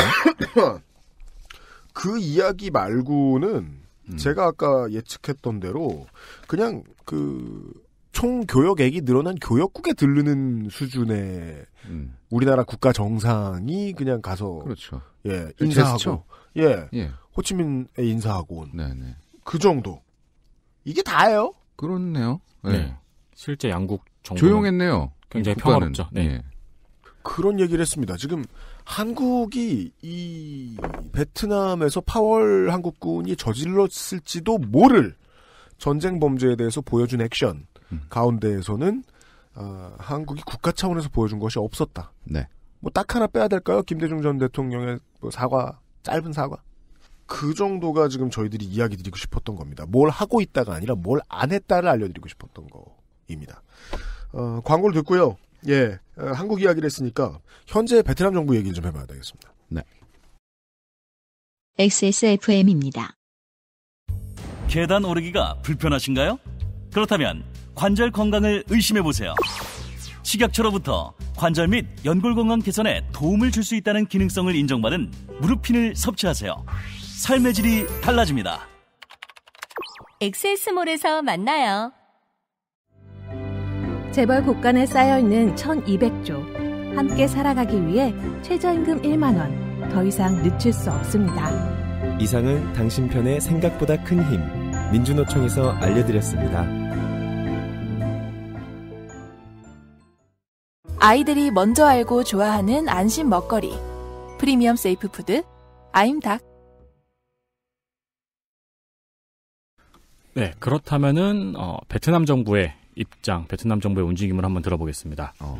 그 이야기 말고는 음. 제가 아까 예측했던 대로 그냥 그 총교역액이 늘어난 교역국에 들르는 수준의 음. 우리나라 국가 정상이 그냥 가서 그렇죠. 예 그 인사하고 예, 예, 호치민에 인사하고 네네. 네. 그 정도 이게 다예요. 그렇네요. 네. 네. 실제 양국 정부 조용했네요. 굉장히 국가는. 평화롭죠. 네. 예. 그런 얘기를 했습니다. 지금 한국이 이 베트남에서 파월 한국군이 저질렀을지도 모를 전쟁 범죄에 대해서 보여준 액션 음. 가운데에서는 어, 한국이 국가 차원에서 보여준 것이 없었다. 네. 뭐딱 하나 빼야 될까요? 김대중 전 대통령의 뭐 사과, 짧은 사과. 그 정도가 지금 저희들이 이야기 드리고 싶었던 겁니다. 뭘 하고 있다가 아니라 뭘 안 했다를 알려드리고 싶었던 거입니다. 어, 광고를 듣고요. 예, 어, 한국 이야기를 했으니까 현재 베트남 정부 얘기를 좀 해봐야 되겠습니다. 네. XSFM입니다. 계단 오르기가 불편하신가요? 그렇다면 관절 건강을 의심해 보세요. 식약처로부터 관절 및 연골 건강 개선에 도움을 줄 수 있다는 기능성을 인정받은 무릎핀을 섭취하세요. 삶의 질이 달라집니다. 엑세스몰에서 만나요. 재벌 국간에 쌓여 있는 1,200조. 함께 살아가기 위해 최저임금 1만 원. 더 이상 늦출 수 없습니다. 이상은 당신 편의 생각보다 큰 힘. 민주노총에서 알려드렸습니다. 아이들이 먼저 알고 좋아하는 안심 먹거리. 프리미엄 세이프 푸드 아임닭. 네, 그렇다면은 어, 베트남 정부의 입장, 베트남 정부의 움직임을 한번 들어보겠습니다. 어.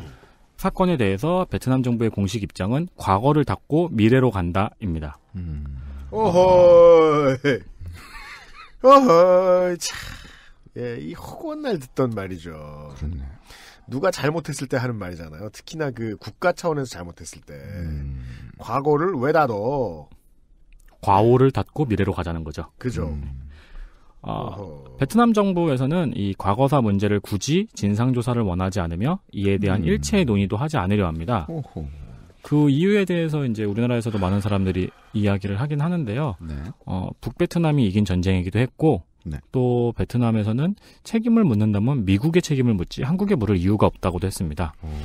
사건에 대해서 베트남 정부의 공식 입장은 과거를 닫고 미래로 간다입니다. 음. 오호, 이 오호, 이 참, 예, 이 허구한 날 듣던 말이죠. 그렇네. 누가 잘못했을 때 하는 말이잖아요. 특히나 그 국가 차원에서 잘못했을 때 음. 과거를 왜 닫어? 과오를 닫고 미래로 가자는 거죠. 그죠. 음. 어, 베트남 정부에서는 이 과거사 문제를 굳이 진상조사를 원하지 않으며 이에 대한 음. 일체의 논의도 하지 않으려 합니다. 오호. 그 이유에 대해서 이제 우리나라에서도 많은 사람들이 이야기를 하긴 하는데요. 네. 어, 북베트남이 이긴 전쟁이기도 했고 네. 또 베트남에서는 책임을 묻는다면 미국의 책임을 묻지 한국에 물을 이유가 없다고도 했습니다. 어.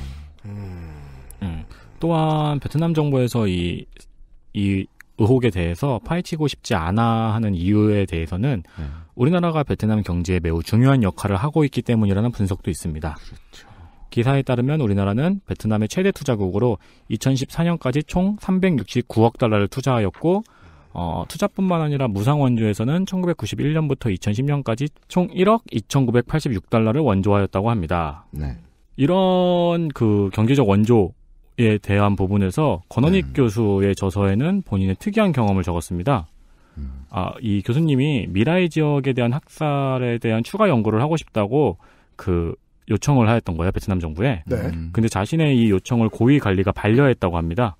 음. 음. 또한 베트남 정부에서 이, 이 의혹에 대해서 파헤치고 싶지 않아 하는 이유에 대해서는 네. 우리나라가 베트남 경제에 매우 중요한 역할을 하고 있기 때문이라는 분석도 있습니다. 그렇죠. 기사에 따르면 우리나라는 베트남의 최대 투자국으로 2014년까지 총 369억 달러를 투자하였고 어, 투자뿐만 아니라 무상원조에서는 1991년부터 2010년까지 총 1억 2,986달러를 원조하였다고 합니다. 네. 이런 그 경제적 원조에 대한 부분에서 권원익 네. 교수의 저서에는 본인의 특이한 경험을 적었습니다. 음. 아, 이 교수님이 미라이 지역에 대한 학살에 대한 추가 연구를 하고 싶다고 그 요청을 하였던 거예요, 베트남 정부에. 네. 근데 자신의 이 요청을 고위 관리가 반려했다고 합니다.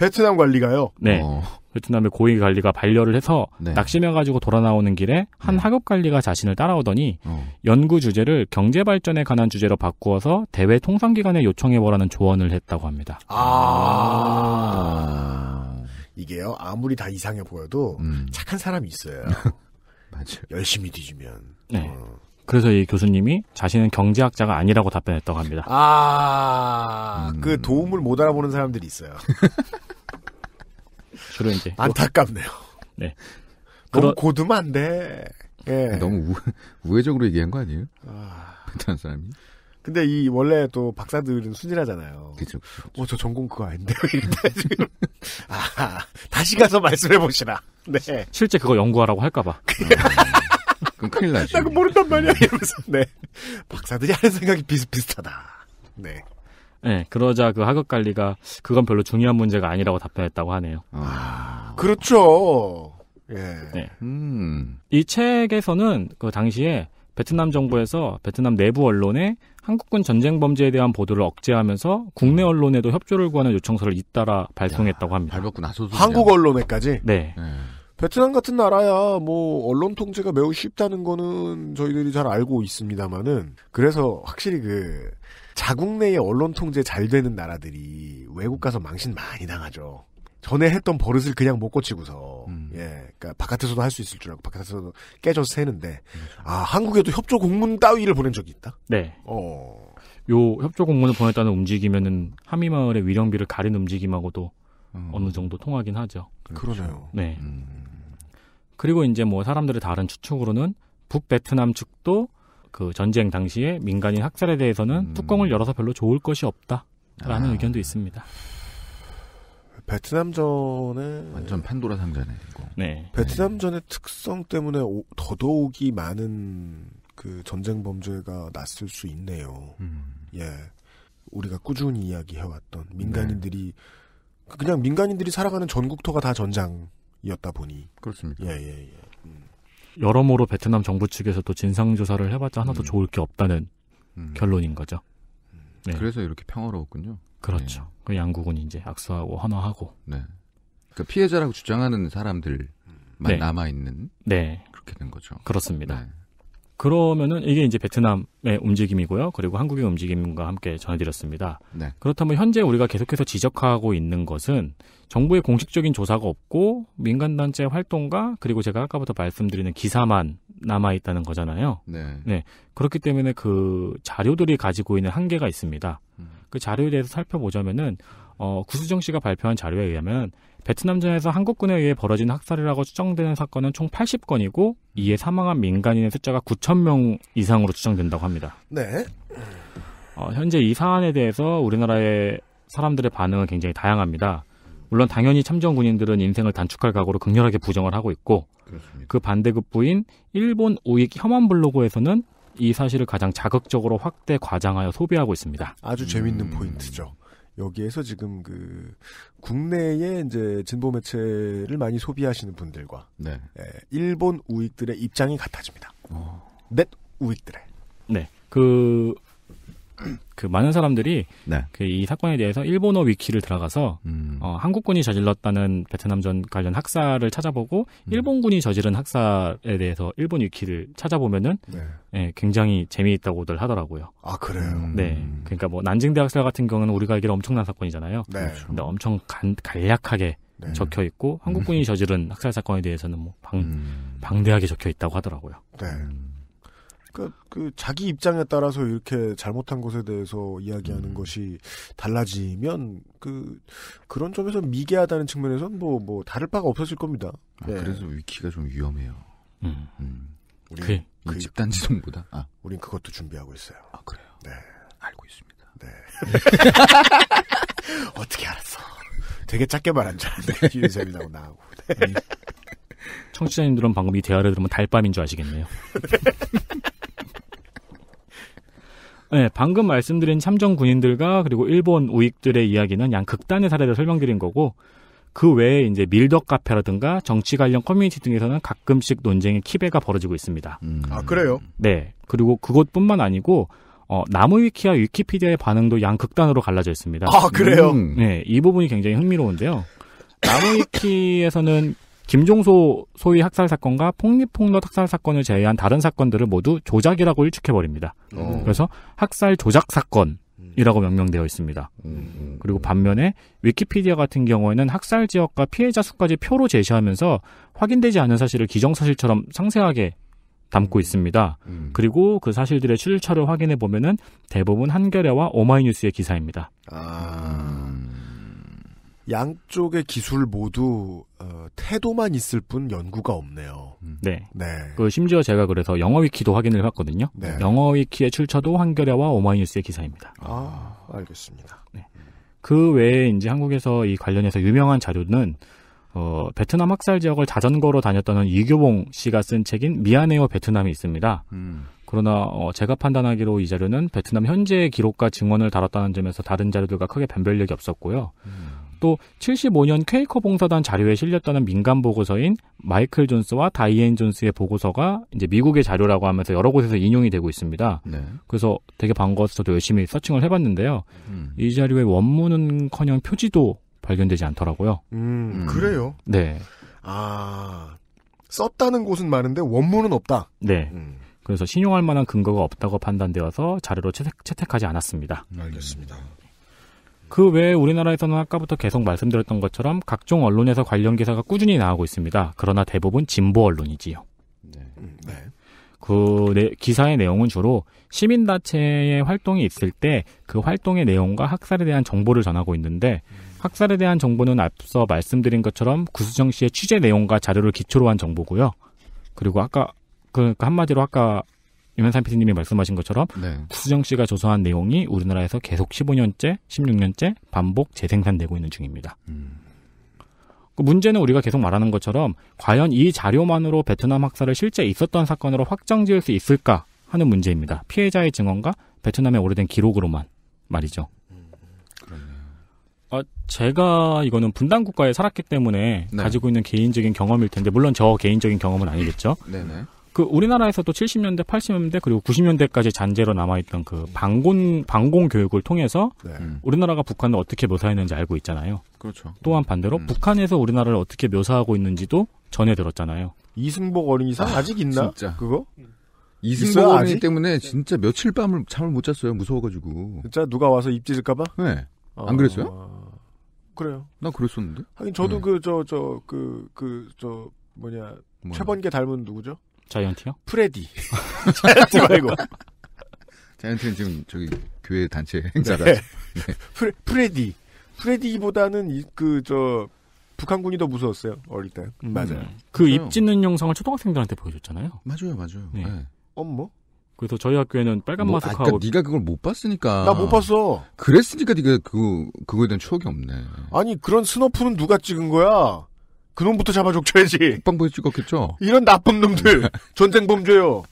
베트남 관리가요. 네. 어. 베트남의 고위 관리가 반려를 해서 네. 낙심해 가지고 돌아 나오는 길에 한 네. 하급 관리가 자신을 따라오더니 어. 연구 주제를 경제 발전에 관한 주제로 바꾸어서 대외 통상 기관에 요청해 보라는 조언을 했다고 합니다. 아. 아. 이게요. 아무리 다 이상해 보여도 음. 착한 사람이 있어요. 맞아요. 열심히 뒤지면. 네. 어. 그래서 이 교수님이 자신은 경제학자가 아니라고 답변했다고 합니다. 아, 음. 그 도움을 못 알아보는 사람들이 있어요. 주로 이제 뭐 안타깝네요. 네. 너무 고두면 안 예. 너무 우, 회적으로 얘기한 거 아니에요? 아... 사람이? 근데 이 원래 또 박사들은 순진하잖아요. 그죠. 어, 저 전공 그거 아닌데. 요 이랬다, 지금. 아, 다시 가서 말씀해 보시라. 네. 실제 그거 연구하라고 할까봐. 그럼 큰일 나죠. 나 그거 모른단 말이야. 음. 이러면서. 네. 박사들이 하는 생각이 비슷비슷하다. 네. 네, 그러자 그 하급 관리가 그건 별로 중요한 문제가 아니라고 답변했다고 하네요. 아, 그렇죠. 예. 네. 음. 이 책에서는 그 당시에 베트남 정부에서 베트남 내부 언론에 한국군 전쟁 범죄에 대한 보도를 억제하면서 국내 언론에도 협조를 구하는 요청서를 잇따라 발송했다고 합니다. 발벗고 나 한국 언론에까지. 네. 네. 베트남 같은 나라야 뭐 언론 통제가 매우 쉽다는 거는 저희들이 잘 알고 있습니다만은 그래서 확실히 그 자국 내의 언론 통제 잘 되는 나라들이 외국 가서 망신 많이 당하죠. 전에 했던 버릇을 그냥 못 고치고서 음. 예, 그러니까 바깥에서도 할 수 있을 줄 알고 바깥에서도 깨져서 새는데 그렇죠. 아 한국에도 협조 공문 따위를 보낸 적이 있다. 네. 어. 요 협조 공문을 보냈다는 움직이면은 한미 마을의 위령비를 가린 움직임하고도 음. 어느 정도 통하긴 하죠. 그렇죠. 그러네요. 네. 음. 그리고 이제 뭐 사람들의 다른 추측으로는 북 베트남 측도 그 전쟁 당시에 민간인 학살에 대해서는 음. 뚜껑을 열어서 별로 좋을 것이 없다라는 아. 의견도 있습니다. 베트남전에 완전 판도라 상자네 이거. 네. 베트남전의 특성 때문에 더더욱이 많은 그 전쟁 범죄가 났을 수 있네요. 음. 예, 우리가 꾸준히 이야기해왔던 네. 민간인들이 네. 그냥 민간인들이 살아가는 전국토가 다 전장이었다 보니 그렇습니다. 예, 예, 예. 여러모로 베트남 정부 측에서도 진상조사를 해봤자 하나도 음. 좋을 게 없다는 음. 결론인 거죠. 음. 네. 그래서 이렇게 평화로웠군요. 그렇죠. 네. 그 양국은 이제 악수하고 환호하고. 네. 그 피해자라고 주장하는 사람들만 네. 남아 있는. 네. 그렇게 된 거죠. 그렇습니다. 네. 그러면은 이게 이제 베트남의 움직임이고요. 그리고 한국의 움직임과 함께 전해드렸습니다. 네. 그렇다면 현재 우리가 계속해서 지적하고 있는 것은 정부의 공식적인 조사가 없고 민간단체 활동과 그리고 제가 아까부터 말씀드리는 기사만 남아있다는 거잖아요. 네. 네. 그렇기 때문에 그 자료들이 가지고 있는 한계가 있습니다. 음. 그 자료에 대해서 살펴보자면은 어, 구수정 씨가 발표한 자료에 의하면 베트남전에서 한국군에 의해 벌어진 학살이라고 추정되는 사건은 총 80건이고 이에 사망한 민간인의 숫자가 9천 명 이상으로 추정된다고 합니다. 네. 어, 현재 이 사안에 대해서 우리나라의 사람들의 반응은 굉장히 다양합니다. 물론 당연히 참전 군인들은 인생을 단축할 각오로 극렬하게 부정을 하고 있고 그렇습니다. 그 반대급부인 일본 우익 혐한 블로그에서는 이 사실을 가장 자극적으로 확대 과장하여 소비하고 있습니다. 아주 재밌는 음... 포인트죠. 여기에서 지금 그국내에 이제 진보 매체를 많이 소비하시는 분들과 네. 예, 일본 우익들의 입장이 같아집니다. 어. 넷 우익들의. 네. 그 그 많은 사람들이 네. 그이 사건에 대해서 일본어 위키를 들어가서 음. 어, 한국군이 저질렀다는 베트남전 관련 학살을 찾아보고 음. 일본군이 저지른 학살에 대해서 일본 위키를 찾아보면은 네. 예, 굉장히 재미있다고들 하더라고요. 아 그래요. 음. 네. 음. 그러니까 뭐 난징대 학살 같은 경우는 우리가 알기로 엄청난 사건이잖아요. 네. 그렇죠. 근데 엄청 간, 간략하게 네. 적혀 있고 한국군이 음. 저지른 학살 사건에 대해서는 뭐 방, 음. 방대하게 적혀 있다고 하더라고요. 네. 그러니까 그 자기 입장에 따라서 이렇게 잘못한 것에 대해서 이야기하는 음. 것이 달라지면 그 그런 점에서 미개하다는 측면에서는 뭐뭐 뭐 다를 바가 없었을 겁니다. 아, 네. 그래서 위키가 좀 위험해요. 음. 음. 우리 그, 그 집단 지성보다 아. 우린 그것도 준비하고 있어요. 아 그래요. 네 알고 있습니다. 네. 어떻게 알았어? 되게 짧게 말한 줄 알았는데 유재민하고 네. 나하고. 네. 청취자님들은 방금 이 대화를 들으면 달밤인 줄 아시겠네요. 네, 방금 말씀드린 참정 군인들과 그리고 일본 우익들의 이야기는 양 극단의 사례를 설명드린 거고 그 외에 이제 밀덕 카페라든가 정치 관련 커뮤니티 등에서는 가끔씩 논쟁의 키배가 벌어지고 있습니다. 음. 아 그래요? 네. 그리고 그것뿐만 아니고 어, 나무 위키와 위키피디아의 반응도 양 극단으로 갈라져 있습니다. 아 그래요? 음, 네, 이 부분이 굉장히 흥미로운데요. 나무 위키에서는 김종소 소위 학살 사건과 폭립폭로 학살 사건을 제외한 다른 사건들을 모두 조작이라고 일축해버립니다. 어. 그래서 학살 조작 사건 이라고 명명되어 있습니다. 음, 음, 음. 그리고 반면에 위키피디아 같은 경우에는 학살 지역과 피해자 수까지 표로 제시하면서 확인되지 않은 사실을 기정사실처럼 상세하게 담고 있습니다. 음. 그리고 그 사실들의 출처를 확인해 보면은 대부분 한겨레와 오마이뉴스의 기사입니다. 아. 양쪽의 기술 모두 어, 태도만 있을 뿐 연구가 없네요. 음. 네. 네. 그 심지어 제가 그래서 영어 위키도 확인을 해봤거든요. 네. 영어 위키의 출처도 한겨레와 오마이뉴스의 기사입니다. 아, 알겠습니다. 네. 그 외에 이제 한국에서 이 관련해서 유명한 자료는 어, 베트남 학살 지역을 자전거로 다녔다는 이교봉 씨가 쓴 책인 미안해요 베트남이 있습니다. 음. 그러나 어, 제가 판단하기로 이 자료는 베트남 현재의 기록과 증언을 다뤘다는 점에서 다른 자료들과 크게 변별력이 없었고요. 음. 또 75년 케이커 봉사단 자료에 실렸다는 민간 보고서인 마이클 존스와 다이앤 존스의 보고서가 이제 미국의 자료라고 하면서 여러 곳에서 인용이 되고 있습니다. 네. 그래서 되게 반가웠어도 열심히 서칭을 해봤는데요. 음. 이 자료의 원문은커녕 표지도 발견되지 않더라고요. 음, 음. 그래요? 네. 아 썼다는 곳은 많은데 원문은 없다. 네. 음. 그래서 신용할 만한 근거가 없다고 판단되어서 자료로 채택, 채택하지 않았습니다. 알겠습니다. 그 외에 우리나라에서는 아까부터 계속 말씀드렸던 것처럼 각종 언론에서 관련 기사가 꾸준히 나오고 있습니다. 그러나 대부분 진보 언론이지요. 네. 음, 네. 그 네, 기사의 내용은 주로 시민단체의 활동이 있을 때 그 활동의 내용과 학살에 대한 정보를 전하고 있는데 음. 학살에 대한 정보는 앞서 말씀드린 것처럼 구수정 씨의 취재 내용과 자료를 기초로 한 정보고요. 그리고 아까 그러니까 한마디로 아까 유명산 PD님이 말씀하신 것처럼 네. 구수정 씨가 조사한 내용이 우리나라에서 계속 15년째, 16년째 반복 재생산되고 있는 중입니다. 음. 그 문제는 우리가 계속 말하는 것처럼 과연 이 자료만으로 베트남 학살을 실제 있었던 사건으로 확정지을 수 있을까 하는 문제입니다. 피해자의 증언과 베트남의 오래된 기록으로만 말이죠. 아, 제가 이거는 분단 국가에 살았기 때문에 네. 가지고 있는 개인적인 경험일 텐데 물론 저 개인적인 경험은 아니겠죠. 네네. 그 우리나라에서도 70년대, 80년대 그리고 90년대까지 잔재로 남아있던 그 방공 방공 교육을 통해서 네. 음. 우리나라가 북한을 어떻게 묘사했는지 알고 있잖아요. 그렇죠. 또한 반대로 음. 북한에서 우리나라를 어떻게 묘사하고 있는지도 전해 들었잖아요. 이승복 어린이상 아, 직 있나? 진짜. 그거? 이승복 어린이 아직? 때문에 진짜 며칠 밤을 잠을 못 잤어요. 무서워가지고. 진짜 누가 와서 입질을까봐? 네. 아... 안 그랬어요? 그래요. 나 그랬었는데. 하긴 저도 네. 그저 저 그 그 저 뭐냐, 뭐냐. 최번개 닮은 누구죠? 자이언티요? 프레디. 자이언티 말고. 자이언티는 지금 저기 교회 단체 네. 행사라. 네. 네. 프레, 프레디. 프레디보다는 그 저 북한군이 더 무서웠어요 어릴 때. 음, 맞아요. 그입 네. 그 찢는 영상을 초등학생들한테 보여줬잖아요. 맞아요, 맞아요. 네. 네. 엄뭐? 그래서 저희 학교에는 빨간 뭐, 마스크하고. 아, 그러니까 네가 그걸 못 봤으니까. 나 못 봤어. 그랬으니까 네가 그 그거에 대한 추억이 없네. 아니 그런 스노프는 누가 찍은 거야? 그놈부터 잡아 족쳐야지. 국방부에 찍었겠죠. 이런 나쁜 놈들 네. 전쟁 범죄요.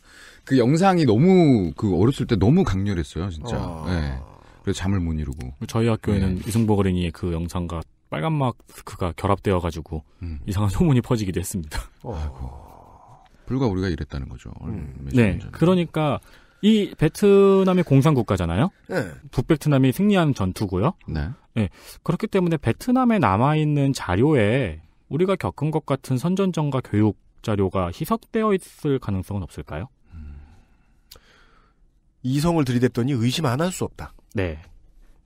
그 영상이 너무 그 어렸을 때 너무 강렬했어요, 진짜. 아... 네. 그래서 잠을 못 이루고. 저희 학교에는 네. 이승복 어린이의 그 영상과 빨간 마스크가 결합되어 가지고 음. 이상한 소문이 퍼지기도 했습니다. 어... 불과 우리가 이랬다는 거죠. 음. 네, 그러니까 이 베트남이 공산 국가잖아요. 네. 북베트남이 승리한 전투고요. 네. 네. 그렇기 때문에 베트남에 남아 있는 자료에 우리가 겪은 것 같은 선전전과 교육 자료가 희석되어 있을 가능성은 없을까요? 음. 이성을 들이댔더니 의심 안 할 수 없다. 네.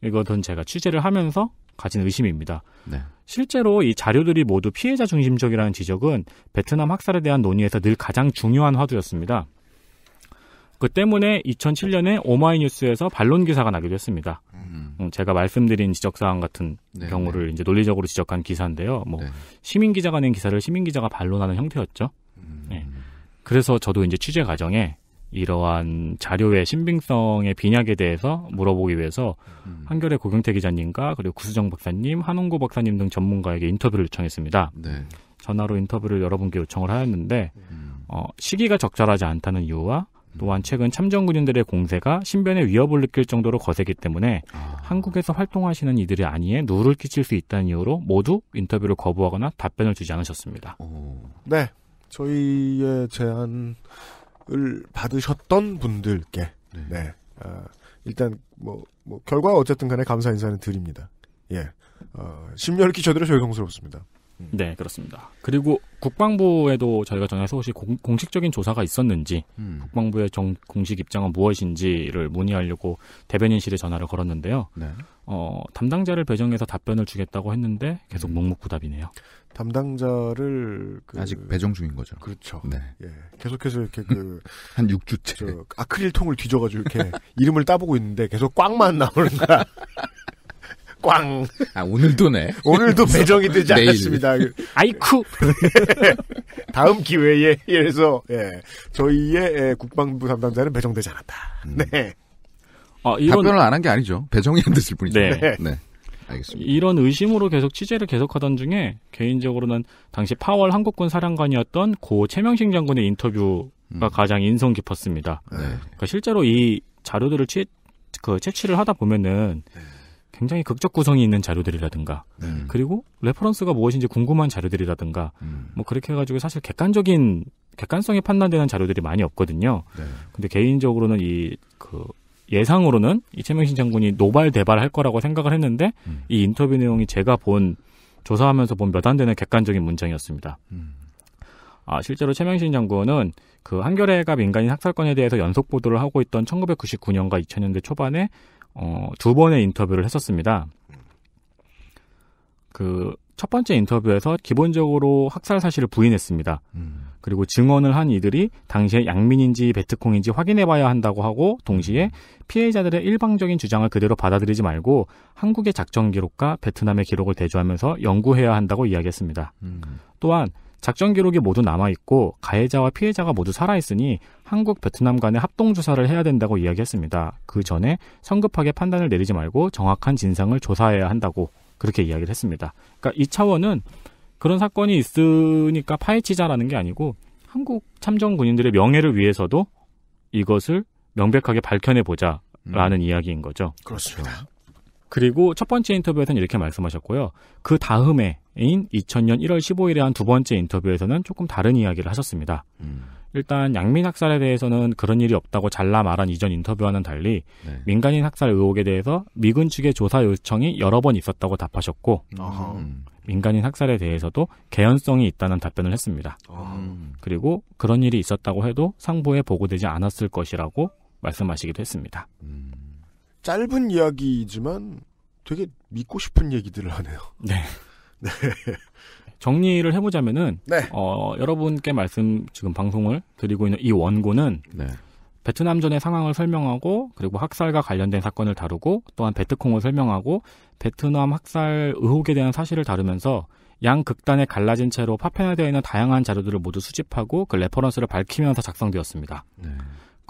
이것은 제가 취재를 하면서 가진 의심입니다. 네. 실제로 이 자료들이 모두 피해자 중심적이라는 지적은 베트남 학살에 대한 논의에서 늘 가장 중요한 화두였습니다. 그 때문에 2007년에 오마이뉴스에서 반론 기사가 나기도 했습니다. 음. 음. 제가 말씀드린 지적사항 같은 네 경우를 네. 이제 논리적으로 지적한 기사인데요. 뭐 네. 시민 기자가 낸 기사를 시민 기자가 반론하는 형태였죠. 음. 네. 그래서 저도 이제 취재 과정에 이러한 자료의 신빙성의 빈약에 대해서 물어보기 위해서 음. 한결의 고경태 기자님과 그리고 구수정 박사님, 한홍구 박사님 등 전문가에게 인터뷰를 요청했습니다. 네. 전화로 인터뷰를 여러 분께 요청을 하였는데 음. 어, 시기가 적절하지 않다는 이유와 또한 최근 참정군인들의 공세가 신변에 위협을 느낄 정도로 거세기 때문에 아. 한국에서 활동하시는 이들이아니에 누를 끼칠 수 있다는 이유로 모두 인터뷰를 거부하거나 답변을 주지 않으셨습니다. 어. 네. 저희의 제안을 받으셨던 분들께 네. 네. 어, 일단 뭐, 뭐 결과 어쨌든 간에 감사 인사는 드립니다. 예. 어, 심려를 끼쳐드려 저희 스럽습니다 네, 그렇습니다. 그리고 국방부에도 저희가 전에 서울시 공, 식적인 조사가 있었는지 음. 국방부의 정, 공식 입장은 무엇인지를 문의하려고 대변인실에 전화를 걸었는데요. 네. 어, 담당자를 배정해서 답변을 주겠다고 했는데 계속 음. 묵묵부답이네요. 담당자를 그... 아직 배정 중인 거죠. 그렇죠. 네. 예. 계속해서 이렇게 그한 6주째 아크릴 통을 뒤져가지고 이렇게 이름을 따보고 있는데 계속 꽝만 나오는 거야. 꽝. 아, 오늘도네. 오늘도 배정이 되지 않았습니다. 아이쿠. 다음 기회에, 그래서, 예, 저희의 예, 국방부 담당자는 배정되지 않았다. 음. 네. 아, 이런... 답변을 안 한 게 아니죠. 배정이 안 됐을 뿐이죠. 네. 네. 네. 알겠습니다. 이런 의심으로 계속 취재를 계속하던 중에 개인적으로는 당시 파월 한국군 사령관이었던 고 최명식 장군의 인터뷰가 음. 가장 인성 깊었습니다. 네. 그러니까 실제로 이 자료들을 취, 그 채취를 하다 보면은 네. 굉장히 극적 구성이 있는 자료들이라든가 네. 음. 그리고 레퍼런스가 무엇인지 궁금한 자료들이라든가 음. 뭐 그렇게 해가지고 사실 객관적인 객관성이 판단되는 자료들이 많이 없거든요. 네. 근데 개인적으로는 이그 예상으로는 이채명 신장군이 노발대발할 거라고 생각을 했는데 음. 이 인터뷰 내용이 제가 본 조사하면서 본 몇 안 되는 객관적인 문장이었습니다. 음. 아, 실제로 최명신 장군은 그 한겨레가 민간인 학살건에 대해서 연속 보도를 하고 있던 1999년과 2000년대 초반에 어, 두 번의 인터뷰를 했었습니다. 그 첫 번째 인터뷰에서 기본적으로 학살 사실을 부인했습니다. 음. 그리고 증언을 한 이들이 당시에 양민인지 베트콩인지 확인해봐야 한다고 하고 동시에 피해자들의 일방적인 주장을 그대로 받아들이지 말고 한국의 작전 기록과 베트남의 기록을 대조하면서 연구해야 한다고 이야기했습니다. 음. 또한 작전 기록이 모두 남아있고 가해자와 피해자가 모두 살아있으니 한국, 베트남 간의 합동조사를 해야 된다고 이야기했습니다. 그 전에 성급하게 판단을 내리지 말고 정확한 진상을 조사해야 한다고 그렇게 이야기를 했습니다. 그러니까 이 차원은 그런 사건이 있으니까 파헤치자라는 게 아니고 한국 참정 군인들의 명예를 위해서도 이것을 명백하게 밝혀내 보자라는 음. 이야기인 거죠. 그렇습니다. 그리고 첫 번째 인터뷰에서는 이렇게 말씀하셨고요. 그 다음에인 2000년 1월 15일에 한 두 번째 인터뷰에서는 조금 다른 이야기를 하셨습니다. 음. 일단 양민 학살에 대해서는 그런 일이 없다고 잘라 말한 이전 인터뷰와는 달리 네. 민간인 학살 의혹에 대해서 미군 측의 조사 요청이 여러 번 있었다고 답하셨고 음. 민간인 학살에 대해서도 개연성이 있다는 답변을 했습니다. 음. 그리고 그런 일이 있었다고 해도 상부에 보고되지 않았을 것이라고 말씀하시기도 했습니다. 음. 짧은 이야기이지만 되게 믿고 싶은 얘기들을 하네요. 네. 네. 정리를 해보자면은 네. 어, 여러분께 말씀 지금 방송을 드리고 있는 이 원고는 네. 베트남전의 상황을 설명하고 그리고 학살과 관련된 사건을 다루고 또한 베트콩을 설명하고 베트남 학살 의혹에 대한 사실을 다루면서 양 극단에 갈라진 채로 파편화되어 있는 다양한 자료들을 모두 수집하고 그 레퍼런스를 밝히면서 작성되었습니다. 네.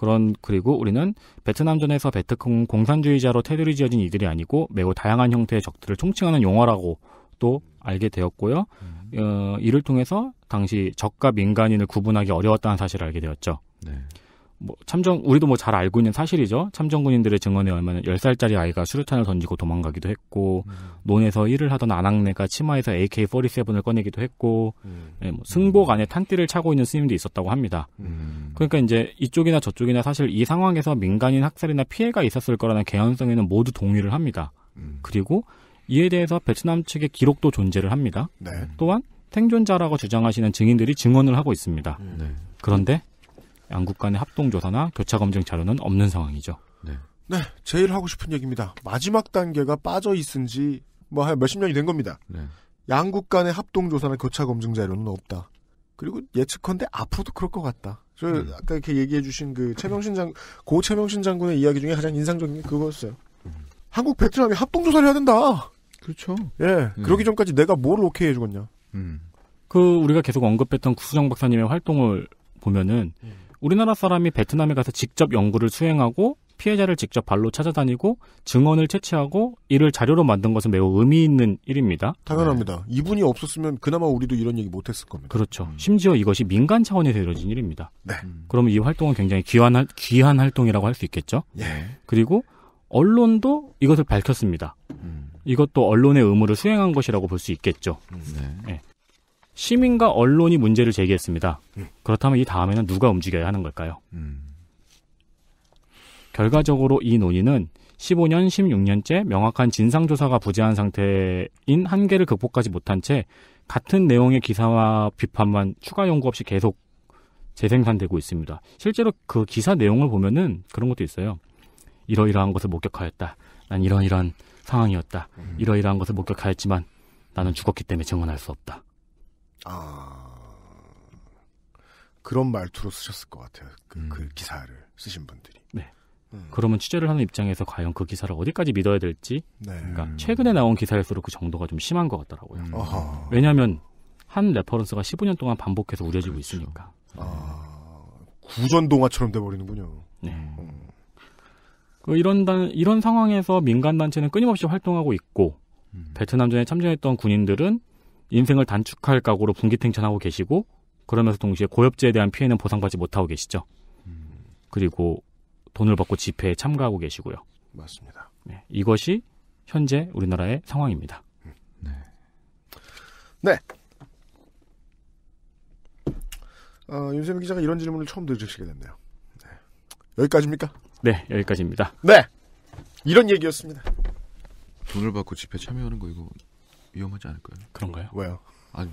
그런 그리고 우리는 베트남전에서 베트콩 공산주의자로 테두리 지어진 이들이 아니고 매우 다양한 형태의 적들을 총칭하는 용어라고 또 알게 되었고요. 음. 어, 이를 통해서 당시 적과 민간인을 구분하기 어려웠다는 사실을 알게 되었죠. 네. 뭐 참정 우리도 뭐 잘 알고 있는 사실이죠. 참정군인들의 증언에 얼마는 10살짜리 아이가 수류탄을 던지고 도망가기도 했고 음. 논에서 일을 하던 아낙네가 치마에서 AK47을 꺼내기도 했고 음. 예, 뭐 승복 안에 탄띠를 차고 있는 스님도 있었다고 합니다. 음. 그러니까 이제 이쪽이나 저쪽이나 사실 이 상황에서 민간인 학살이나 피해가 있었을 거라는 개연성에는 모두 동의를 합니다. 음. 그리고 이에 대해서 베트남 측의 기록도 존재를 합니다. 네. 또한 생존자라고 주장하시는 증인들이 증언을 하고 있습니다. 음. 네. 그런데 양국 간의 합동조사나 교차검증 자료는 없는 상황이죠. 네. 네, 제일 하고 싶은 얘기입니다. 마지막 단계가 빠져 있은 지뭐한 몇십 년이 된 겁니다. 네. 양국 간의 합동조사나 교차검증 자료는 없다. 그리고 예측컨대 앞으로도 그럴 것 같다. 저 음. 아까 이렇게 얘기해 주신 그 최명신 장, 고 최명신 장군의 이야기 중에 가장 인상적인 게 그거였어요. 음. 한국 베트남이 합동조사를 해야 된다! 그렇죠. 예, 음. 그러기 전까지 내가 뭘 오케이 해주겠냐. 음. 그 우리가 계속 언급했던 구수정 박사님의 활동을 보면은 음. 우리나라 사람이 베트남에 가서 직접 연구를 수행하고 피해자를 직접 발로 찾아다니고 증언을 채취하고 이를 자료로 만든 것은 매우 의미 있는 일입니다. 당연합니다. 네. 이분이 없었으면 그나마 우리도 이런 얘기 못했을 겁니다. 그렇죠. 음. 심지어 이것이 민간 차원에서 이루어진 일입니다. 네. 음. 그러면 이 활동은 굉장히 귀한, 귀한 활동이라고 할 수 있겠죠. 예. 그리고 언론도 이것을 밝혔습니다. 음. 이것도 언론의 의무를 수행한 것이라고 볼 수 있겠죠. 네. 네. 시민과 언론이 문제를 제기했습니다. 음. 그렇다면 이 다음에는 누가 움직여야 하는 걸까요? 음. 결과적으로 이 논의는 15년, 16년째 명확한 진상조사가 부재한 상태인 한계를 극복하지 못한 채 같은 내용의 기사와 비판만 추가 연구 없이 계속 재생산되고 있습니다. 실제로 그 기사 내용을 보면은 그런 것도 있어요. 이러이러한 것을 목격하였다. 난 이러이러한 상황이었다. 음. 이러이러한 것을 목격하였지만 나는 죽었기 때문에 증언할 수 없다. 아 그런 말투로 쓰셨을 것 같아요. 그, 음. 그 기사를 쓰신 분들이. 네. 음. 그러면 취재를 하는 입장에서 과연 그 기사를 어디까지 믿어야 될지. 네. 그러니까 최근에 나온 기사일수록 그 정도가 좀 심한 것 같더라고요. 음. 왜냐하면 한 레퍼런스가 15년 동안 반복해서 우려지고 그렇죠. 있으니까. 아 구전 동화처럼 돼버리는군요. 네. 음. 그 이런 단, 이런 상황에서 민간 단체는 끊임없이 활동하고 있고 음. 베트남 전에 참전했던 군인들은 인생을 단축할 각오로 분기탱천하고 계시고 그러면서 동시에 고엽제에 대한 피해는 보상받지 못하고 계시죠. 그리고 돈을 받고 집회에 참가하고 계시고요. 맞습니다. 네, 이것이 현재 우리나라의 상황입니다. 네. 네. 어, 윤세민 기자가 이런 질문을 처음 들으시게 됐네요. 네. 여기까지입니까? 네, 여기까지입니다. 네. 이런 얘기였습니다. 돈을 받고 집회 참여하는 거 이거 위험하지 않을까요? 그런가요? 왜요? 아니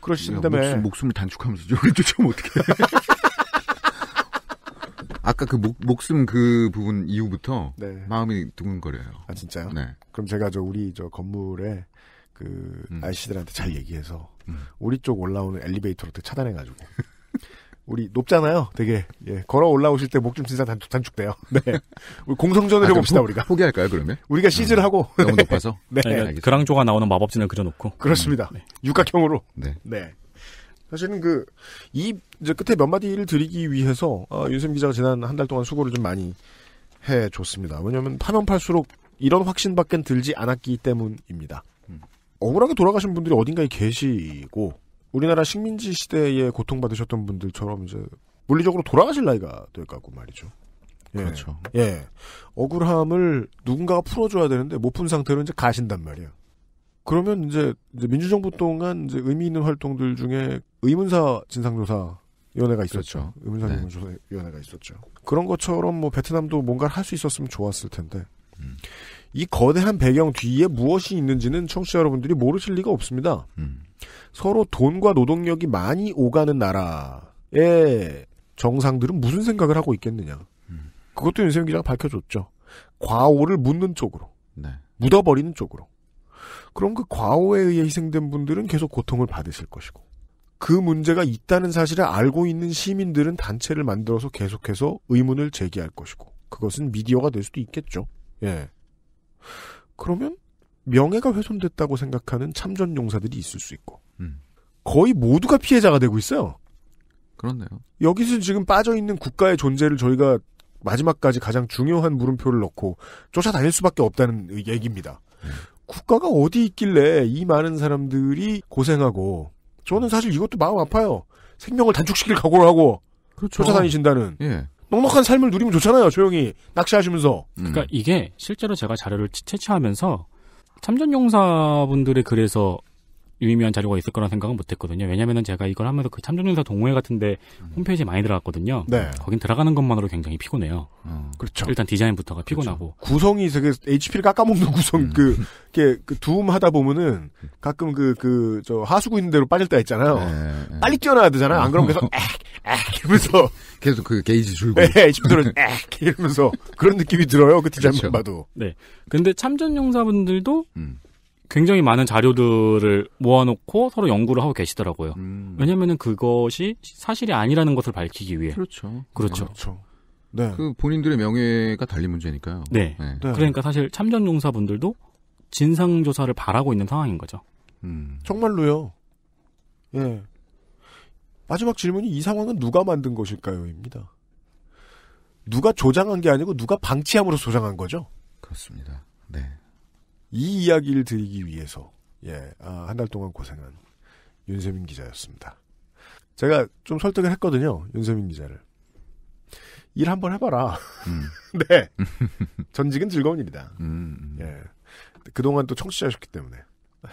그러시다며 목숨, 목숨을 단축하면서 저걸 쫓으면 어떻게? 아까 그 목, 목숨 그 부분 이후부터 네. 마음이 두근거려요. 아 진짜요? 네. 그럼 제가 저 우리 저 건물에 그 음. 아저씨들한테 잘 얘기해서 음. 우리 쪽 올라오는 엘리베이터로 차단해가지고 우리 높잖아요. 되게 예, 걸어 올라오실 때 목 좀 진짜 단축, 단축돼요. 네. 우리 공성전을 아, 해봅시다 후, 우리가. 포기할까요 그러면? 우리가 시즈를 음, 하고 너무 네. 높아서. 네. 그 그랑조가 나오는 마법진을 그려놓고. 그렇습니다. 음, 네. 육각형으로. 네. 네. 사실은 그이 이제 끝에 몇 마디를 드리기 위해서 어, 윤쌤 기자가 지난 한 달 동안 수고를 좀 많이 해 줬습니다. 왜냐하면 파면 팔수록 이런 확신밖엔 들지 않았기 때문입니다. 음. 억울하게 돌아가신 분들이 어딘가에 계시고 우리나라 식민지 시대에 고통받으셨던 분들처럼 이제 물리적으로 돌아가실 나이가 될 거고 말이죠. 예. 그렇죠. 예. 억울함을 누군가가 풀어줘야 되는데 못 푼 상태로 이제 가신단 말이에요. 그러면 이제, 이제 민주정부 동안 이제 의미 있는 활동들 중에 의문사 진상조사 위원회가 있었죠. 그렇죠. 의문사 네. 진상조사 위원회가 있었죠. 그런 것처럼 뭐 베트남도 뭔가를 할 수 있었으면 좋았을 텐데 음. 이 거대한 배경 뒤에 무엇이 있는지는 청취자 여러분들이 모르실 리가 없습니다. 음. 서로 돈과 노동력이 많이 오가는 나라의 정상들은 무슨 생각을 하고 있겠느냐. 그것도 윤세민 기자가 밝혀줬죠. 과오를 묻는 쪽으로. 네. 묻어버리는 쪽으로. 그럼 그 과오에 의해 희생된 분들은 계속 고통을 받으실 것이고. 그 문제가 있다는 사실을 알고 있는 시민들은 단체를 만들어서 계속해서 의문을 제기할 것이고. 그것은 미디어가 될 수도 있겠죠. 예. 그러면 명예가 훼손됐다고 생각하는 참전 용사들이 있을 수 있고 음. 거의 모두가 피해자가 되고 있어요. 그렇네요. 여기서 지금 빠져 있는 국가의 존재를 저희가 마지막까지 가장 중요한 물음표를 넣고 쫓아다닐 수밖에 없다는 얘기입니다. 음. 국가가 어디 있길래 이 많은 사람들이 고생하고 저는 사실 이것도 마음 아파요. 생명을 단축시킬 각오를 하고 그렇죠. 쫓아다니신다는 예. 넉넉한 삶을 누리면 좋잖아요. 조용히 낚시하시면서. 그러니까 음. 그러니까 이게 실제로 제가 자료를 채취하면서 참전용사분들의 그래서 유의미한 자료가 있을 거란 생각은 못했거든요. 왜냐면은 제가 이걸 하면서 그 참조연사 동호회 같은데 음. 홈페이지 많이 들어갔거든요. 네. 거긴 들어가는 것만으로 굉장히 피곤해요. 음. 그렇죠. 일단 디자인부터가 그렇죠. 피곤하고 그렇죠. 구성이 되게 HP를 깎아먹는 구성 음. 그 이렇게 그 두음 하다 보면은 가끔 그 그 저 하수구 있는 대로 빠질 때가 있잖아요. 네, 네. 빨리 뛰어나야 되잖아요. 안 그러면 계속 에에 이러면서 계속 그 게이지 줄고 네, HP들은 에악 이러면서 그런 느낌이 들어요. 그 디자인만 그렇죠. 봐도. 네. 근데 참전 용사분들도 음. 굉장히 많은 자료들을 모아놓고 서로 연구를 하고 계시더라고요. 음. 왜냐면은 그것이 사실이 아니라는 것을 밝히기 위해. 그렇죠. 그렇죠. 그렇죠. 네. 그 본인들의 명예가 달린 문제니까요. 네. 네. 네. 그러니까 사실 참전 용사분들도 진상 조사를 바라고 있는 상황인 거죠. 음. 정말로요. 예. 네. 마지막 질문이 이 상황은 누가 만든 것일까요?입니다. 누가 조장한 게 아니고 누가 방치함으로 조장한 거죠? 그렇습니다. 네. 이 이야기를 드리기 위해서 예, 아, 한달 동안 고생한 윤세민 기자였습니다. 제가 좀 설득을 했거든요. 윤세민 기자를. 일 한번 해봐라. 음. 네. 전직은 즐거운 일이다. 음, 음, 예. 그동안 또 청취자셨기 때문에.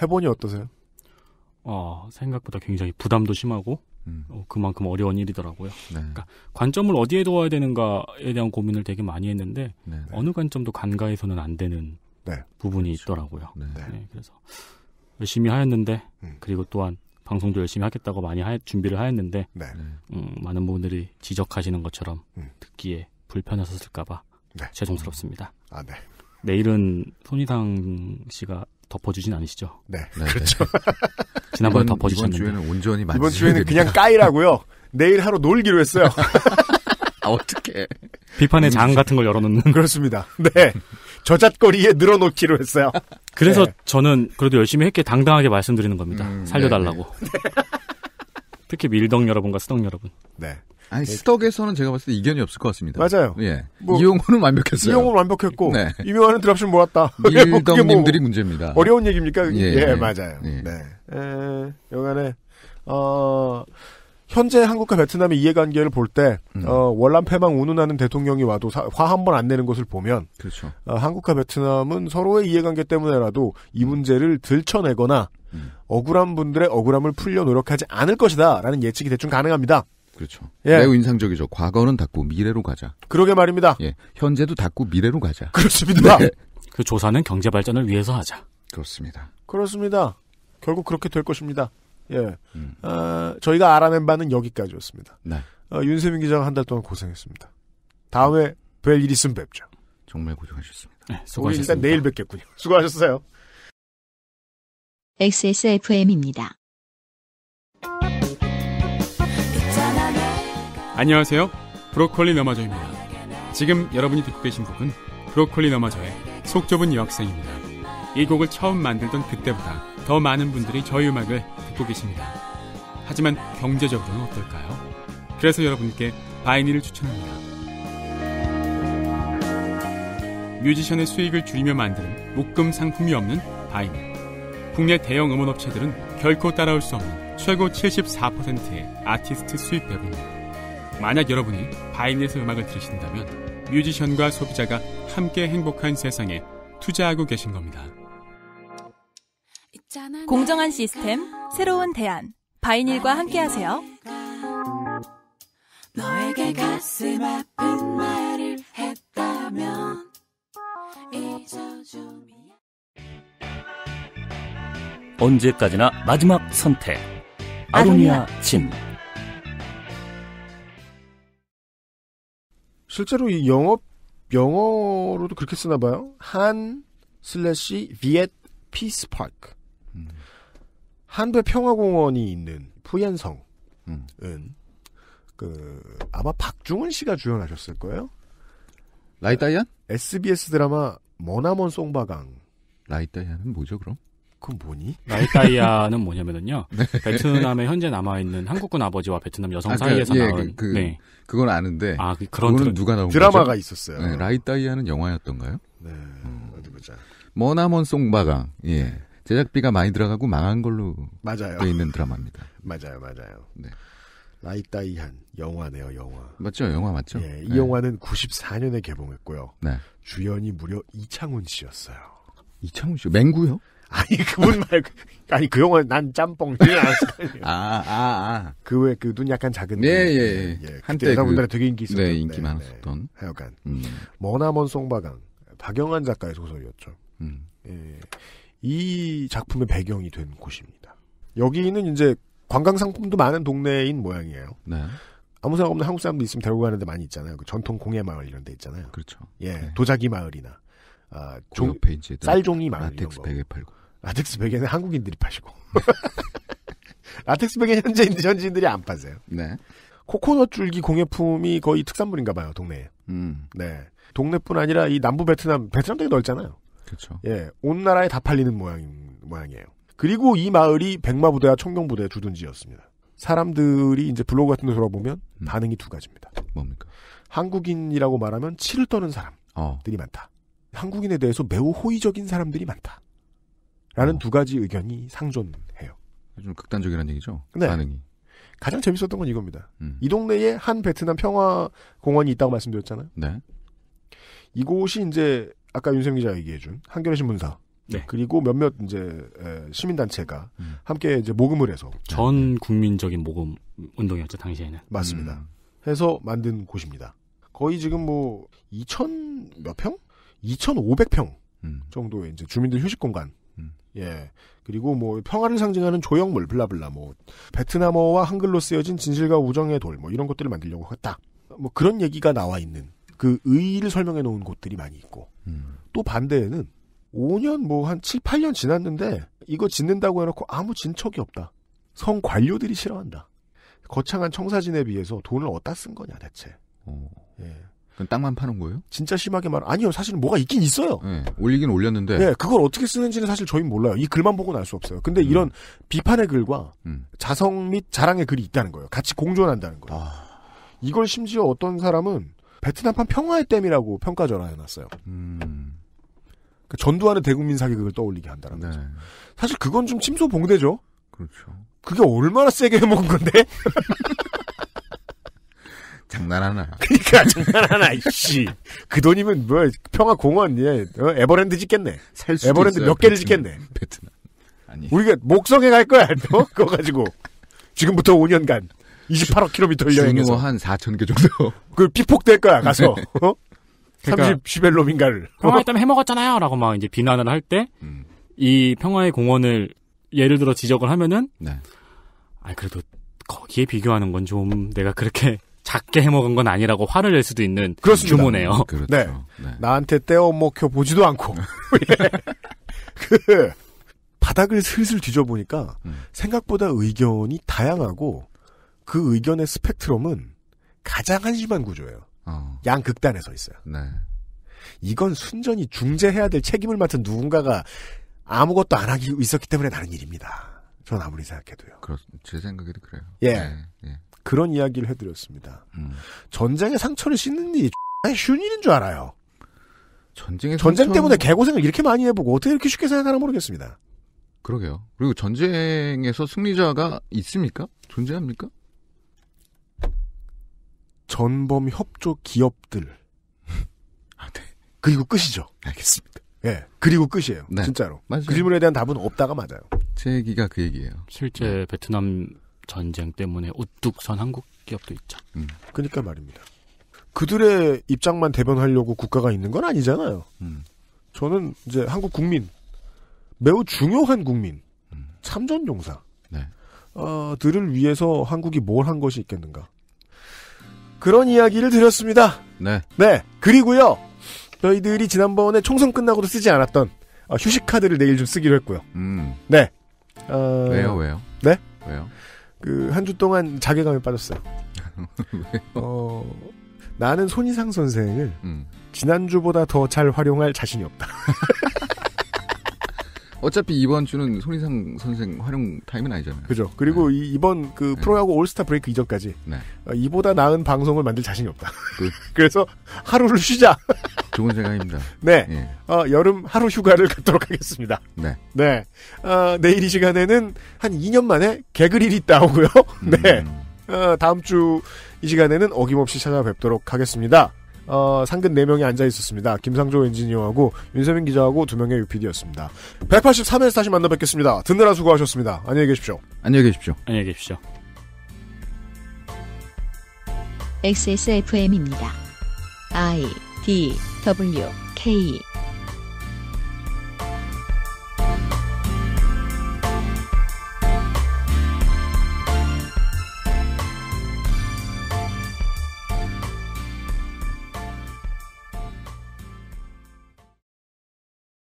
해보니 어떠세요? 어, 생각보다 굉장히 부담도 심하고, 음. 어, 그만큼 어려운 일이더라고요. 네. 그러니까 관점을 어디에 둬야 되는가에 대한 고민을 되게 많이 했는데, 네. 어느 관점도 간과해서는 안 되는 네. 부분이 그렇죠. 있더라고요. 네. 네. 그래서 열심히 하였는데 음. 그리고 또한 방송도 열심히 하겠다고 많이 하, 준비를 하였는데 네. 네. 음, 많은 분들이 지적하시는 것처럼 음. 듣기에 불편하셨을까봐 네. 죄송스럽습니다. 아 네. 내일은 손희상 씨가 덮어주진 않으시죠? 네, 그렇죠. 지난번에 덮어주셨는데 이번 주에는 온전히 이번 주에는 그냥 까이라고요. 내일 하루 놀기로 했어요. 아, 어떻게 비판의 음. 장 같은 걸 열어놓는. 그렇습니다. 네. 저잣거리에 늘어놓기로 했어요. 그래서 네. 저는 그래도 열심히 했기에 당당하게 말씀드리는 겁니다. 음, 살려달라고. 네, 네. 특히 밀덕 뭐 여러분과 스덕 여러분. 네. 아니 스덕에서는 네. 제가 봤을 때 이견이 없을 것 같습니다. 맞아요. 예. 뭐, 이용호는 완벽했어요. 이용호는 완벽했고 네. 이명호는 드랍슛 몰았다 밀덕님들이 뭐, 뭐 문제입니다. 어려운 얘기입니까? 예, 예, 예 맞아요. 예. 네. 에, 여간에 어. 현재 한국과 베트남의 이해관계를 볼때 음. 어, 월남패망 운운하는 대통령이 와도 화 한 번 안 내는 것을 보면 그렇죠. 어, 한국과 베트남은 서로의 이해관계 때문에라도 이 음. 문제를 들춰내거나 음. 억울한 분들의 억울함을 풀려 노력하지 않을 것이다라는 예측이 대충 가능합니다. 그렇죠. 예. 매우 인상적이죠. 과거는 닫고 미래로 가자. 그러게 말입니다. 예. 현재도 닫고 미래로 가자. 그렇습니다. 네. 그 조사는 경제 발전을 위해서 하자. 그렇습니다. 그렇습니다. 결국 그렇게 될 것입니다. 예. 음. 어, 저희가 알아낸 바는 여기까지였습니다. 네. 어, 윤세민 기자가 한 달 동안 고생했습니 다음에 다뵐일 있으면 뵙죠. 정말 고생하셨습니다. 네, 수고하셨습니다. 일단 내일 뵙겠군요. 수고하셨어요. XSFM입니다. 안녕하세요. 브로콜리 너마저입니다. 지금 여러분이 듣고 계신 곡은 브로콜리 너마저의 속 좁은 여학생입니다. 이 곡을 처음 만들던 그때보다 더 많은 분들이 저희 음악을 듣고 계십니다. 하지만 경제적으로는 어떨까요? 그래서 여러분께 바이닐을 추천합니다. 뮤지션의 수익을 줄이며 만드는 목금 상품이 없는 바이닐. 국내 대형 음원 업체들은 결코 따라올 수 없는 최고 74%의 아티스트 수입 배분율. 만약 여러분이 바이닐에서 음악을 들으신다면 뮤지션과 소비자가 함께 행복한 세상에 투자하고 계신 겁니다. 공정한 시스템, 새로운 대안, 바이닐과 함께하세요. 언제까지나 마지막 선택. 아로니아 진. 실제로 이 영업 영어로도 그렇게 쓰나 봐요. 한 슬래시 비엣 피스파크. 한의 평화공원이 있는 푸옌성은 음. 그 아마 박중훈 씨가 주연하셨을 거예요. 라이다이안? SBS 드라마 머나먼 송바강. 라이다이안은 뭐죠 그럼? 그건 뭐니? 라이다이안은 뭐냐면은요. 네. 베트남에 현재 남아있는 한국군 아버지와 베트남 여성 아, 사이에서 그, 나온 그, 그, 네. 그건 아는데 아, 그, 그런 거는 누가 나온 드라마가 거죠? 있었어요. 네, 라이다이안은 영화였던가요? 네. 음. 어디 보자. 머나먼 송바강. 예. 제작비가 많이 들어가고 망한 걸로 맞아요. 돼 있는 드라마입니다. 맞아요, 맞아요. 네. 라이따이한 영화네요, 영화. 맞죠, 영화 맞죠? 예, 이 네. 영화는 94년에 개봉했고요. 네. 주연이 무려 이창훈 씨였어요. 이창훈 씨, 맹구요? 아니 그분 말고 아니 그 영화 난 짬뽕 아아아 그왜그눈 약간 작은 예예예 네, 예, 예. 예 한때 여자분들 그, 되게 인기 있었던 네, 인기 네. 많았었던 네, 하여간 음. 머나먼 송바강 박영환 작가의 소설이었죠. 음. 예. 이 작품의 배경이 된 곳입니다. 여기는 이제 관광 상품도 많은 동네인 모양이에요. 네. 아무 생각 없는 한국 사람도 있으면 데리고 가는데 많이 있잖아요. 그 전통 공예 마을 이런 데 있잖아요. 그렇죠. 예, 네. 도자기 마을이나 아, 종, 쌀종이 마을 라텍스 베개 팔고. 라텍스 베개는 한국인들이 파시고. 라텍스 베개는 현지인들, 현지인들이 안 파세요. 네. 코코넛 줄기 공예품이 거의 특산물인가 봐요, 동네에. 음. 네. 동네뿐 아니라 이 남부 베트남, 베트남 되게 넓잖아요. 그렇죠. 예, 온 나라에 다 팔리는 모양 모양이에요. 그리고 이 마을이 백마부대와 총경부대의 주둔지였습니다. 사람들이 이제 블로그 같은 데 돌아보면 음. 반응이 두 가지입니다. 뭡니까? 한국인이라고 말하면 치를 떠는 사람들이 어. 많다. 한국인에 대해서 매우 호의적인 사람들이 많다. 라는 어. 두 가지 의견이 상존해요. 좀 극단적이라는 얘기죠? 네. 반응이. 가장 재밌었던 건 이겁니다. 음. 이 동네에 한 베트남 평화공원이 있다고 말씀드렸잖아요. 네. 이곳이 이제 아까 윤생 기자 얘기해준 한겨레 신문사 네. 그리고 몇몇 이제 시민단체가 음. 함께 이제 모금을 해서 전 국민적인 모금 운동이었죠 당시에는 맞습니다. 음. 해서 만든 곳입니다. 거의 지금 뭐 2천 몇 평, 2,500평 음. 정도의 이제 주민들 휴식 공간. 음. 예 그리고 뭐 평화를 상징하는 조형물 블라블라 뭐 베트남어와 한글로 쓰여진 진실과 우정의 돌 뭐 이런 것들을 만들려고 했다. 뭐 그런 얘기가 나와 있는 그 의의를 설명해 놓은 곳들이 많이 있고 음. 또 반대에는 5년 뭐 한 7, 8년 지났는데 이거 짓는다고 해놓고 아무 진척이 없다. 성 관료들이 싫어한다. 거창한 청사진에 비해서 돈을 어디다 쓴 거냐 대체. 어. 예. 그럼 땅만 파는 거예요? 진짜 심하게 말 아니요 사실 뭐가 있긴 있어요. 네, 올리긴 올렸는데. 네 그걸 어떻게 쓰는지는 사실 저희는 몰라요. 이 글만 보고는 알 수 없어요. 근데 음. 이런 비판의 글과 음. 자성 및 자랑의 글이 있다는 거예요. 같이 공존한다는 거예요. 아... 이걸 심지어 어떤 사람은 베트남판 평화의 댐이라고 평가 전화해놨어요. 음. 그러니까 전두환의 대국민 사기극을 떠올리게 한다는 네. 거죠. 사실 그건 좀 침소 봉대죠. 그렇죠. 그게 얼마나 세게 해먹은 건데? 장난하나. 그니까, 장난하나, 씨. 그 돈이면, 뭐, 평화 공원, 예, 어, 에버랜드 짓겠네. 에버랜드 있어요, 몇 개를 베트남, 짓겠네. 베트남. 아니. 우리가 목성에 갈 거야, 또? 그거 가지고. 지금부터 5년간. 28km 여행해서 한 4천 개 정도. 그 피폭될 거야 가서. 네. 어? 그러30 그러니까 시벨로민가를. 평화에 때문에 해먹었잖아요라고 막 이제 비난을 할 때이 음. 평화의 공원을 예를 들어 지적을 하면은 네. 아 그래도 거기에 비교하는 건 좀 내가 그렇게 작게 해먹은 건 아니라고 화를 낼 수도 있는 그렇습니다. 규모네요. 음, 그렇죠. 네. 네. 나한테 떼어먹혀 보지도 않고. 네. 그 바닥을 슬슬 뒤져보니까 음. 생각보다 의견이 다양하고 그 의견의 스펙트럼은 가장 한심한 구조예요. 어. 양극단에 서 있어요. 네. 이건 순전히 중재해야 될 책임을 맡은 누군가가 아무것도 안 하기 있었기 때문에 다른 일입니다. 전 아무리 생각해도요. 그렇, 제 생각에도 그래요. 예. 네, 예. 그런 이야기를 해드렸습니다. 음. 전쟁의 상처를 씻는 일이 쉬운 일인 줄 알아요. 전쟁의 전쟁 상처... 때문에 개고생을 이렇게 많이 해보고 어떻게 이렇게 쉽게 생각하나 모르겠습니다. 그러게요. 그리고 전쟁에서 승리자가 있습니까? 존재합니까? 전범 협조 기업들. 아, 네. 그리고 끝이죠. 알겠습니다. 예. 그리고 끝이에요. 네. 진짜로. 맞아요. 그 질문에 대한 답은 없다가 맞아요. 제 얘기가 그 얘기예요. 실제 네. 베트남 전쟁 때문에 우뚝선 한국 기업도 있죠. 음. 그러니까 말입니다. 그들의 입장만 대변하려고 국가가 있는 건 아니잖아요. 음. 저는 이제 한국 국민 매우 중요한 국민 음. 참전용사 네. 어, 들을 위해서 한국이 뭘 한 것이 있겠는가? 그런 이야기를 드렸습니다. 네. 네. 그리고요. 저희들이 지난번에 총선 끝나고도 쓰지 않았던 어, 휴식 카드를 내일 좀 쓰기로 했고요. 음. 네. 어... 왜요, 왜요? 네. 왜요? 그 한 주 동안 자괴감에 빠졌어요. 어, 나는 손이상 선생을 음. 지난주보다 더 잘 활용할 자신이 없다. 어차피 이번 주는 손희상 선생 활용 타임은 아니잖아요. 그죠. 그리고 네. 이, 이번 그 네. 프로야구 올스타 브레이크 이전까지 네. 어, 이보다 나은 방송을 만들 자신이 없다. 그, 래서 하루를 쉬자. 좋은 생각입니다. 네. 예. 어, 여름 하루 휴가를 갖도록 하겠습니다. 네. 네. 어, 내일 이 시간에는 한 2년 만에 개그릴이 나오고요. 네. 음. 어, 다음 주 이 시간에는 어김없이 찾아뵙도록 하겠습니다. 어, 상근 4명이 앉아 있었습니다. 김상조 엔지니어하고 윤세민 기자하고 2명의 UPD였습니다. 183회에서 다시 만나 뵙겠습니다. 듣느라 수고하셨습니다. 안녕히 계십시오. 안녕히 계십시오. 안녕히 계십시오. XSFM입니다. I D W K